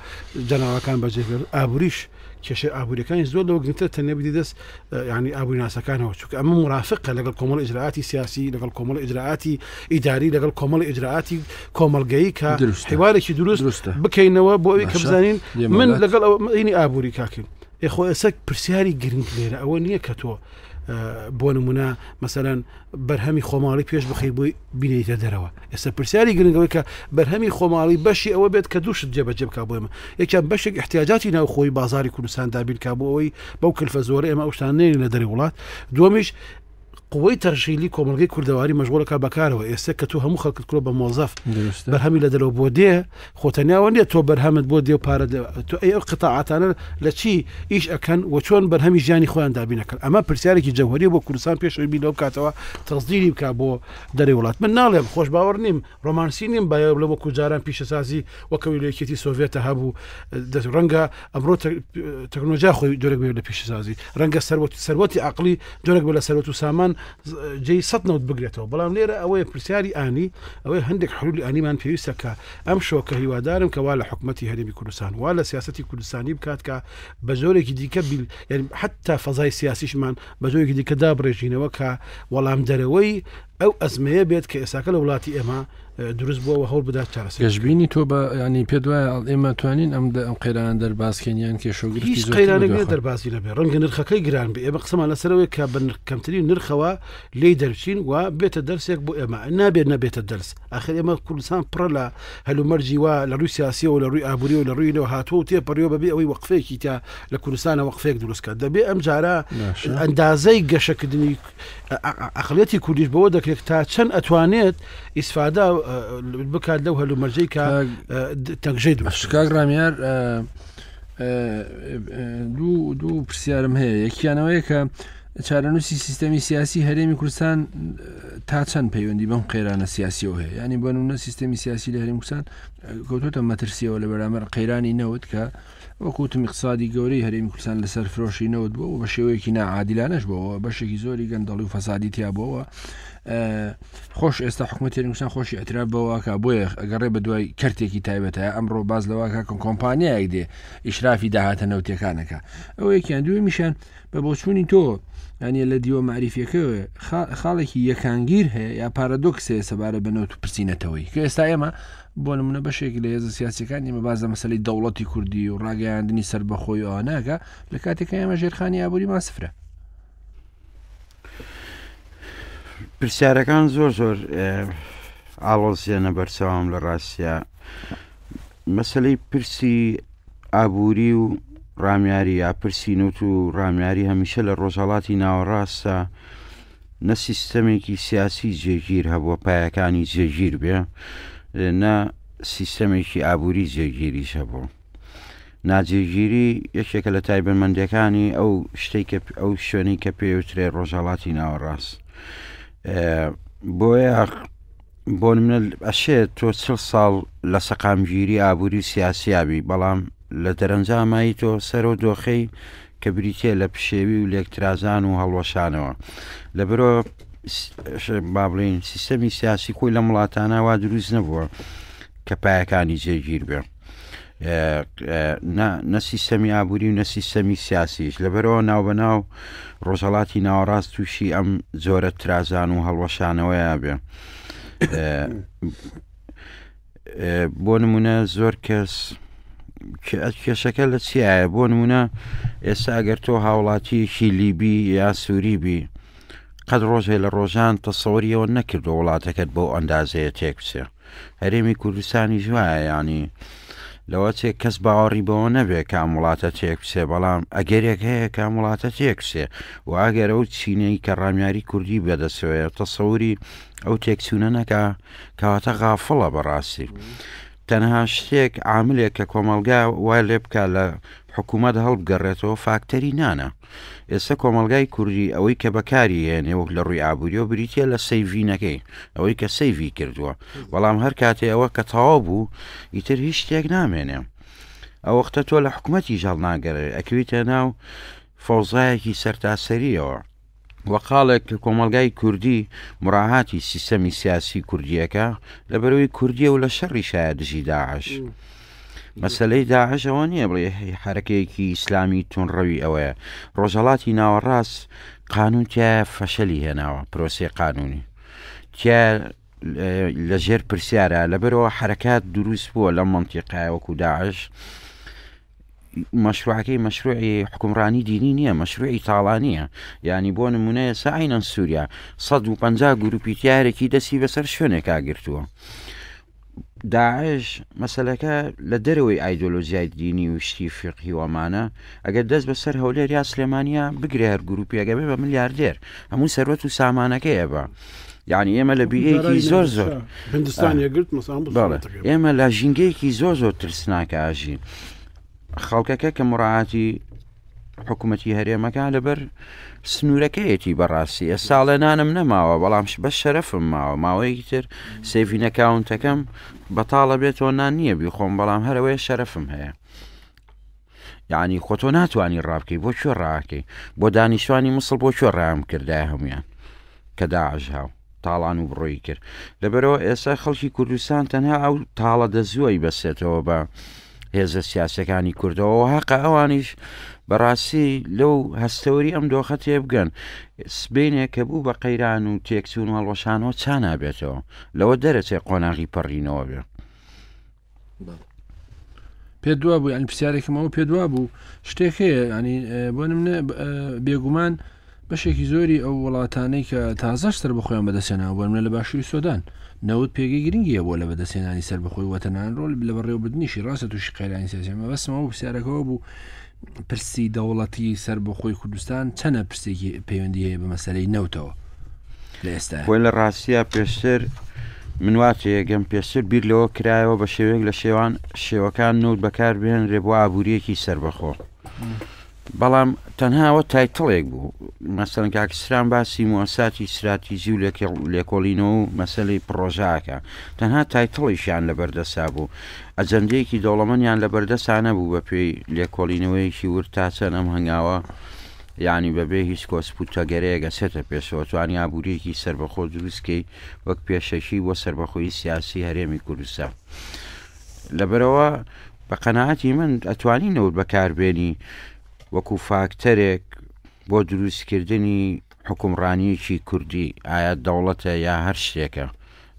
جەنراڵەکان بەجێگر ئابووریش کێشە ئابوووریەکانی زۆر لەوە گرنگتر تەنێ بدی دەست ینی ئابووری ناسەکانەوە چکە ئەمە مرافقە لەگەڵ کۆمەڵ ئجرراعاتی سیاسی لەگەڵ کۆمەڵ ئجرراعاتی ئیداری لەگەڵ کۆمەڵ ئجرراعاتی کۆمەلگەی کە حیوارێکی دروست بکەینەوە بۆ ئەوی کە بزانین من لەگەڵ ئەوینی ئابووری کاکەین. ئێخۆ ئێسە پرسیاری گرنگ لێرە ئەوە نییە کە تۆ بۆ نمونە مەسەرەن بەرهەمی خۆماڵی پێش بخی بۆی بینیتە دەرەوە ئێستا پرسیاری گرنگەوەی کە بەرهەمی خۆماڵی بەشی ئەوە بێت کە دووشت جێبەجێبکە بۆێمە یەکیان بەشێک احتیاجاتی ناوخۆی بازاری کوردستان دابینکە بۆ ئەوەی بەو کلفە زۆر ئێمە ئەوشتان نێن لە دەری وڵات دومیش قوی تەژیلی کۆمەلگەی کوردەواری مەژغۆلەکە بەکارەوە ئێستا کە تو هەموو خەکت کورە بە مۆزەف بەرهەمی لە دەرەوە بۆ دێ خۆتەنیاوە نیە تۆ بەرهەمت بۆ دێو پارە تو ئەو قتەعاتانە لە چی ئیش ئەکەن و چۆن بەرهەمی ژیانی خۆیان دابینەکەن ئەمە پرسیارێکی جەوهری بۆ کوردستان پێشبی لەو کاتەوە تەزدیری بکە بۆ دەری وڵات من ناڵێم خۆش باوەڕ نیم ڕۆمانسی نیم باە لە وەکو جاران پیشەسازی وەکەویلەکێتی سۆڤێتە هەبوو ڕەنگە ئەمڕۆ تەکنۆلژیا خۆی دۆرەک بێ لە پیشەسازی ڕەنگە سەرەتی سەرەتی عقلی دۆرەک بە لە سەرەت و سامان جێ سە نەوت بگرێتەوە بەڵام لێرە ئەوەیە پرسیاری ئانی ئەوەی هەندێک حلولی ئانیمان پێویستە کە ئەم شۆکە هیوادارم کە وا لە حکوومەتتی هەرێمی کوردستان وا لە سیاستی کوردستانی بکات کە بە زۆرێکی دیکە بیل یعنی حتا فەزای سیاسیشمان بە زۆرێکی دیکە دابڕێژینەوە کە وەڵام دەرەوەی ئەو ئەزمەیە بێت کە ئێساکە لە وڵاتی ئێمە دروست بووەوە هەڵ بدات چاس گەشببینی تۆ بە ینی پێ دوایە ئێمە توانین ئەم ئەم قەیران دەرباسکەنیان کێشۆگری قەیرانەکە دەرباسی لەبێ ڕەنگە نرخەکەی گران بێ ئێمە قسەمان لەسەرەوەی کە بە کەمترین نرخەوە لی دەرچین و بێتە دەرسێک بۆ ئێمە نابێت نەبێتە دەرس ئاخر ئێمە کوردستان پڕە لە هەلومەرجی وا لە ڕووی سیاسیەوە لە ڕووی ئابوووری و لە ڕوویەوە هاتووە تێپەڕیەوە بەبێ ئەوەی وەقفێکی تا لە کوردستانە وەقفێک دروستکە دەبێ ئەم جارە ئەندازەی گەشەکردنی ئەخلێتی کوردیش بەوە دەکرێت تا چەند ئەتوانێت ئیسفادا بکات لەو هەلو مەرجەی کە تەگژێت شکاک ڕامیار دوو دوو پرسیارم هەیە یەکیانەوەی کە چارەنووسی سیستەمی سیاسی هەرێمی کوردستان تا چەند پەیوەندی بەم قەیرانە سیاسیەوە هەیە ینی بۆنونە سیستەمی سیاسی لە هەرمی کوردستان گوتۆتە مەترسیەوە لە بەرامەر قەیرانی نەوت کە وەکوتم اقتصادی گەورەی هەرێمی کوردستان لەسەر فرۆشی نەوت بوو بە شێوەیەکی نعادیلانەش بەوە بەشێکی زۆری گەندەڵی و فەسادی تیا بووەوە خۆش ئێستا حکوومەتی نووسان خۆشی ئەترا بەواکە بۆیە ئەگەڕێ بە دوای کردێکی تایبەتە ئەمڕۆ باز لەواکە کۆمپانیایەک دێ ئیشرافی داهاتە نەوتەکانەکە ئەو یەکیان دوێ میشان بە بۆچوونی تۆ ئەنیە لە دیوە معریفەکەوێ خاڵێکی یەکانگیر هەیە یا پارادۆکسێ سەبارە بنەوت و پرسیینەتەوەی کە ئێستا ئێمە بۆ نمونە بەشێکی لە هێز سیاسەکان ئمە باز لە مەسلی دەوڵەتی کوردی و ڕاگەیاندنی سربەخۆی ئەوانەکە لە کاتێکەکە ئێمە ژێرخانی یابووری ماسفرە پرسیارەکان زۆر زۆر ئاڵۆزیێنە بەرچاوم لە ڕاستە مەسلەی پرسی ئابووری و ڕامیاری یا پرسی نوت و ڕامیاری هەمیشە لە ڕۆژهڵاتی ناوەڕاستە نە سیستەمێکی سیاسی جێگیر هەبووە پایەکانی جێگیر بێ نە سیستەمێکی ئابووری جێگیری هەبوو ناجێگیری یەکێکە لە تایبەنمەندەکانی ئەو شتێک ئەو شوێنەی کە پێوترێ ڕۆژهڵاتی ناوەڕاست. بۆیە بۆ منە ئەشێ تۆ چل ساڵ لە سەقامگیری ئابووری سیاسیابی بەڵام لە دەرەنجامایی تۆ سەرۆ دۆخەی کە بریتێ لە پشێوی و لێکترازان و هەڵوەشانەوە لە برۆ با بڵین سیستەمی سیاسی خۆی لە وڵاتانە وا دروست نەبووە کە پایەکانی جێگیر بێ نەسیستەمی ئابووری و نەسیستەمی سیاسیش لەبەرەوە ناوبەناو ڕۆژەڵاتی ناوەڕاست تووشی ئەم زۆرە ترازان و هەڵوەشانەوەیە بێ بۆ نمونە زۆر کەس کێشەکە لە چیایە بۆ نمونە ئێستا ئەگەر تۆ هاوڵاتیەکی لیبی یا سووریبی قەت ڕۆژێ لە ڕۆژان تەسەوریەوە نەکردو وڵاتەکەت بۆ ئەندازەیە تێکچێ هەرێمی کوردستانی ژواە ینی لەوە چێ کەس باوەڕی بەوە نەبێ کام وڵاتە تێکسێ بەڵام ئەگەرێک هەیە کام وڵاتە تێکسێ و ئاگەرە و چینەی کە ڕامیاری کوردی بەدەسەوەێتە سەوری ئەو تێکسیونە نەکە کەواتە غافڵە بەڕاستی. تەنها شتێک عاملێک کە کۆمەلگا وای لێ بکە لە حکوومەت هەڵبگەڕێتەوە فاکتەری نانە ئێستا کۆمەلگای کوردی ئەوەی کە بەکاری هێنێ وەک لە ڕووی ئابوووریەوە بریتە لە سەیڤینەکەی ئەوەی کە سەیوی کردووە بەڵام هەر کاتێ ئەوە کە تەواو بوو ئیتر هیچ شتێک نامێنێ ئەوەختە تۆ لە حکوومەتی ژەڵ ناگەڕێ ئەکویتە ناو فەوزایەکی سەرتاسەریەوە وەقالێک لە کۆمەلگای کوردی مراهاتی سیستەمی سیاسی کوردیەکە لەبەرەوەی کوردیە و لە شەڕی شایە دژی داعش. مەسلەی داعشەوە نییە بڵێ حرکەیەکی ئیسلامی تونڕەوی ئەوەیە ڕۆژەڵاتی ناوەڕاست قانونتیا فەشەلی هێناوە پرۆسی قانونی تیا لە ژێر پرسیارە لەبەرەوە حرکات دروست بووە لە منتیقایوەکو داعش مەشروعەکەی مەشروعی حکومڕانی دینی نییە مەشروعی تاڵانیە ینی بۆ نمونەیە ساینەن سووریا 150 گروپی تیارێکی دەسی بەسەر شوێنێکا گرتووە. داعش مەسلەکە لە دەرەوەی ئایدۆلۆزیای دینی وشتی فقی وەمانە ئەگەر دەست بەسەر هەولێر یا سلێمانیا بگرێر گروپی ئەگەبێ بە ملیاردێر هەموو سەرەت و سامانەکەیە بە. یعنی ئێمە لە بیەیەکی زۆر زۆر ئێمە لە ژینگەیەکی زۆر زۆر ترسناکە ئاژین خەڵکەکە کە مڕعاتی حکوومەتی هەرێمەکە لەبەر سنوورەکەیەتی بەڕاستی ئە ساڵێنانم نەماوە بەڵام بە شەرەفم ماوە ماوەیەکی تر سێفین ئەکاونتەکەم بەتاڵە بێتەوە نان نییە بیخۆم بەڵام هەرەوەی شەرەفم هەیە. یعنی خۆتۆ ناتوانانی ڕابکەی بۆ چۆ ڕاکەی بۆ دانیشتوانی مسل بۆ چۆ ڕام کردای هەمویان کە داعش هاو تاڵان و بڕۆی کرد لەبەرەوە ئێستا خەڵکی کوردستان تەنها ئەو تاڵە دەزیوەی بەسێتەوە بە هێزە سیاسەکانی کوردەوە حق ئەوانیش بەڕاستی لەو هەستەوەری ئەم دۆخە تێ بگەن سبینێک کە بوو بە قەیران و تێکچون هەڵۆشانەوە چا نابێتەوە لەوە دەرەچێ قۆناغی پەڕینەوە بێ پێ دووە بوو ئەنی پرسیارێکمەوە پێ دووە بوو شتێک هەیە ینی بۆ منە بێگومان بەشێکی زۆری ئەو وڵاتانەی کە تازەشتر بخۆیان بەدەسێنەوە بۆ منە لە باشووری سۆدان. نەوت پێگەی گرنگیە بۆ لە بەدەسێنانی سەر بەخۆی وەتەنان ڕۆل لە بەڕێوە بدنیشی ڕاستە تووشی قەیرانی سیاسێمە بەسمەوە پرسیارەکەەوە بوو پرسی دەوڵەتی سەر بۆ خۆی کوردستان چەنە پرسێکی پەیوەندی بە مەسەرەی نەوتەوە لە ئێستا خۆی لە ڕاستە پێشتر منواتێ گەم پێشتر بیر لەوە کرایەوە بە شێوەیەک لە شێوان شێوەکان نوت بەکار بێن ڕێبوو ئابوووریەکی سربەخۆ. بەڵام تەنهاوە تایتڵێک بوو مەسەرن کاکسران باسی موساتی استراتیزی و لێکۆلینەوە و مەسلی پرۆژاکە تەنها تایتڵیشیان لە بەردەسا بوو ئەجەندەیەکی دەوڵەمەنیان لە بەردەسانە بوو بە پێی لێکۆلینەوەیکی ور تاچەن ئەم هەنگاوە ینی بەبێ هیچ کۆسپوتەگەرەیە گەسێتە پێشەوە توانی ئابوورێکی سربەخۆ دروستکەی وەک پێشەشی بۆ سربەخۆی سیاسی هەرێمی کوردستان لەبەرەوە بە قەنەعاتی من ئەتوانینەوە بەکاربێنی وەکو فاکتەرێک بۆ دروستکردنی حکومڕانیەکی کوردی ئایا دەوڵەتە یا هەر شتێکە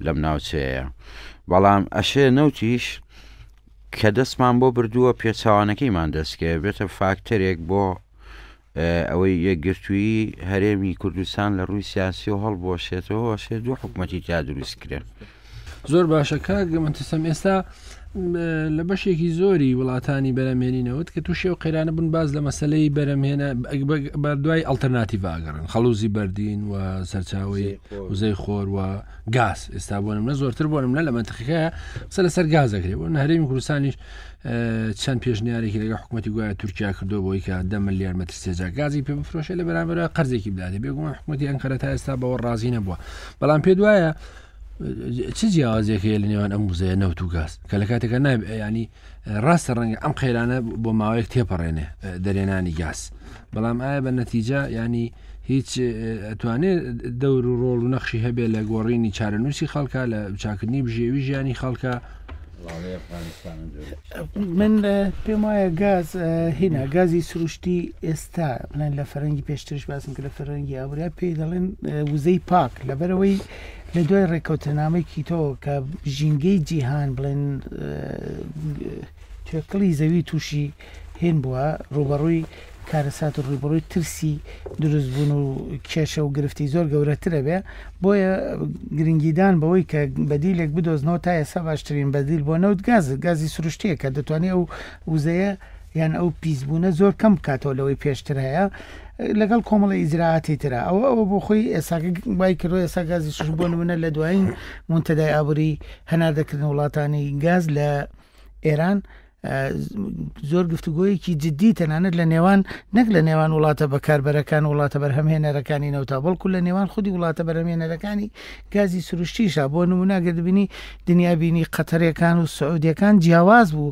لەم ناوچەیە بەڵام ئەشێ نەوتیش کە دەستمان بۆ بردووە پێچوانەکەیمان دەستکە بێتە فاکتەرێک بۆ ئەوەی یەکگرتووی هەرێمی کوردستان لە ڕووی سیاسی و هەڵبۆشێتەوە شێ دوو حکوومەتی تا دروستکرێن زۆر باشە کاگەمەتەسەم ئێستا لە بەشێکی زۆری وڵاتانی بەرەمێنینەوەت کە تووشێ و قەیرانە بوون باز لە مەسلەی بەرەمێنە بەردوای ئەلتەرناتی باگەڕن خەڵوزی بەردین و سەرچاوی وزەی خۆر و گاز ئێستا بۆنم نە زۆرتر بۆنم نە لە منتخەکە سە لەسەر گازەکرێ بۆ هەرێمی کوردستانیش چەند پێشنیارێکی لەگە حکوومەتتی گوایە تورکیا کردەوەی کە دە ملیار مەترسێجا گازی پێ بفرۆشە لە بەرامبەر قەرزێکی بدادێ بێگومان حکوومەتتی ئەنکەرە تا ئێستا بەوە ڕازی نەبووە بەڵام پێ دوایە چ جیاوازێکەیە لە نێوان ئەم موزەیە نەوت و گاز کە لە کاتێکەکە نای ینی ڕاستە ڕەنگە ئەم خێرانە بۆ ماوەیەک تێپەڕێنێ دەرێنانی گاز بەڵام ئایا بە نەتیجە ینی هیچ ئەتوانێت دەور و ڕۆڵ و نەخشی هەبێ لە گۆڕینی چارەنووسی خەڵکە لە بچاکردنی بژێوی ژیانی خەڵکە من پێم وایە گاز هینە گازی سروشتی ئێستا منە لە فەرەنگی پێشترش باسم کە لە فەرەنگی ئابرا پێی دەڵێن وزەی پاک لەبەرەوەی لە دوای ڕێکوتەنامەیکی تۆ کە ژینگەی جیهان بڵێن توێکڵی زەوی تووشی هێن بووە ڕوبەڕووی کارەسات و ڕوبڕووی ترسی دروستبوون و کێشە و گرفتی زۆر گەورەترە بێ بۆیە گرنگیدان بەوەی کە بەدیلێک بدۆزنەوە تا ئێسا باشترین بەدیل بۆ نەوت گاز گازی سروشتەیە کە دەتوانێت ئەو وزەیە یان ئەو پیسبوونە زۆر کەم کاتەوە لەوەی پێشتر هەیە لەگەڵ کۆمەڵی ئیزراعاتی تررا ئەوە ئەوە بۆ خۆی ئێساکە بای کردۆ ئێسا گازیش بۆ منە لە دوایین منتەدای ئابووری هەناردەکردن وڵاتانی گاز لە ئێران. زۆر گفتوگویەکی جددی تەنانەت لە نێوان نەک لە نێوان وڵاتە بەکاربەرەکان وڵاتە بەرهەمهێنەرەکانی نەوتا بەڵکو لە نێوان خودی وڵاتە بەرهمێنەرەکانی گازی سروشتیشە بۆ نموناگەدبینی دنیابینی قەتەرەکان و سعودیەکان جیاواز بوو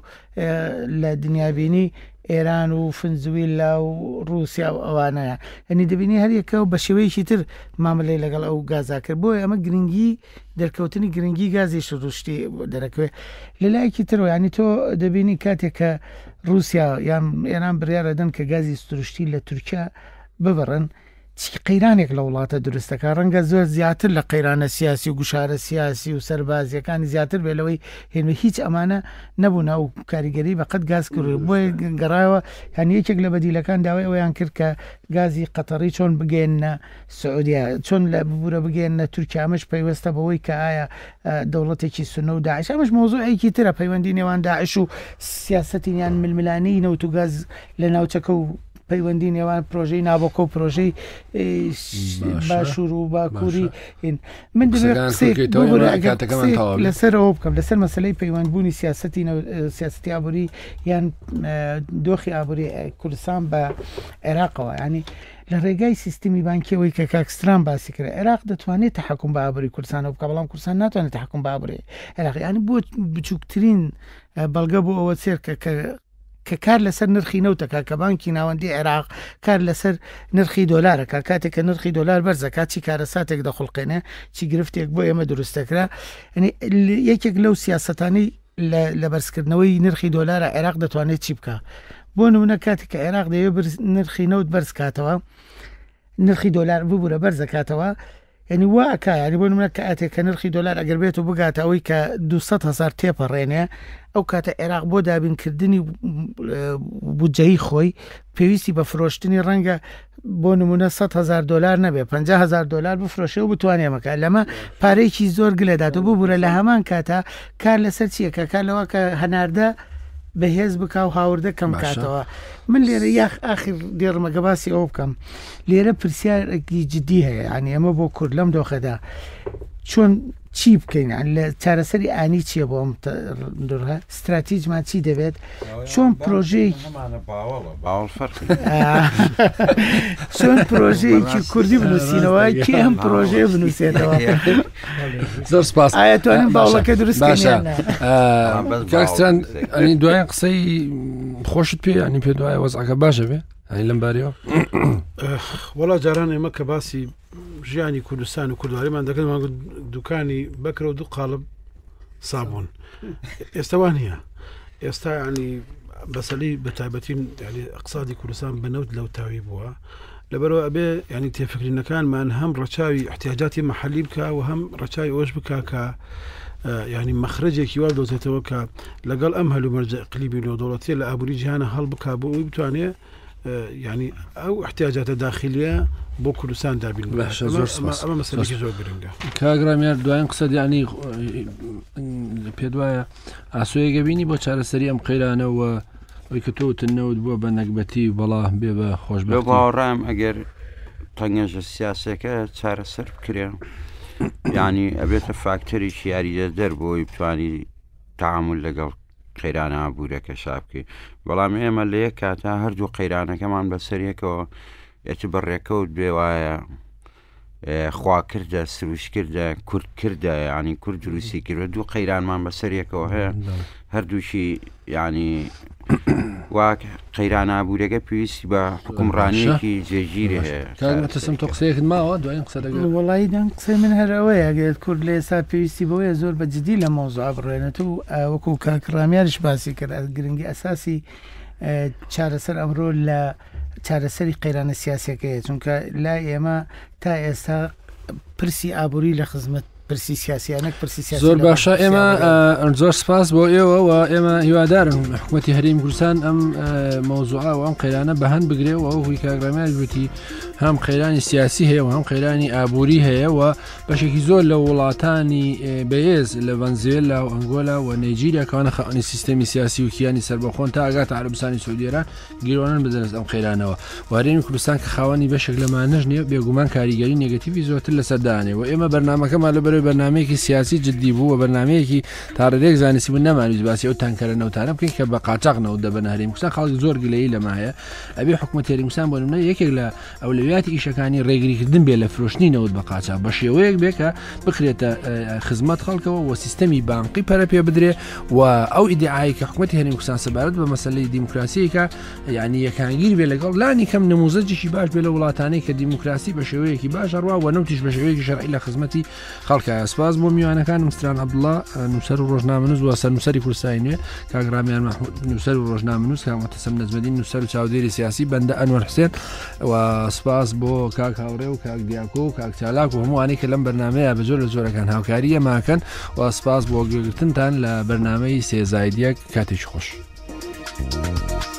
لە دنیابینی ئێران و فنزویلا و رووسیا و ئەوانەیە هەنی دەبینی هەریەکە و بە شێوەیەکی تر مامەلی لەگەڵ ئەو گازا کرد بۆی ئەمە گرنگی دەرکەوتنی گرنگی گازی شروشتی دەرەکوێ لە لایەکی ترەوە ینی تۆ دەبینی کاتێک کە رووسیا یان ئێران بریاەدەن کە گازی سروشتی لە تورکیا ببڕن چی قەیرانێک لە وڵاتە دروستەکە ڕەنگە زۆر زیاتر لە قەیرانە سیاسی و گوشارە سیاسی و سەربازیەکانی زیاتر بێلەوەی هێنوە هیچ ئەمانە نەبوون و کاریگەری بەقەت گاز کرد بۆی گەڕایەوە هەنیەکێک لە بەدیلەکان داوای ئەویان کرد کە گازی قەتەڕی چۆن بگەێنە سعودیا چۆن لە ببوورە بگەێنە تورکیامەش پەیوەستە بەوەی کە ئایا دەوڵەتێکی سنە و داعش ئەمەش مۆزۆیکی ترە پەیوەندی نێوان داعش و سیاستینیان ململانی نەوت و گاز لە ناوچەکە و پەیوەندی نێوان پرۆژەی نابۆکۆ پرۆژەی باشوور و باکووری من لەسەرەوە بکەم لەسەر مەسلەی پەیوەندبوونی سیاستی سیاستی ئابووری یان دۆخی ئابووری کوردستان بە عێراقەوە ینی لە ڕێگای سیستمی بانکیەوەی کە کاکسستران باسی کرد عێراق دەتوانێت تحکم بە ئابری کورسانە بکە بەڵام کورسان ناتوانێت تحکم بابرێ عێراقییان بۆ بچووکترین بەڵگە بۆ ئەوە سێرکە کە کە کار لەسەر نرخی نەوتەکە کە بانکی ناوەندی عێراق کار لەسەر نرخی دلارەکە کاتێک کە نرخی دلار بەرزەکە چی کارە ساتێک دەخڵقێنە چی گرفتێک بۆ ئێمە دروستەکرا یەکێک لەو سیاستانی لە بەرزکردنەوەی نرخی دلارە عێراق دەتوانێت چی بکە بۆ نمونە کاتێک کە عێراق دەوێت نرخی نەوت بەرزکاتەوە نرخی دلار ببوورە بەرزەکاتەوە ینی واکە یاری بۆ منە کە ئاتێککە نرخی دلار ئەگەر بێت و بگاتە ئەوەی کە 200 هزار تێپەڕێنێ ئەو کاتە عێراق بۆ دابینکردنی بودجەی خۆی پێویستی بە فرۆشتنی ڕەنگە بۆ نمونە 100 هزار دلار نەبێ 50 هزار دلار بفرۆشێ و بتوانێمەکە لەمە پارەیەکی زۆر گلەدات و ببوورە لە هەمان کاتە کار لەسەر چیەکە کار لەوە کە هەناردە بەهێز بک و هاوردە کەم کاتەوە من لێرە یاخ ئاخر دێڕمەگە باسی ئەو بکەم لێرە پرسیارێکی جدی هەیە ئەنی ئەمە بۆ کورد لەم دۆخەدا چۆن چی بکەینیان لە چارەسەری ئانی چییە بۆم درها استراتیجمان چی دەبێت چۆن پرۆژەیەکیۆن پرۆژەیەکی کوردی بنووسینەوە کێ ئەم پرۆژێ بنووسێتەوە زۆر سپاس ئاەتوانم باوڵەکە درست باشە کاکسان ئەنی دوایە قسەی خۆشت پێ ئەنی پێ دوایە وەزعەکە باشە بێ ئەنی لەم باریەوە وەڵا جاران ئێمە کە باسی ژیانی کوردستان و کوردواریمان دەکەن دوکانی بەکرە و دوو قالب يعني. ئێستاوان هەیە يعني ئێستا ینی بەسەلی بە تایبەتی ئەقسادی کوردستان بەنەوت لەو تاوی بووە لەبەرەوە ئەبێ ینی يعني تێفکردنەکانمان هەم ڕەچاوی احتیاجاتی مححلی بکە و هەم ڕەچای ئۆش بککە ینی آه، يعني مەخرجێکی وا دۆزێتەوە کە لەگەڵ ئەم هەلو مەرجە قلیبی لۆدۆڵەتی لە ئابووری جیهانە هەڵ هل بكا بو بتوانێت ینی ئەو احتیاجاتە داخلیە بۆ کوردستان دابین باشە زۆر ئەمە مەسلێکی زۆر گرنگە کاگرامیار دوایان قسە دیانی پێ دوایە ئاسوەیەگەبینی بۆ چارەسەری ئەم قەیرانەوە ئەوی کە تۆتنەوت بووە بە نەکبەتی بەڵا بێ بە خۆش بێ باڕام ئەگەر تەنگەژە سیاسەکە چارەسەر بکرێ ینی ئەبێتە فاکتەرێکی یاریدە دەر بۆی بتانی تعامل لەگەڵ قەیرانە ئابوورەکە شابکەی بەڵام ئێمە لە یەک کاتا هەردوو قەیرانەکەمان بەسەرەکەەوە ئەتی بڕێکەوت بێ وایە خواکردە سروشکردە کورد کردە ینی کورد دروستی کردوە دوو قەیرانمان بەسەر یەکەوە هەیە هەردووشی ینی وا قەیرانابوورەکە پێویستی بە حکمڕانیەکی جێگیری هەیەسم تۆ قسەیەکت ماوە دوای قسە وڵی دەنگ قسە من هەرەوەیە گەێت کورد لە ئێستا پێویستی بۆیە زۆر بە جدی لە مۆزوع بڕێنێت و وەکو کاکڕامیانش باسی کرد گرنگی ئەساسی چارەسەر ئەمڕۆ لە چارەسەری قەیرانە سیاسەکەیە چونکە لا ئێمە تا ئێستا پرسی ئابووری لە خزمەت پرسی سیاسیانە پرسی زۆر باشە ئێمە زۆر سپاس بۆ ئێوەەوە ئێمە هیوادارم حکوومەتتی هەریم گورسان ئەم مۆزوعا و ئەم قەیرانە بە هەند بگرێەوە ئەو هوی کاگرامار گوتی هەم قەیرانی سیاسی هەیە و هەم قەیرانی ئابووری هەیەەوە بەشێکی زۆر لە وڵاتانی بەهێز لە ڤەنزیێلا و ئەنگۆلا و نەیجیریاکانە خانی سیستمی سیاسی و کیانی سربەخۆن تا ئاگات عربستانی سوودێران گیرۆنن بزەست ئەم قەیرانەوە وارێنی کوردستان کە خاوەنی بەشێک لەمانەژ نیە بێگومان کاریگەری نگەتیوی زۆرتر لەسەردانێ و ئێمە بەرنمەکەمان لەبەر بەڕێ بەنامەیەکی سیاسی جددی بوو بە بەنامەیەکی تاڕێک زانستی بوو نەمانویست باسی ئەو تانکەرە نەوتانە بکەین کە بە قاچاقنەوە دەبەن هەریم کوسان خاڵی زۆر گلەیە لەمایە ئەبێ حکوومەتێری موسان بۆ نە یەکێک لە ئەولویاتی ئیشەکانی ڕێگریکردن بێ لە فرۆشتنینەوەت بە قاچا بە شێوەیەک بێکە بکرێتە خزمەت خەڵکەوە و سیستەمی بانقی پەرە پێ بدرێ و ئەو ئیدعایی کە حکوومەتی هەریم کوسان سەبارەت بە مەسلەی دیموکراسیەکە یعنی یەکانگیر بێ لەگەڵ لانی کەم نموزەجیشی باش بێ لە وڵاتانەی کە دیموکراسی بە شێوەیەکی باش ڕوا و نەوتیش بە شێوەیەکی شەرعی لە خزمەتی خەڵک بکە سپاز بۆ میوانەکان مستران عبدڵ نووسەر و ڕۆژنامنووس و سەر نووسری کورسینێ کاگرامیان نووسەر و ڕۆژنامنووس کامەتە سم نزمەدی نووسەر و چاودێری سیاسی بەندە ئەنوەر حسێن و سپاس بۆ کاک هاوڕێ و کاک دیاکۆ و کاکچالاک و هەمووانی کە لەم بەرنمەیە بە زۆر لە زۆرەکان هاوکاریە ماکەن و سپاس بۆ گرتنتان لە بەرنمەی سێزایدیەک کاتێک خۆش. Thank you.